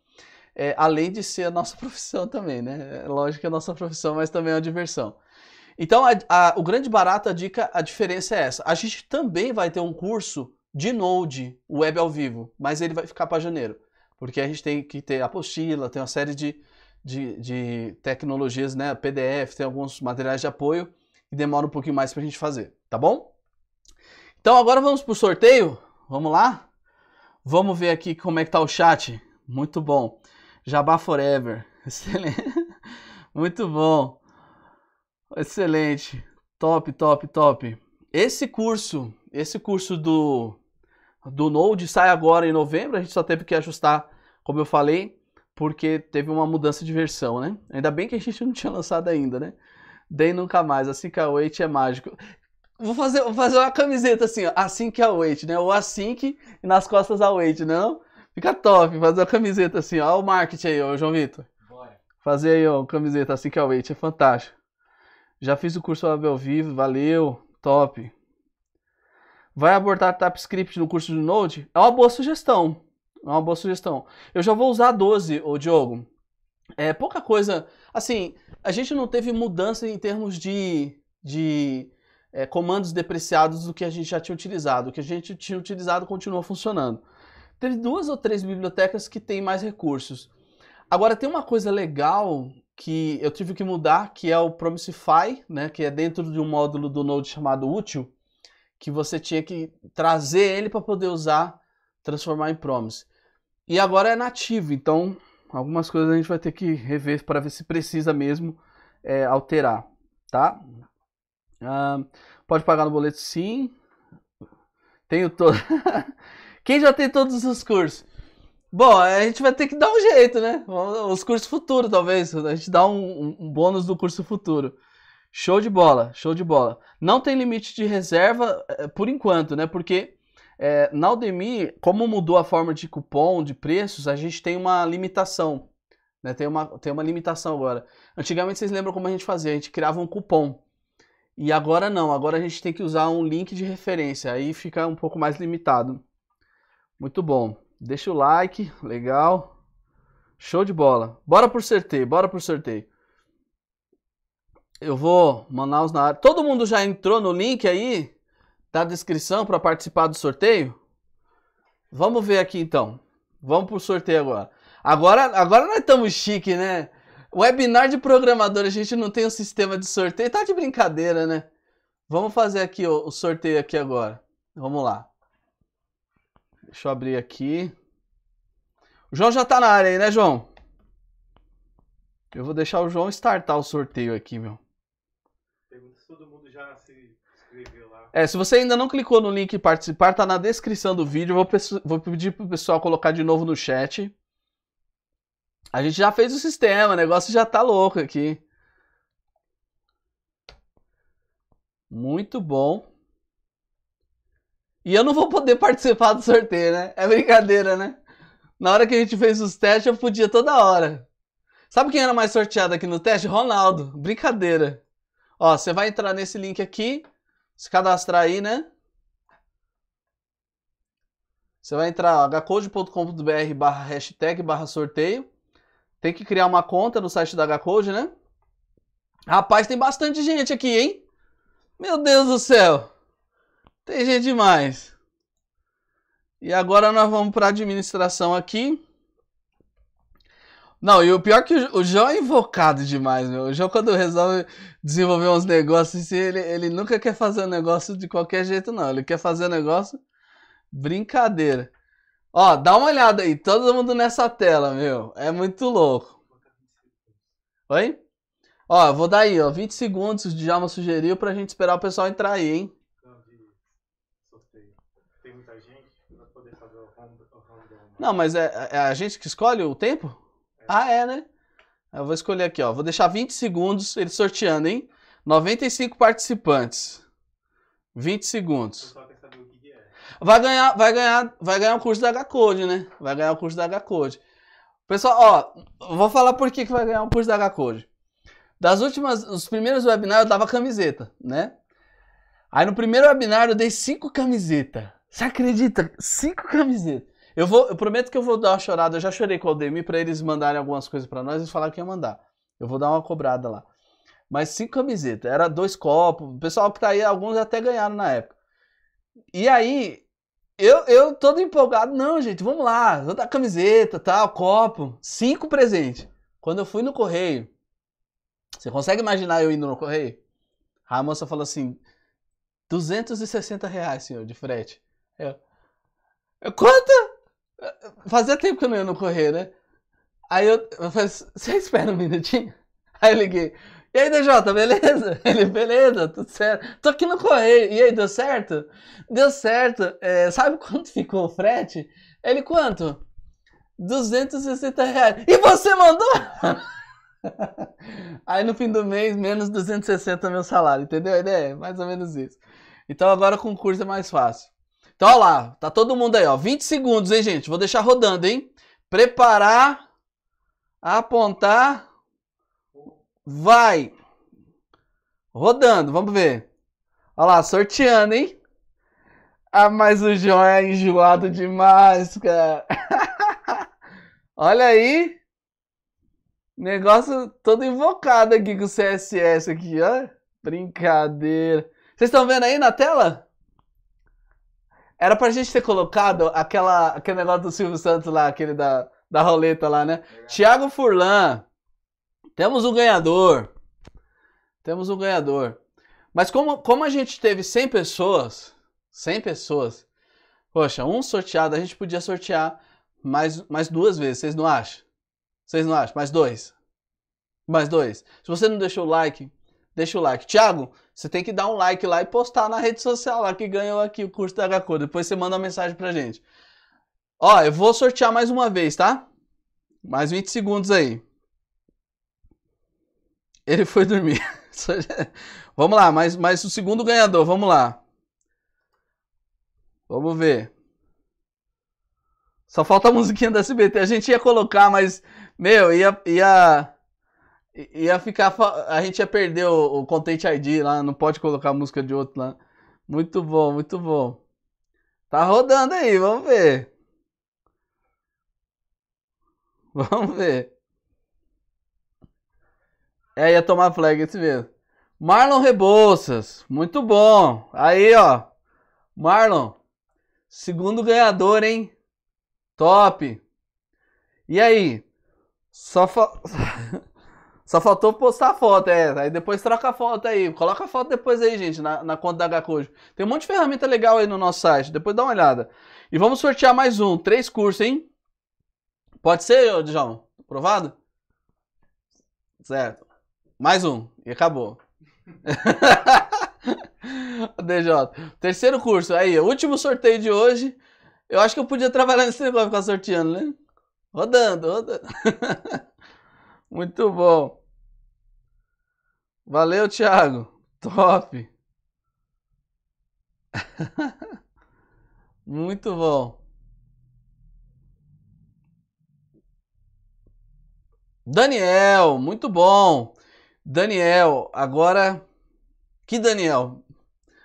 É, além de ser a nossa profissão também, né? É lógico que é a nossa profissão, mas também é uma diversão. Então, a, a, o grande barato, a dica, a diferença é essa. A gente também vai ter um curso de Node, web ao vivo, mas ele vai ficar para janeiro porque a gente tem que ter apostila, tem uma série de, de, de tecnologias, né? PDF, tem alguns materiais de apoio e demora um pouquinho mais para a gente fazer, tá bom? Então agora vamos para o sorteio, vamos lá? Vamos ver aqui como é que tá o chat, muito bom. Jabá Forever, excelente, muito bom, excelente, top, top, top. Esse curso, esse curso do do Node sai agora em novembro, a gente só teve que ajustar, como eu falei, porque teve uma mudança de versão, né? Ainda bem que a gente não tinha lançado ainda, né? Dei nunca mais, assim que a Wait é mágico. Vou fazer, vou fazer uma camiseta assim, ó, assim que a Wait, né? Ou assim que nas costas a Wait, não? Fica top, fazer uma camiseta assim, ó, o marketing aí, ó, João Vitor. Bora. Fazer aí, ó, uma camiseta assim que a Wait, é fantástico. Já fiz o curso Abel Vivo, valeu, top. Vai abordar TypeScript no curso de Node? É uma boa sugestão. É uma boa sugestão. Eu já vou usar 12, ô Diogo. É pouca coisa. Assim, a gente não teve mudança em termos de, de é, comandos depreciados do que a gente já tinha utilizado. O que a gente tinha utilizado continua funcionando. Teve duas ou três bibliotecas que têm mais recursos. Agora, tem uma coisa legal que eu tive que mudar, que é o Promisify, né, que é dentro de um módulo do Node chamado útil, que você tinha que trazer ele para poder usar, transformar em promise. E agora é nativo, então algumas coisas a gente vai ter que rever para ver se precisa mesmo é, alterar, tá? pode pagar no boleto, sim. Tenho todo. Quem já tem todos os cursos? Bom, a gente vai ter que dar um jeito, né? Os cursos futuros, talvez. A gente dá um, um, um bônus do curso futuro. Show de bola, show de bola. Não tem limite de reserva eh, eh, por enquanto, né? Porque é, na Udemy, como mudou a forma de cupom, de preços, a gente tem uma limitação. Né? Tem, uma, tem uma limitação agora. Antigamente vocês lembram como a gente fazia, a gente criava um cupom. E agora não, agora a gente tem que usar um link de referência, aí fica um pouco mais limitado. Muito bom. Deixa o like, legal. Show de bola. Bora pro sorteio, bora pro sorteio. Eu vou, Manaus na área. Todo mundo já entrou no link aí da descrição para participar do sorteio? Vamos ver aqui então. Vamos pro sorteio agora. Agora, agora nós estamos chique, né? Webinar de programador, a gente não tem um sistema de sorteio. Tá de brincadeira, né? Vamos fazer aqui o, o sorteio aqui agora. Vamos lá. Deixa eu abrir aqui. O João já tá na área aí, né, João? Eu vou deixar o João startar o sorteio aqui, meu já se lá. É, se você ainda não clicou no link participar, tá na descrição do vídeo. Vou, vou pedir pro pessoal colocar de novo no chat. A gente já fez o sistema, o negócio já tá louco aqui. Muito bom. E eu não vou poder participar do sorteio, né? É brincadeira, né? Na hora que a gente fez os testes, eu podia toda hora. Sabe quem era mais sorteado aqui no teste? Ronaldo. Brincadeira. Ó, você vai entrar nesse link aqui, se cadastrar aí, né? Você vai entrar hcode.com.br barra hashtag barra sorteio. Tem que criar uma conta no site da Hcode, né? Rapaz, tem bastante gente aqui, hein? Meu Deus do céu! Tem gente demais. E agora nós vamos para administração aqui. Não, e o pior é que o João é invocado demais, meu. O João, quando resolve desenvolver uns negócios, assim, ele, ele nunca quer fazer um negócio de qualquer jeito, não. Ele quer fazer um negócio brincadeira. Ó, dá uma olhada aí, todo mundo nessa tela, meu. É muito louco. Oi? Ó, vou dar aí, ó, 20 segundos, o Djalma sugeriu pra gente esperar o pessoal entrar aí, hein? Não, mas é, é a gente que escolhe o tempo? Ah, é, né? Eu vou escolher aqui, ó. Vou deixar 20 segundos, ele sorteando, hein? 95 participantes. 20 segundos. É. Vai ganhar, vai ganhar, vai ganhar o curso da H-Code, né? Vai ganhar o curso da H-Code. Pessoal, ó, vou falar por que, que vai ganhar o curso da H-Code. Das últimas, os primeiros webinars eu dava camiseta, né? Aí no primeiro webinar eu dei cinco camisetas. Você acredita? Cinco camisetas. Eu, vou, eu prometo que eu vou dar uma chorada. Eu já chorei com o Demi para eles mandarem algumas coisas para nós. Eles falaram que ia mandar. Eu vou dar uma cobrada lá. Mas cinco camisetas. Era dois copos. O pessoal que tá aí, alguns até ganharam na época. E aí, eu, eu todo empolgado. Não, gente, vamos lá. Vou dar camiseta, tal, copo. Cinco presentes. Quando eu fui no correio, você consegue imaginar eu indo no correio? A moça falou assim: 260 reais, senhor, de frete. Eu, eu é quanto? Fazia tempo que eu não ia no correio, né? Aí eu, eu falei, você espera um minutinho? Aí eu liguei. E aí, DJ, beleza? Ele, beleza, tudo certo. Tô aqui no correio. E aí, deu certo? Deu certo. É, sabe quanto ficou o frete? Ele, quanto? 260 reais. E você mandou? aí no fim do mês, menos 260 meu salário, entendeu a ideia? Mais ou menos isso. Então agora o concurso é mais fácil. Então, olha lá, tá todo mundo aí, ó. 20 segundos, hein, gente? Vou deixar rodando, hein? Preparar, apontar, vai. Rodando, vamos ver. Olha lá, sorteando, hein? Ah, mas o João é enjoado demais, cara. Olha aí. Negócio todo invocado aqui com o CSS aqui, ó. Brincadeira. Vocês estão vendo aí na tela? Era pra gente ter colocado aquela, aquele negócio do Silvio Santos lá, aquele da, da roleta lá, né? Legal. Thiago Furlan. Temos um ganhador. Temos um ganhador. Mas como, como a gente teve 100 pessoas, 100 pessoas, poxa, um sorteado, a gente podia sortear mais, mais duas vezes, vocês não acham? Vocês não acham? Mais dois. Mais dois. Se você não deixou o like, deixa o like. Thiago, você tem que dar um like lá e postar na rede social lá que ganhou aqui o curso da HQ. Depois você manda uma mensagem pra gente. Ó, eu vou sortear mais uma vez, tá? Mais 20 segundos aí. Ele foi dormir. vamos lá, mais, mais o segundo ganhador, vamos lá. Vamos ver. Só falta a musiquinha da SBT. A gente ia colocar, mas, meu, ia, ia ia ficar. A gente ia perder o, o Content ID lá, não pode colocar música de outro lá. Muito bom, muito bom. Tá rodando aí, vamos ver. Vamos ver. É, ia tomar flag esse mesmo. Marlon Rebouças, muito bom. Aí, ó. Marlon, segundo ganhador, hein? Top. E aí? Só fa... Só faltou postar a foto, é. Aí depois troca a foto aí. Coloca a foto depois aí, gente, na, na conta da HCojo. Tem um monte de ferramenta legal aí no nosso site. Depois dá uma olhada. E vamos sortear mais um. Três cursos, hein? Pode ser, ô, Djalma? Aprovado? Certo. Mais um. E acabou. DJ. Terceiro curso. Aí, último sorteio de hoje. Eu acho que eu podia trabalhar nesse negócio, ficar sorteando, né? Rodando, rodando. Muito bom. Valeu, Thiago. Top. Muito bom. Daniel, muito bom. Daniel, agora. Que Daniel?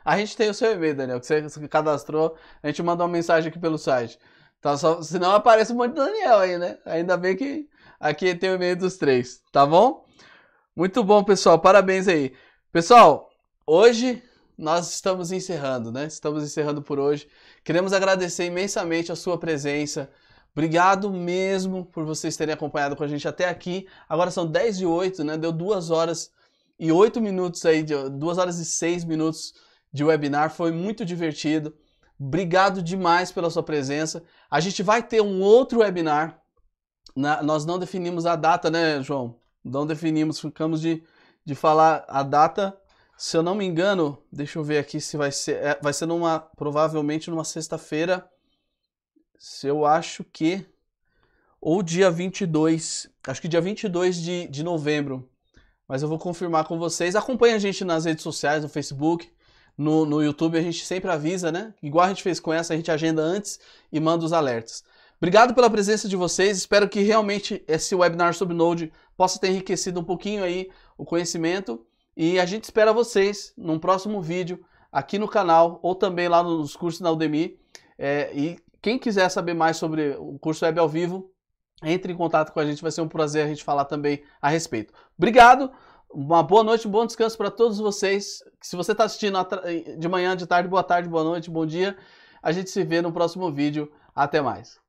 A gente tem o seu e-mail, Daniel, que você cadastrou. A gente mandou uma mensagem aqui pelo site. Tá só, senão aparece um monte de Daniel aí, né? Ainda bem que Aqui tem o e-mail dos três, tá bom? Muito bom, pessoal. Parabéns aí. Pessoal, hoje nós estamos encerrando, né? Estamos encerrando por hoje. Queremos agradecer imensamente a sua presença. Obrigado mesmo por vocês terem acompanhado com a gente até aqui. Agora são 10 e 8, né? Deu 2 horas e 8 minutos aí, 2 horas e 6 minutos de webinar. Foi muito divertido. Obrigado demais pela sua presença. A gente vai ter um outro webinar na, nós não definimos a data, né, João? Não definimos, ficamos de, de falar a data. Se eu não me engano, deixa eu ver aqui se vai ser. É, vai ser numa. Provavelmente numa sexta-feira. Se eu acho que. Ou dia 22. Acho que dia 22 de, de novembro. Mas eu vou confirmar com vocês. Acompanhe a gente nas redes sociais, no Facebook. No, no YouTube a gente sempre avisa, né? Igual a gente fez com essa, a gente agenda antes e manda os alertas. Obrigado pela presença de vocês. Espero que realmente esse webinar sobre Node possa ter enriquecido um pouquinho aí o conhecimento. E a gente espera vocês num próximo vídeo aqui no canal ou também lá nos cursos na Udemy. É, e quem quiser saber mais sobre o curso Web ao Vivo, entre em contato com a gente, vai ser um prazer a gente falar também a respeito. Obrigado, uma boa noite, um bom descanso para todos vocês. Se você está assistindo de manhã, de tarde, boa tarde, boa noite, bom dia. A gente se vê no próximo vídeo. Até mais.